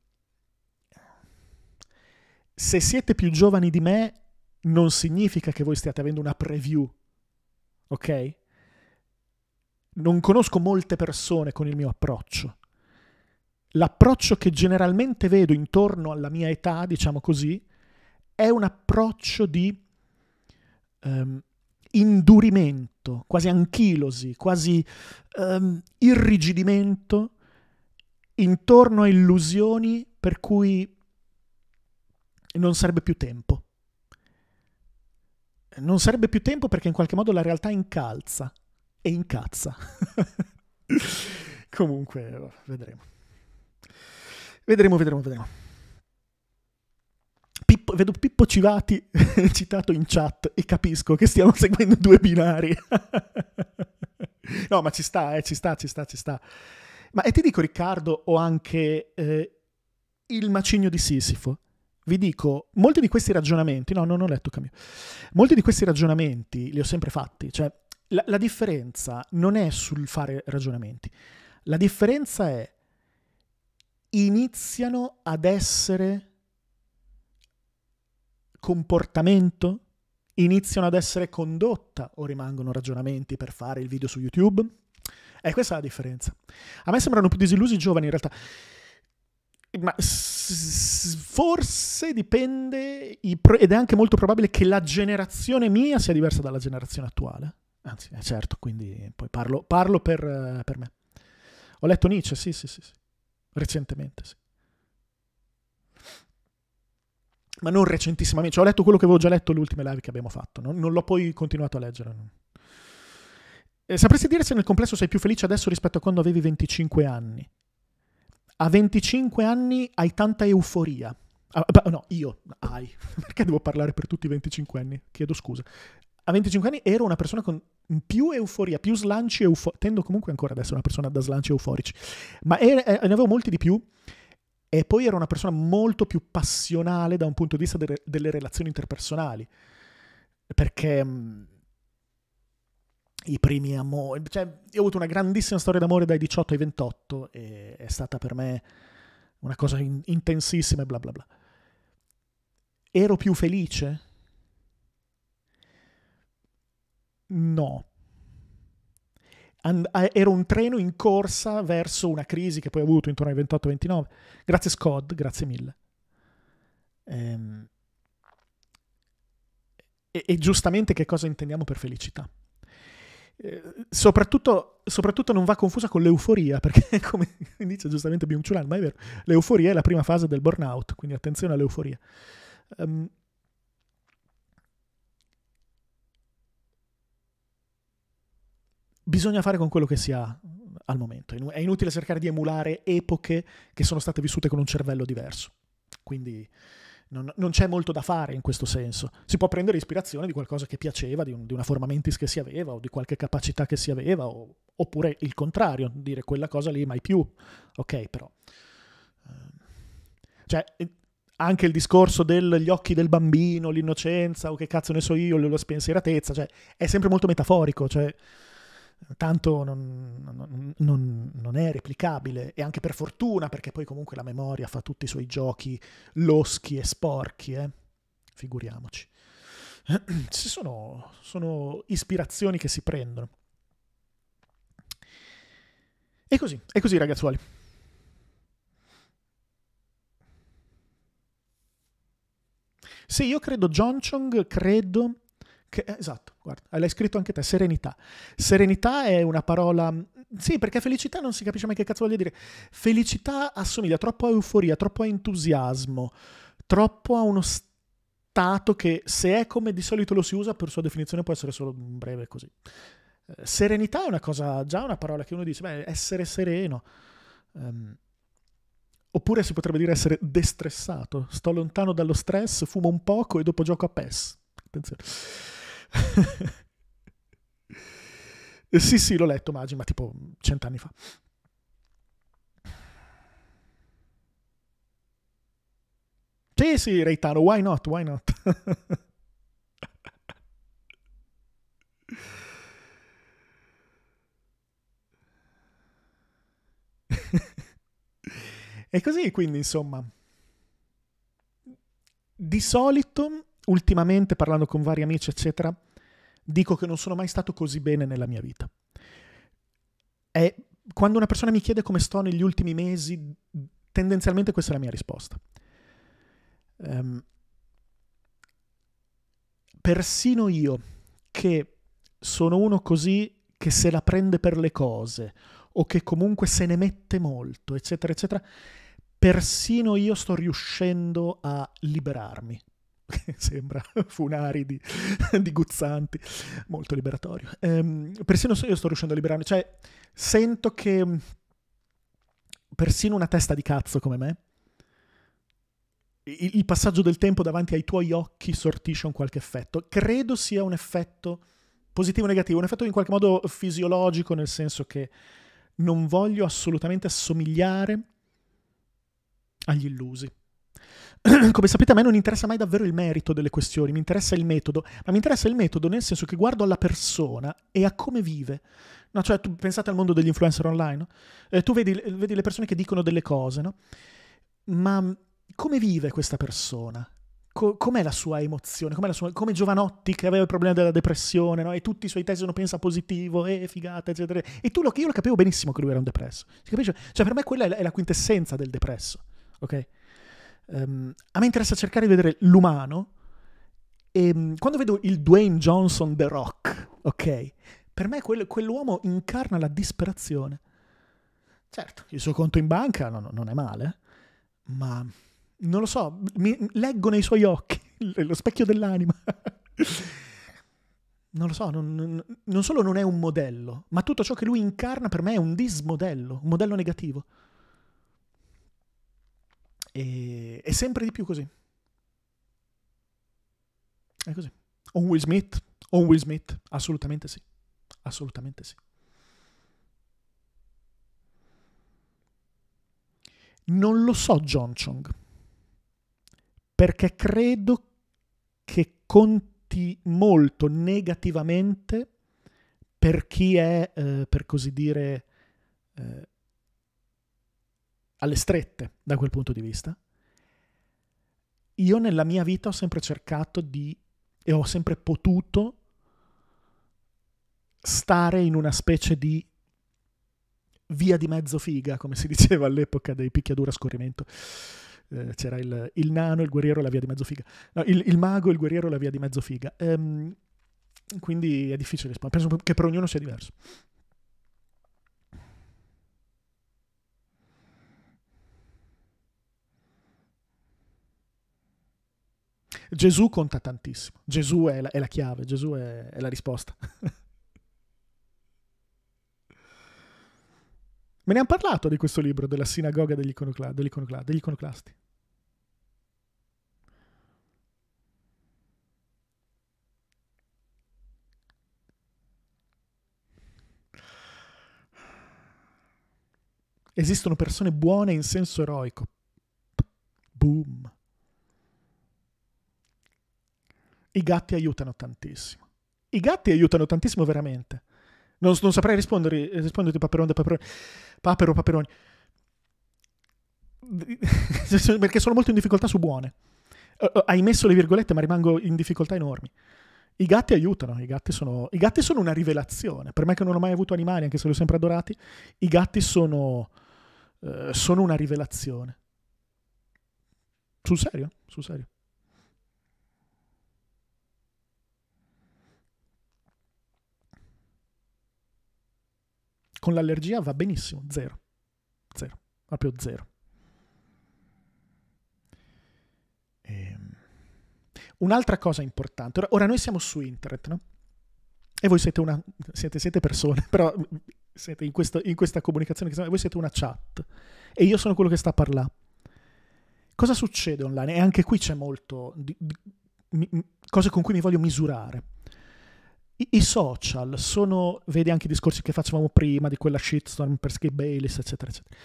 Speaker 1: se siete più giovani di me, non significa che voi stiate avendo una preview, ok? non conosco molte persone con il mio approccio. L'approccio che generalmente vedo intorno alla mia età, diciamo così, è un approccio di um, indurimento, quasi anchilosi, quasi um, irrigidimento intorno a illusioni per cui non sarebbe più tempo. Non sarebbe più tempo perché in qualche modo la realtà incalza e incazza. Comunque, vedremo. Vedremo, vedremo, vedremo. Pippo, vedo Pippo Civati citato in chat e capisco che stiamo seguendo due binari. no, ma ci sta, eh, ci sta, ci sta, ci sta. Ma e ti dico Riccardo, o anche eh, il macigno di Sisifo. Vi dico, molti di questi ragionamenti, no, non ho letto Camillo, molti di questi ragionamenti li ho sempre fatti, cioè la, la differenza non è sul fare ragionamenti, la differenza è iniziano ad essere comportamento, iniziano ad essere condotta o rimangono ragionamenti per fare il video su YouTube? E eh, questa è la differenza. A me sembrano più disillusi i giovani in realtà. Ma forse dipende, ed è anche molto probabile che la generazione mia sia diversa dalla generazione attuale. Anzi, è eh. eh, certo, quindi poi parlo, parlo per, eh, per, me. Ho letto Nietzsche, sì, sì, sì, sì. recentemente, sì. Ma non recentissimamente, cioè, ho letto quello che avevo già letto le ultime live che abbiamo fatto, non, non l'ho poi continuato a leggere. sapresti dire se nel complesso sei più felice adesso rispetto a quando avevi 25 anni? A 25 anni hai tanta euforia. Ah, no, io, hai, perché devo parlare per tutti i 25 anni? Chiedo scusa a 25 anni ero una persona con più euforia, più slanci euforici. Tendo comunque ancora ad essere una persona da slanci euforici, ma era, eh, ne avevo molti di più. E poi ero una persona molto più passionale da un punto di vista de- delle relazioni interpersonali. Perché mh, mm, i primi amori. Cioè, io ho avuto una grandissima storia d'amore dai 18 ai 28 e è stata per me una cosa in- intensissima e bla bla bla. Ero più felice No. And- era un treno in corsa verso una crisi che poi ha avuto intorno ai 28-29. Grazie Scott, grazie mille. Ehm... E-, e giustamente che cosa intendiamo per felicità? Eh, soprattutto, soprattutto, non va confusa con l'euforia, perché come dice giustamente Byung-Chulan, ma è vero, l'euforia è la prima fase del burnout, quindi attenzione all'euforia. Um, bisogna fare con quello che si ha al momento. È inutile cercare di emulare epoche che sono state vissute con un cervello diverso. Quindi non, non c'è molto da fare in questo senso. Si può prendere ispirazione di qualcosa che piaceva, di, un, di una forma mentis che si aveva o di qualche capacità che si aveva, o, oppure il contrario, dire quella cosa lì mai più. Ok, però. Ehm, cioè, eh, anche il discorso degli occhi del bambino, l'innocenza, o che cazzo ne so io, la spensieratezza, cioè, è sempre molto metaforico, cioè, tanto non, non, non, è replicabile e anche per fortuna perché poi comunque la memoria fa tutti i suoi giochi loschi e sporchi, eh? figuriamoci. Sono, sono, ispirazioni che si prendono. E così, e così ragazzuoli. Sì, io credo John Chong, credo che, eh, esatto, guarda, l'hai scritto anche te, serenità. Serenità è una parola... Mm, sì, perché felicità non si capisce mai che cazzo voglia dire. Felicità assomiglia troppo a euforia, troppo a entusiasmo, troppo a uno stato che se è come di solito lo si usa, per sua definizione può essere solo breve così. Eh, serenità è una cosa, già una parola che uno dice, beh, essere sereno. Um, Oppure si potrebbe dire essere destressato. Sto lontano dallo stress, fumo un poco e dopo gioco a PES. Attenzione. Eh, sì, sì, l'ho letto Magi, ma tipo cent'anni fa. Sì, sì, Reitano, why not, why not? e così, quindi, insomma, di solito ultimamente parlando con vari amici, eccetera, dico che non sono mai stato così bene nella mia vita. E quando una persona mi chiede come sto negli ultimi mesi, tendenzialmente questa è la mia risposta. Um, persino io, che sono uno così che se la prende per le cose, o che comunque se ne mette molto, eccetera, eccetera, persino io sto riuscendo a liberarmi, sembra funari di, di guzzanti, molto liberatorio. Ehm, persino io sto riuscendo a liberarmi, cioè sento che mm, persino una testa di cazzo come me, il, il passaggio del tempo davanti ai tuoi occhi sortisce un qualche effetto. Credo sia un effetto positivo o negativo, un effetto in qualche modo fisiologico, nel senso che non voglio assolutamente assomigliare agli illusi. come sapete a me non interessa mai davvero il merito delle questioni, mi interessa il metodo, ma mi interessa il metodo nel senso che guardo alla persona e a come vive. No, cioè, tu pensate al mondo degli influencer online, no? eh, tu vedi, eh, vedi, le persone che dicono delle cose, no? ma mm, come vive questa persona? Co- com'è la sua emozione? La sua... Come Giovanotti che aveva il problema della depressione no? e tutti i suoi tesi sono pensa positivo e eh, figata, eccetera. E tu lo, io lo capivo benissimo che lui era un depresso. Si capisce? Cioè, per me quella è la, è la quintessenza del depresso. Ok? Um, a me interessa cercare di vedere l'umano e ehm, quando vedo il Dwayne Johnson The Rock, ok? Per me quel, quell'uomo incarna la disperazione. Certo, il suo conto in banca no, no, non è male, ma non lo so, mi, leggo nei suoi occhi lo specchio dell'anima. non lo so, non, non solo non è un modello, ma tutto ciò che lui incarna per me è un dismodello, un modello negativo. E, e sempre di più così. È così. O Will Smith, o Will Smith, assolutamente sì. Assolutamente sì. Non lo so, John Chong, perché credo che conti molto negativamente per chi è, eh, per così dire, eh, alle strette da quel punto di vista. Io nella mia vita ho sempre cercato di e ho sempre potuto stare in una specie di via di mezzo figa, come si diceva all'epoca dei picchiaduro a scorrimento. Eh, c'era il, il, nano, il guerriero, la via di mezzo figa. No, il, il mago, il guerriero, la via di mezzo figa. Ehm, quindi è difficile rispondere. Penso che per ognuno sia diverso. Gesù conta tantissimo. Gesù è la, è la chiave, Gesù è, è la risposta. Me ne hanno parlato di questo libro, della sinagoga degli, iconocla- degli, iconocla- degli iconoclasti. Esistono persone buone in senso eroico. Boom. I gatti aiutano tantissimo. I gatti aiutano tantissimo veramente. Non, non saprei rispondere, eh, risponderti paperone paperone. Papero, paperoni. Perché sono molto in difficoltà su buone. hai messo le virgolette, ma rimango in difficoltà enormi. I gatti aiutano, i gatti, sono, i gatti sono una rivelazione. Per me che non ho mai avuto animali, anche se li ho sempre adorati, i gatti sono, uh, sono una rivelazione. Sul serio, sul serio. Con l'allergia va benissimo, zero. Zero, proprio zero. E... Ehm, un'altra cosa importante, ora, noi siamo su internet, no? E voi siete, una, siete, siete persone, però siete in, questo, in questa comunicazione, che voi siete una chat e io sono quello che sta a parlare. Cosa succede online? E anche qui c'è molto di, di, mi, cose con cui mi voglio misurare. I, I, social sono, vedi anche i discorsi che facevamo prima di quella shitstorm per Skip Bayless, eccetera, eccetera.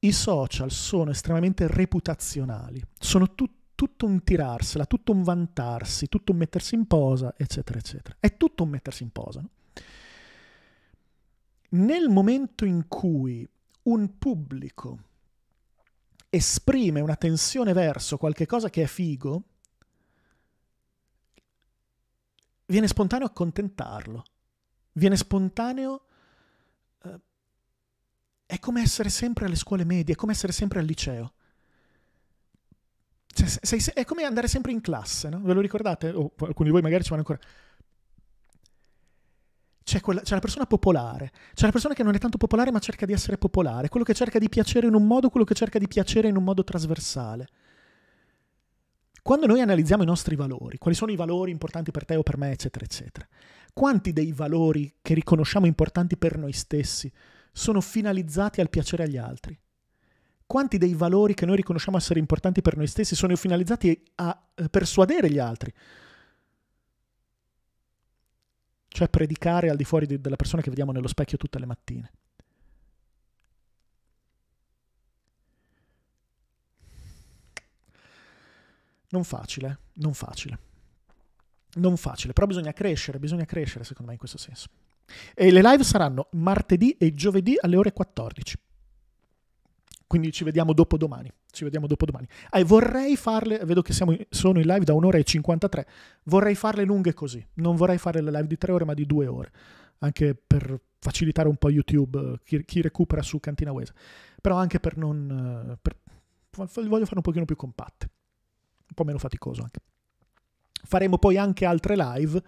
Speaker 1: I social sono estremamente reputazionali, sono tut, tutto un tirarsela, tutto un vantarsi, tutto un mettersi in posa, eccetera, eccetera. È tutto un mettersi in posa. No? Nel momento in cui un pubblico esprime una tensione verso qualche cosa che è figo, viene spontaneo accontentarlo, viene spontaneo... Eh, è come essere sempre alle scuole medie, è come essere sempre al liceo. Cioè, sei, sei, è come andare sempre in classe, no? Ve lo ricordate? O oh, alcuni di voi magari ci vanno ancora. C'è, quella, c'è, la persona popolare, c'è la persona che non è tanto popolare ma cerca di essere popolare, quello che cerca di piacere in un modo, quello che cerca di piacere in un modo trasversale. Quando noi analizziamo i nostri valori, quali sono i valori importanti per te o per me, eccetera, eccetera, quanti dei valori che riconosciamo importanti per noi stessi sono finalizzati al piacere agli altri? Quanti dei valori che noi riconosciamo essere importanti per noi stessi sono finalizzati a eh, persuadere gli altri? Cioè predicare al di fuori della persona che vediamo nello specchio tutte le mattine. Non facile, non facile. Non facile, però bisogna crescere, bisogna crescere secondo me in questo senso. E le live saranno martedì e giovedì alle ore 14. Quindi ci vediamo dopo domani. Ci vediamo dopo domani. Ah, vorrei farle, vedo che siamo, sono in live da un'ora e 53, vorrei farle lunghe così. Non vorrei fare le live di tre ore ma di due ore. Anche per facilitare un po' YouTube, eh, chi, chi recupera su Cantina Wesa. Però anche per non... Eh, per, voglio farle un pochino più compatte po' meno faticoso anche. Faremo poi anche altre live.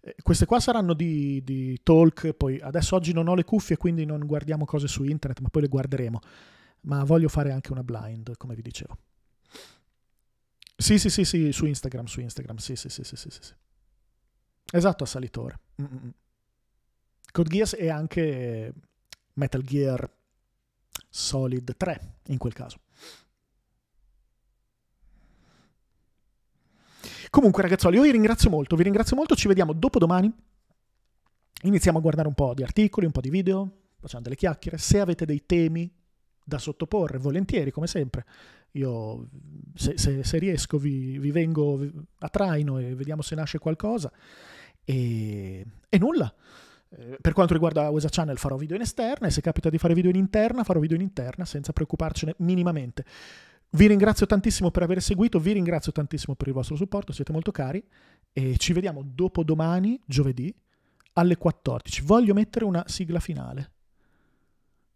Speaker 1: Eh, queste qua saranno di, di, talk, poi adesso oggi non ho le cuffie quindi non guardiamo cose su internet, ma poi le guarderemo. Ma voglio fare anche una blind, come vi dicevo. Sì, sì, sì, sì, su Instagram, su Instagram, sì, sì, sì, sì, sì. sì. Esatto, assalitore. Mm-mm. Code Gears e anche Metal Gear Solid 3 in quel caso. Comunque, ragazzuoli, io vi ringrazio molto, vi ringrazio molto, ci vediamo dopo domani. Iniziamo a guardare un po' di articoli, un po' di video, facciamo delle chiacchiere. Se avete dei temi da sottoporre, volentieri, come sempre, io se, se, se riesco vi, vi, vengo a traino e vediamo se nasce qualcosa. E, e nulla. Eh, per quanto riguarda USA Channel farò video in esterna e se capita di fare video in interna farò video in interna senza preoccuparcene minimamente. Vi ringrazio tantissimo per aver seguito, vi ringrazio tantissimo per il vostro supporto, siete molto cari e ci vediamo dopodomani, giovedì, alle 14. Voglio mettere una sigla finale,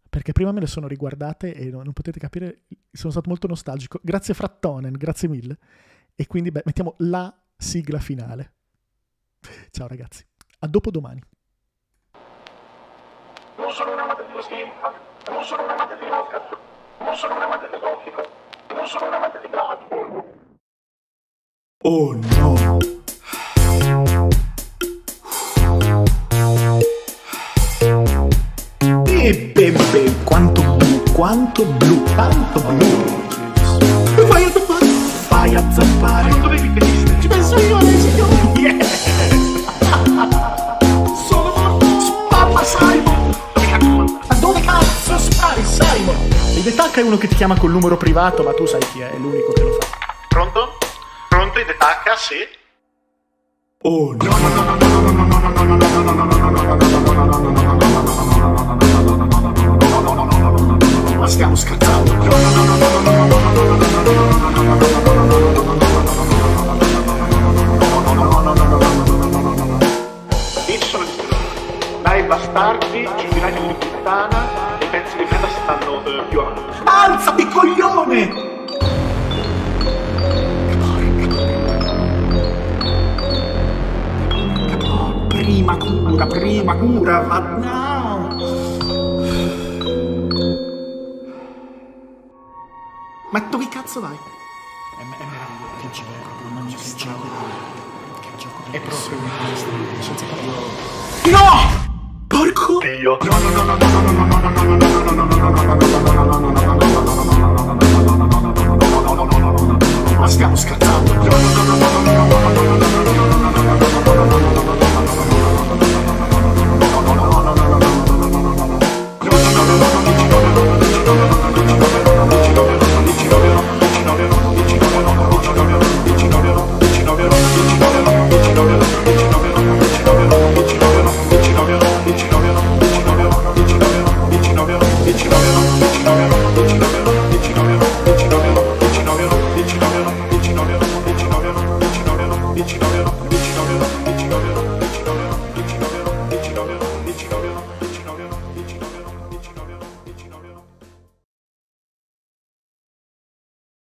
Speaker 1: perché prima me le sono riguardate e non, non potete capire, sono stato molto nostalgico. Grazie Frattonen, grazie mille. E quindi beh, mettiamo la sigla finale. Ciao ragazzi, a dopodomani. Non sono un amante dello skin, non sono un amante di Oscar, non sono un amante del gotico. Oh no! Pepe, quanto blu, quanto blu, quanto blu! Vai a zappare! Vai a zappare! Non dovevi che Detacca è uno che ti chiama col numero privato, ma tu sai chi è, è l'unico che lo fa. Pronto? Pronto in Detac? Sì. Oh no. Ma stiamo scherzando. Dai bastardi, giubilati di puttana e pezzi di merda stanno eh, più avanti. Alzati, coglione! prima cura, prima cura, ma no! Ma dove cazzo dai? È, è meraviglioso, che gioco, non ci gioco, che gioco, è proprio una senza parole. No! Porco. Tío. No, no, no, no, no, no, no, no, no, no, no, no, no, no